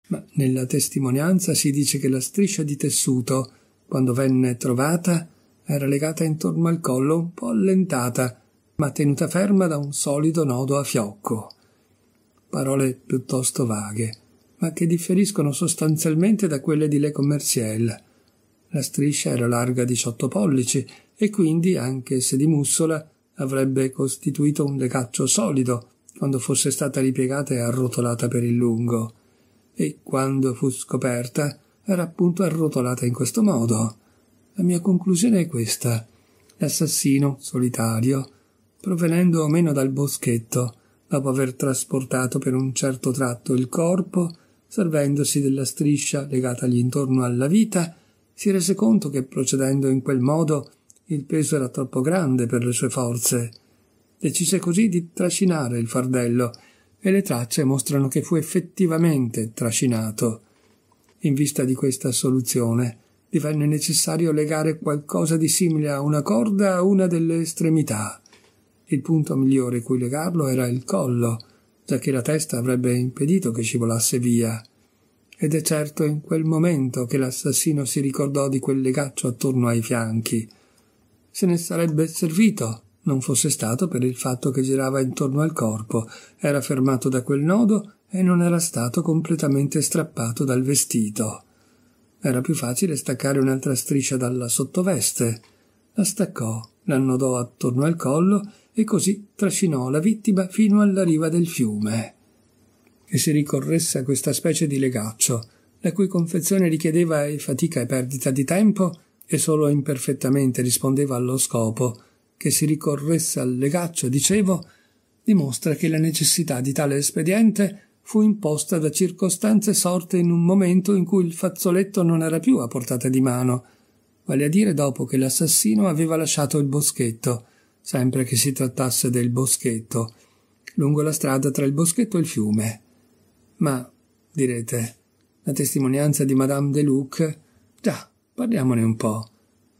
Ma nella testimonianza si dice che la striscia di tessuto, quando venne trovata, era legata intorno al collo un po' allentata, ma tenuta ferma da un solido nodo a fiocco. Parole piuttosto vaghe, ma che differiscono sostanzialmente da quelle di Le Commerciel la striscia era larga 18 pollici e quindi, anche se di mussola, avrebbe costituito un legaccio solido quando fosse stata ripiegata e arrotolata per il lungo. E quando fu scoperta, era appunto arrotolata in questo modo. La mia conclusione è questa. L'assassino, solitario, provenendo o meno dal boschetto, dopo aver trasportato per un certo tratto il corpo, servendosi della striscia legatagli intorno alla vita, si rese conto che procedendo in quel modo il peso era troppo grande per le sue forze. Decise così di trascinare il fardello e le tracce mostrano che fu effettivamente trascinato. In vista di questa soluzione divenne necessario legare qualcosa di simile a una corda a una delle estremità. Il punto migliore cui legarlo era il collo, già che la testa avrebbe impedito che scivolasse via ed è certo in quel momento che l'assassino si ricordò di quel legaccio attorno ai fianchi. Se ne sarebbe servito, non fosse stato per il fatto che girava intorno al corpo, era fermato da quel nodo e non era stato completamente strappato dal vestito. Era più facile staccare un'altra striscia dalla sottoveste. La staccò, l'annodò attorno al collo e così trascinò la vittima fino alla riva del fiume che si ricorresse a questa specie di legaccio, la cui confezione richiedeva e fatica e perdita di tempo e solo imperfettamente rispondeva allo scopo, che si ricorresse al legaccio, dicevo, dimostra che la necessità di tale espediente fu imposta da circostanze sorte in un momento in cui il fazzoletto non era più a portata di mano, vale a dire dopo che l'assassino aveva lasciato il boschetto, sempre che si trattasse del boschetto, lungo la strada tra il boschetto e il fiume. Ma, direte, la testimonianza di Madame de Luc, già, parliamone un po',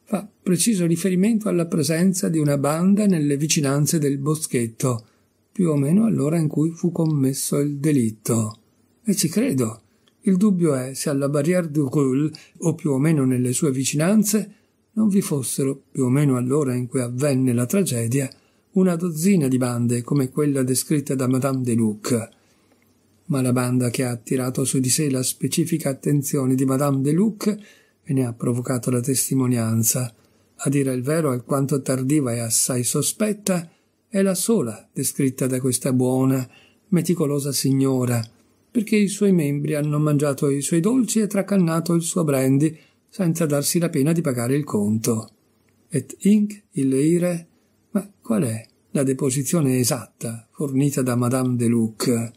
fa preciso riferimento alla presenza di una banda nelle vicinanze del boschetto, più o meno all'ora in cui fu commesso il delitto. E ci credo. Il dubbio è se alla Barrière du Roule, o più o meno nelle sue vicinanze, non vi fossero, più o meno all'ora in cui avvenne la tragedia, una dozzina di bande come quella descritta da Madame de Luc ma la banda che ha attirato su di sé la specifica attenzione di Madame de Luc e ne ha provocato la testimonianza. A dire il vero, alquanto tardiva e assai sospetta, è la sola descritta da questa buona, meticolosa signora, perché i suoi membri hanno mangiato i suoi dolci e tracannato il suo brandy senza darsi la pena di pagare il conto. Et inc ille ire? Ma qual è la deposizione esatta fornita da Madame de Luc?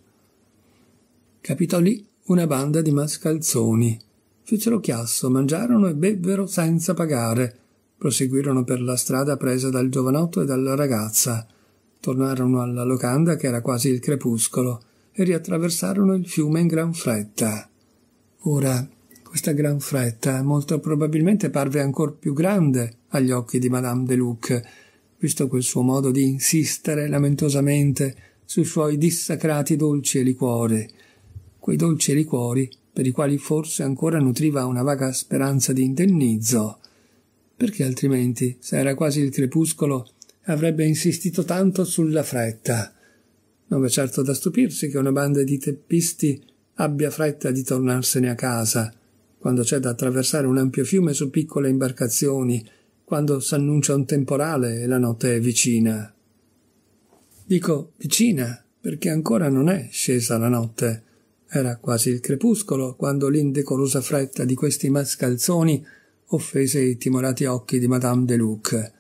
capitò lì una banda di mascalzoni. Fecero chiasso, mangiarono e bevvero senza pagare. Proseguirono per la strada presa dal giovanotto e dalla ragazza. Tornarono alla locanda che era quasi il crepuscolo e riattraversarono il fiume in gran fretta. Ora, questa gran fretta molto probabilmente parve ancor più grande agli occhi di Madame Deluc, visto quel suo modo di insistere lamentosamente sui suoi dissacrati dolci e liquori quei dolci liquori per i quali forse ancora nutriva una vaga speranza di indennizzo, perché altrimenti, se era quasi il crepuscolo, avrebbe insistito tanto sulla fretta. Non è certo da stupirsi che una banda di teppisti abbia fretta di tornarsene a casa, quando c'è da attraversare un ampio fiume su piccole imbarcazioni, quando s'annuncia un temporale e la notte è vicina. Dico vicina, perché ancora non è scesa la notte, era quasi il crepuscolo quando l'indecorosa fretta di questi mascalzoni offese i timorati occhi di Madame Deluc.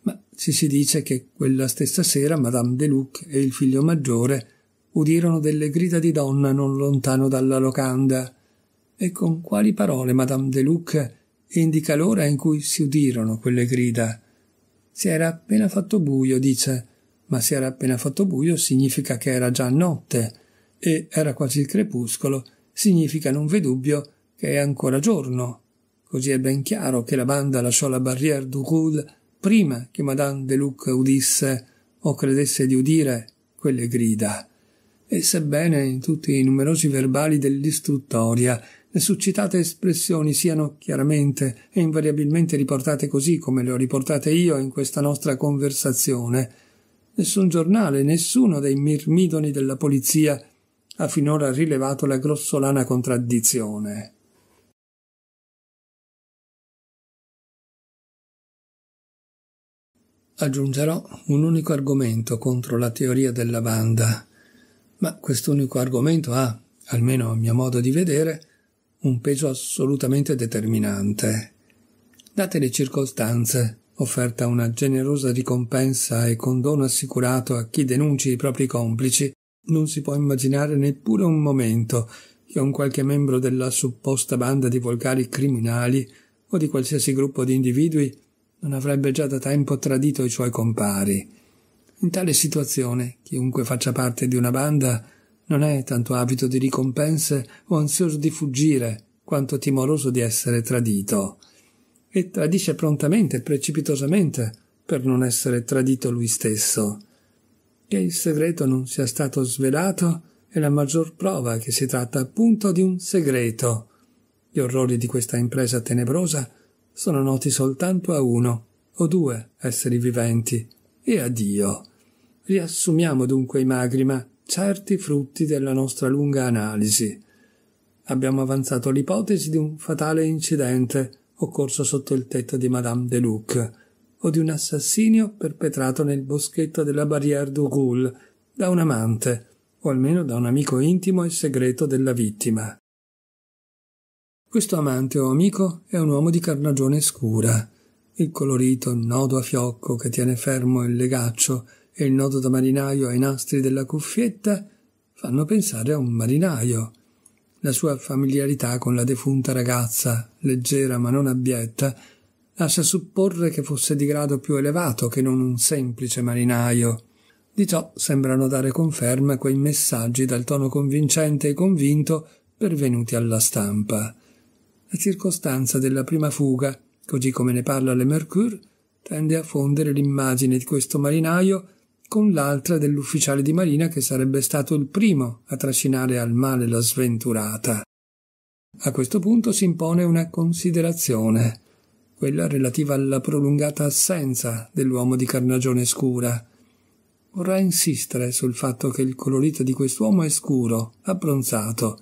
Ma ci si dice che quella stessa sera Madame Deluc e il figlio maggiore udirono delle grida di donna non lontano dalla locanda. E con quali parole Madame Deluc indica l'ora in cui si udirono quelle grida? Si era appena fatto buio, dice, ma si era appena fatto buio significa che era già notte e era quasi il crepuscolo, significa non v'è dubbio che è ancora giorno. Così è ben chiaro che la banda lasciò la barrière du Roule prima che Madame de Luc udisse o credesse di udire quelle grida. E sebbene in tutti i numerosi verbali dell'istruttoria le suscitate espressioni siano chiaramente e invariabilmente riportate così come le ho riportate io in questa nostra conversazione, nessun giornale, nessuno dei mirmidoni della polizia ha finora rilevato la grossolana contraddizione. Aggiungerò un unico argomento contro la teoria della banda, ma quest'unico argomento ha, almeno a mio modo di vedere, un peso assolutamente determinante. Date le circostanze, offerta una generosa ricompensa e condono assicurato a chi denunci i propri complici, non si può immaginare neppure un momento che un qualche membro della supposta banda di volgari criminali o di qualsiasi gruppo di individui non avrebbe già da tempo tradito i suoi compari. In tale situazione, chiunque faccia parte di una banda non è tanto abito di ricompense o ansioso di fuggire, quanto timoroso di essere tradito. E tradisce prontamente e precipitosamente per non essere tradito lui stesso che il segreto non sia stato svelato è la maggior prova che si tratta appunto di un segreto. Gli orrori di questa impresa tenebrosa sono noti soltanto a uno o due esseri viventi e a Dio. Riassumiamo dunque i magri ma certi frutti della nostra lunga analisi. Abbiamo avanzato l'ipotesi di un fatale incidente occorso sotto il tetto di Madame de Luc o di un assassinio perpetrato nel boschetto della Barrière du Roule da un amante, o almeno da un amico intimo e segreto della vittima. Questo amante o amico è un uomo di carnagione scura, il colorito nodo a fiocco che tiene fermo il legaccio e il nodo da marinaio ai nastri della cuffietta fanno pensare a un marinaio. La sua familiarità con la defunta ragazza, leggera ma non abietta, lascia supporre che fosse di grado più elevato che non un semplice marinaio. Di ciò sembrano dare conferma quei messaggi dal tono convincente e convinto pervenuti alla stampa. La circostanza della prima fuga, così come ne parla Le Mercure, tende a fondere l'immagine di questo marinaio con l'altra dell'ufficiale di marina che sarebbe stato il primo a trascinare al male la sventurata. A questo punto si impone una considerazione quella relativa alla prolungata assenza dell'uomo di carnagione scura. Vorrà insistere sul fatto che il colorito di quest'uomo è scuro, abbronzato,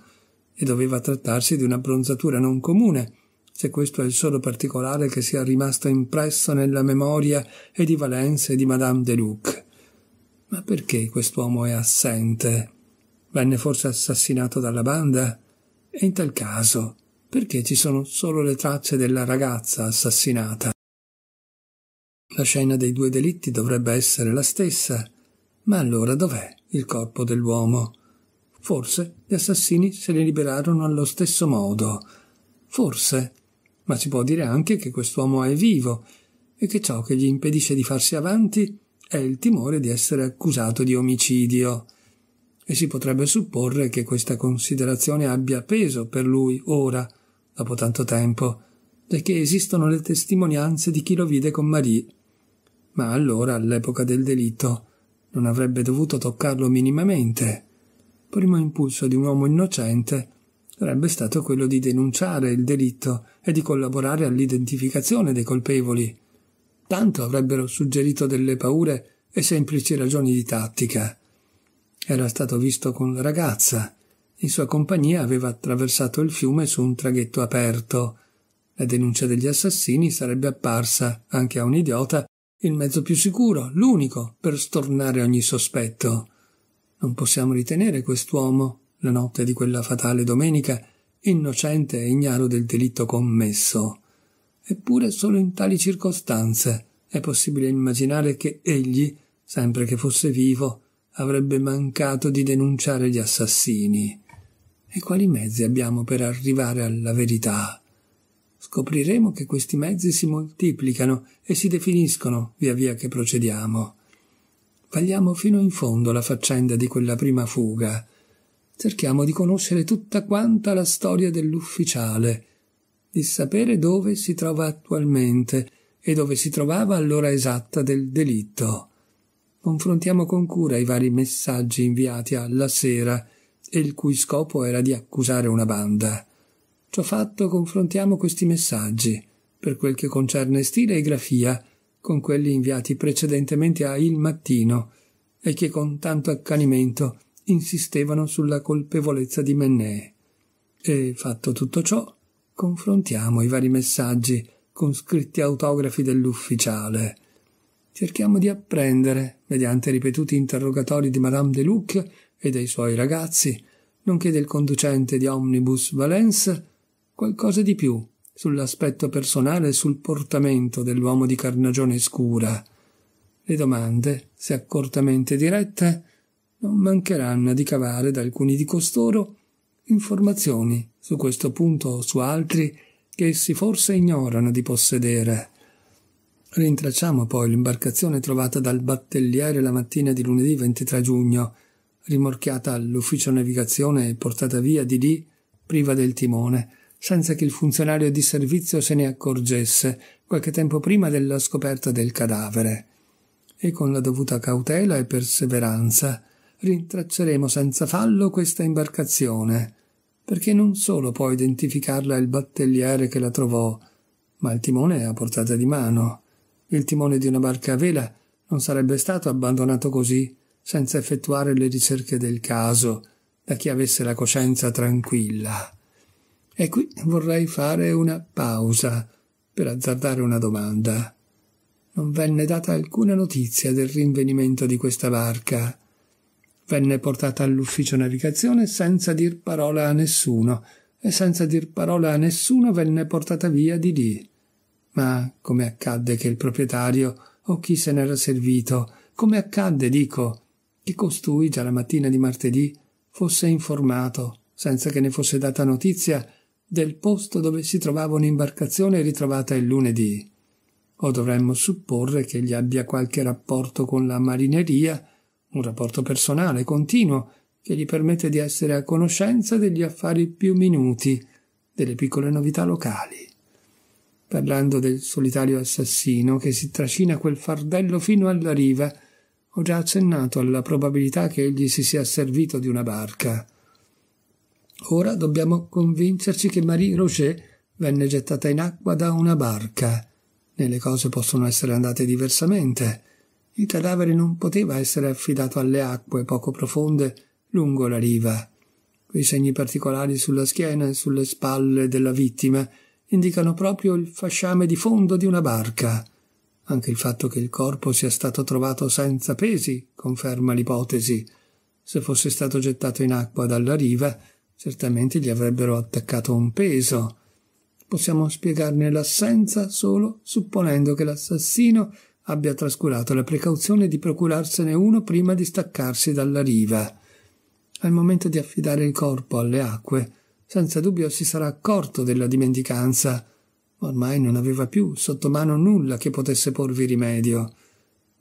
e doveva trattarsi di un'abbronzatura non comune, se questo è il solo particolare che sia rimasto impresso nella memoria e di Valence e di Madame de Luc. Ma perché quest'uomo è assente? Venne forse assassinato dalla banda? E in tal caso perché ci sono solo le tracce della ragazza assassinata. La scena dei due delitti dovrebbe essere la stessa, ma allora dov'è il corpo dell'uomo? Forse gli assassini se ne liberarono allo stesso modo. Forse. Ma si può dire anche che quest'uomo è vivo e che ciò che gli impedisce di farsi avanti è il timore di essere accusato di omicidio. E si potrebbe supporre che questa considerazione abbia peso per lui ora, dopo tanto tempo, perché esistono le testimonianze di chi lo vide con Marie. Ma allora, all'epoca del delitto, non avrebbe dovuto toccarlo minimamente. primo impulso di un uomo innocente sarebbe stato quello di denunciare il delitto e di collaborare all'identificazione dei colpevoli. Tanto avrebbero suggerito delle paure e semplici ragioni di tattica. Era stato visto con la ragazza, in sua compagnia aveva attraversato il fiume su un traghetto aperto. La denuncia degli assassini sarebbe apparsa, anche a un idiota, il mezzo più sicuro, l'unico, per stornare ogni sospetto. Non possiamo ritenere quest'uomo, la notte di quella fatale domenica, innocente e ignaro del delitto commesso. Eppure solo in tali circostanze è possibile immaginare che egli, sempre che fosse vivo, avrebbe mancato di denunciare gli assassini e quali mezzi abbiamo per arrivare alla verità. Scopriremo che questi mezzi si moltiplicano e si definiscono via via che procediamo. Vagliamo fino in fondo la faccenda di quella prima fuga. Cerchiamo di conoscere tutta quanta la storia dell'ufficiale, di sapere dove si trova attualmente e dove si trovava all'ora esatta del delitto. Confrontiamo con cura i vari messaggi inviati alla sera e il cui scopo era di accusare una banda. Ciò fatto confrontiamo questi messaggi, per quel che concerne stile e grafia, con quelli inviati precedentemente a Il Mattino, e che con tanto accanimento insistevano sulla colpevolezza di Mennè. E fatto tutto ciò, confrontiamo i vari messaggi con scritti autografi dell'ufficiale. Cerchiamo di apprendere, mediante ripetuti interrogatori di Madame Deluc, e dei suoi ragazzi, nonché del conducente di Omnibus Valence, qualcosa di più sull'aspetto personale e sul portamento dell'uomo di carnagione scura. Le domande, se accortamente dirette, non mancheranno di cavare da alcuni di costoro informazioni su questo punto o su altri che essi forse ignorano di possedere. Rintracciamo poi l'imbarcazione trovata dal battelliere la mattina di lunedì 23 giugno rimorchiata all'ufficio navigazione e portata via di lì priva del timone, senza che il funzionario di servizio se ne accorgesse qualche tempo prima della scoperta del cadavere. E con la dovuta cautela e perseveranza rintracceremo senza fallo questa imbarcazione, perché non solo può identificarla il battelliere che la trovò, ma il timone è a portata di mano. Il timone di una barca a vela non sarebbe stato abbandonato così, senza effettuare le ricerche del caso, da chi avesse la coscienza tranquilla. E qui vorrei fare una pausa per azzardare una domanda. Non venne data alcuna notizia del rinvenimento di questa barca. Venne portata all'ufficio navigazione senza dir parola a nessuno, e senza dir parola a nessuno venne portata via di lì. Ma come accadde che il proprietario o chi se n'era servito, come accadde, dico, che costui già la mattina di martedì fosse informato, senza che ne fosse data notizia, del posto dove si trovava un'imbarcazione ritrovata il lunedì. O dovremmo supporre che egli abbia qualche rapporto con la marineria, un rapporto personale, continuo, che gli permette di essere a conoscenza degli affari più minuti, delle piccole novità locali. Parlando del solitario assassino che si trascina quel fardello fino alla riva, ho già accennato alla probabilità che egli si sia servito di una barca. Ora dobbiamo convincerci che Marie Roget venne gettata in acqua da una barca. Né le cose possono essere andate diversamente. Il cadavere non poteva essere affidato alle acque poco profonde lungo la riva. Quei segni particolari sulla schiena e sulle spalle della vittima indicano proprio il fasciame di fondo di una barca. Anche il fatto che il corpo sia stato trovato senza pesi conferma l'ipotesi. Se fosse stato gettato in acqua dalla riva, certamente gli avrebbero attaccato un peso. Possiamo spiegarne l'assenza solo supponendo che l'assassino abbia trascurato la precauzione di procurarsene uno prima di staccarsi dalla riva. Al momento di affidare il corpo alle acque, senza dubbio si sarà accorto della dimenticanza Ormai non aveva più sotto mano nulla che potesse porvi rimedio.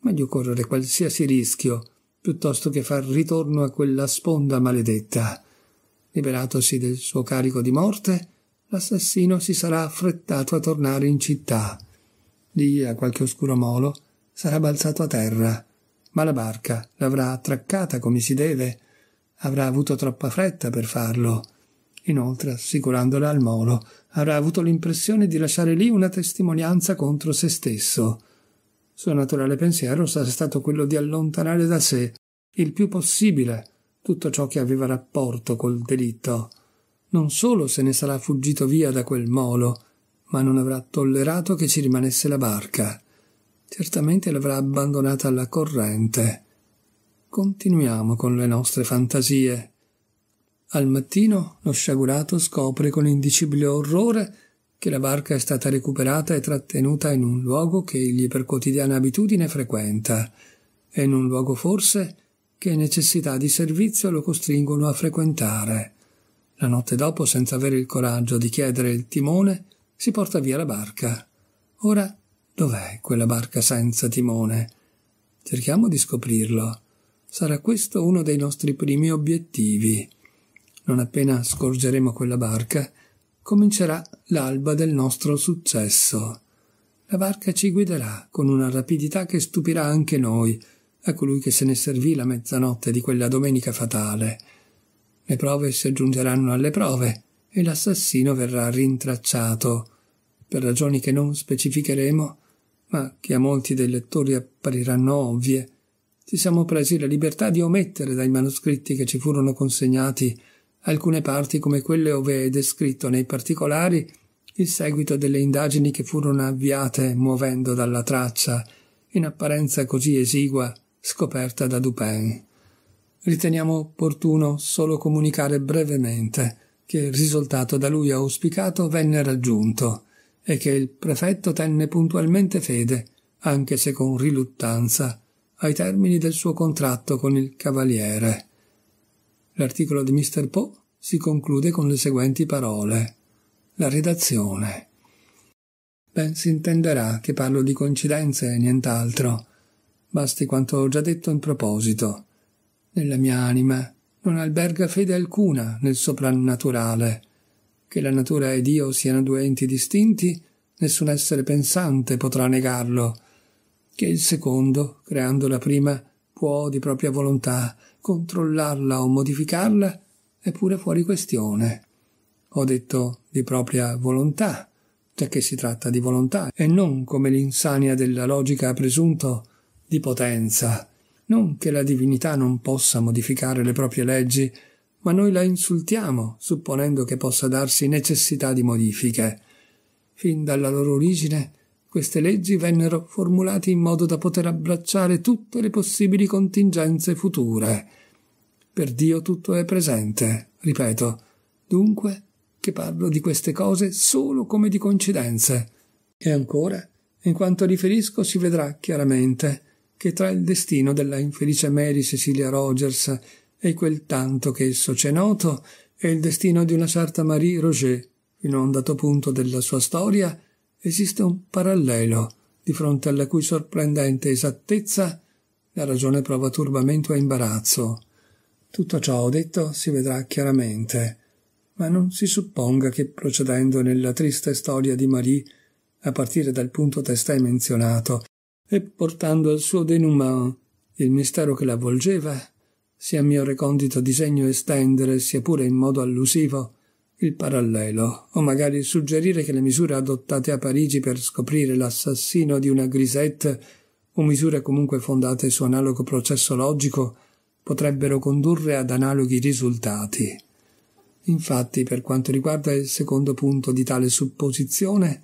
Meglio correre qualsiasi rischio, piuttosto che far ritorno a quella sponda maledetta. Liberatosi del suo carico di morte, l'assassino si sarà affrettato a tornare in città. Lì, a qualche oscuro molo, sarà balzato a terra. Ma la barca l'avrà attraccata come si deve. Avrà avuto troppa fretta per farlo. Inoltre, assicurandola al molo, avrà avuto l'impressione di lasciare lì una testimonianza contro se stesso. Suo naturale pensiero sarà stato quello di allontanare da sé, il più possibile, tutto ciò che aveva rapporto col delitto. Non solo se ne sarà fuggito via da quel molo, ma non avrà tollerato che ci rimanesse la barca. Certamente l'avrà abbandonata alla corrente. Continuiamo con le nostre fantasie. Al mattino lo sciagurato scopre con indicibile orrore che la barca è stata recuperata e trattenuta in un luogo che egli per quotidiana abitudine frequenta, e in un luogo forse che necessità di servizio lo costringono a frequentare. La notte dopo, senza avere il coraggio di chiedere il timone, si porta via la barca. Ora, dov'è quella barca senza timone? Cerchiamo di scoprirlo. Sarà questo uno dei nostri primi obiettivi non appena scorgeremo quella barca, comincerà l'alba del nostro successo. La barca ci guiderà con una rapidità che stupirà anche noi, a colui che se ne servì la mezzanotte di quella domenica fatale. Le prove si aggiungeranno alle prove e l'assassino verrà rintracciato, per ragioni che non specificheremo, ma che a molti dei lettori appariranno ovvie. Ci siamo presi la libertà di omettere dai manoscritti che ci furono consegnati alcune parti come quelle ove è descritto nei particolari il seguito delle indagini che furono avviate muovendo dalla traccia, in apparenza così esigua, scoperta da Dupin. Riteniamo opportuno solo comunicare brevemente che il risultato da lui auspicato venne raggiunto e che il prefetto tenne puntualmente fede, anche se con riluttanza, ai termini del suo contratto con il cavaliere. L'articolo di Mr. Poe si conclude con le seguenti parole. La redazione. Ben si intenderà che parlo di coincidenze e nient'altro. Basti quanto ho già detto in proposito. Nella mia anima non alberga fede alcuna nel soprannaturale. Che la natura e Dio siano due enti distinti, nessun essere pensante potrà negarlo. Che il secondo, creando la prima, può, di propria volontà, controllarla o modificarla è pure fuori questione. Ho detto di propria volontà, giacché si tratta di volontà, e non come l'insania della logica ha presunto di potenza. Non che la divinità non possa modificare le proprie leggi, ma noi la insultiamo, supponendo che possa darsi necessità di modifiche. Fin dalla loro origine, queste leggi vennero formulate in modo da poter abbracciare tutte le possibili contingenze future. Per Dio tutto è presente, ripeto. Dunque, che parlo di queste cose solo come di coincidenze. E ancora, in quanto riferisco si vedrà chiaramente che tra il destino della infelice Mary Cecilia Rogers e quel tanto che esso c'è noto, e il destino di una certa Marie Roget, in un dato punto della sua storia, esiste un parallelo di fronte alla cui sorprendente esattezza la ragione prova turbamento e imbarazzo. Tutto ciò, ho detto, si vedrà chiaramente, ma non si supponga che procedendo nella triste storia di Marie, a partire dal punto testè menzionato, e portando al suo denouement il mistero che l'avvolgeva, sia mio recondito disegno estendere, sia pure in modo allusivo, il parallelo, o magari suggerire che le misure adottate a Parigi per scoprire l'assassino di una grisette, o misure comunque fondate su analogo processo logico, potrebbero condurre ad analoghi risultati. Infatti, per quanto riguarda il secondo punto di tale supposizione,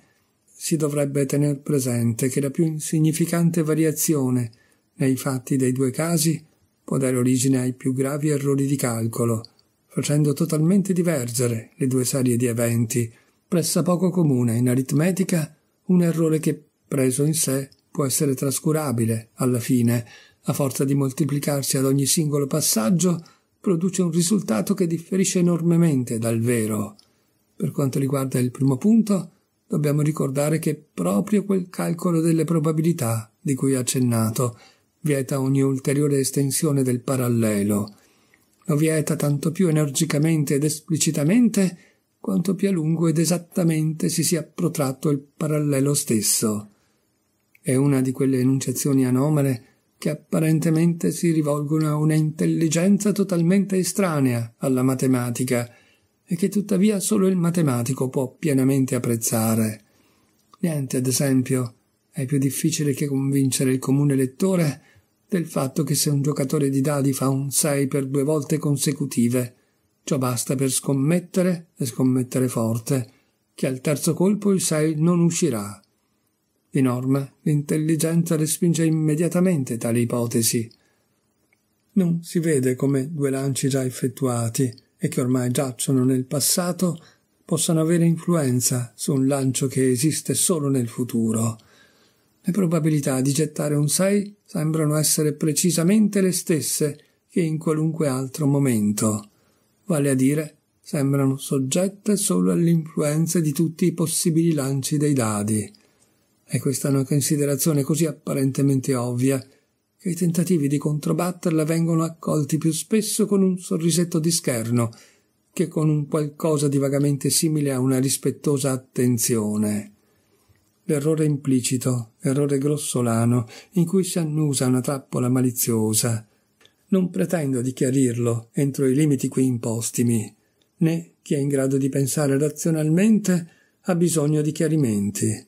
si dovrebbe tener presente che la più insignificante variazione nei fatti dei due casi può dare origine ai più gravi errori di calcolo, facendo totalmente divergere le due serie di eventi, pressappoco comune in aritmetica, un errore che, preso in sé, può essere trascurabile alla fine, a forza di moltiplicarsi ad ogni singolo passaggio, produce un risultato che differisce enormemente dal vero. Per quanto riguarda il primo punto, dobbiamo ricordare che proprio quel calcolo delle probabilità di cui accennato vieta ogni ulteriore estensione del parallelo, lo vieta tanto più energicamente ed esplicitamente quanto più a lungo ed esattamente si sia protratto il parallelo stesso. È una di quelle enunciazioni anomale che apparentemente si rivolgono a una intelligenza totalmente estranea alla matematica e che tuttavia solo il matematico può pienamente apprezzare. Niente, ad esempio, è più difficile che convincere il comune lettore del fatto che se un giocatore di dadi fa un 6 per due volte consecutive, ciò basta per scommettere e scommettere forte che al terzo colpo il 6 non uscirà. Di norma, l'intelligenza respinge immediatamente tale ipotesi. Non si vede come due lanci già effettuati e che ormai giacciono nel passato possano avere influenza su un lancio che esiste solo nel futuro le probabilità di gettare un 6 sembrano essere precisamente le stesse che in qualunque altro momento, vale a dire sembrano soggette solo all'influenza di tutti i possibili lanci dei dadi. E questa è una considerazione così apparentemente ovvia che i tentativi di controbatterla vengono accolti più spesso con un sorrisetto di scherno che con un qualcosa di vagamente simile a una rispettosa attenzione l'errore implicito, errore grossolano, in cui si annusa una trappola maliziosa. Non pretendo di chiarirlo entro i limiti qui impostimi, né chi è in grado di pensare razionalmente ha bisogno di chiarimenti.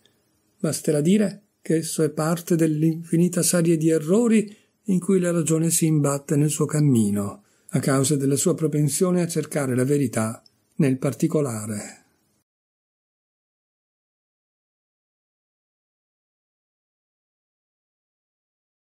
Basterà dire che esso è parte dell'infinita serie di errori in cui la ragione si imbatte nel suo cammino, a causa della sua propensione a cercare la verità nel particolare.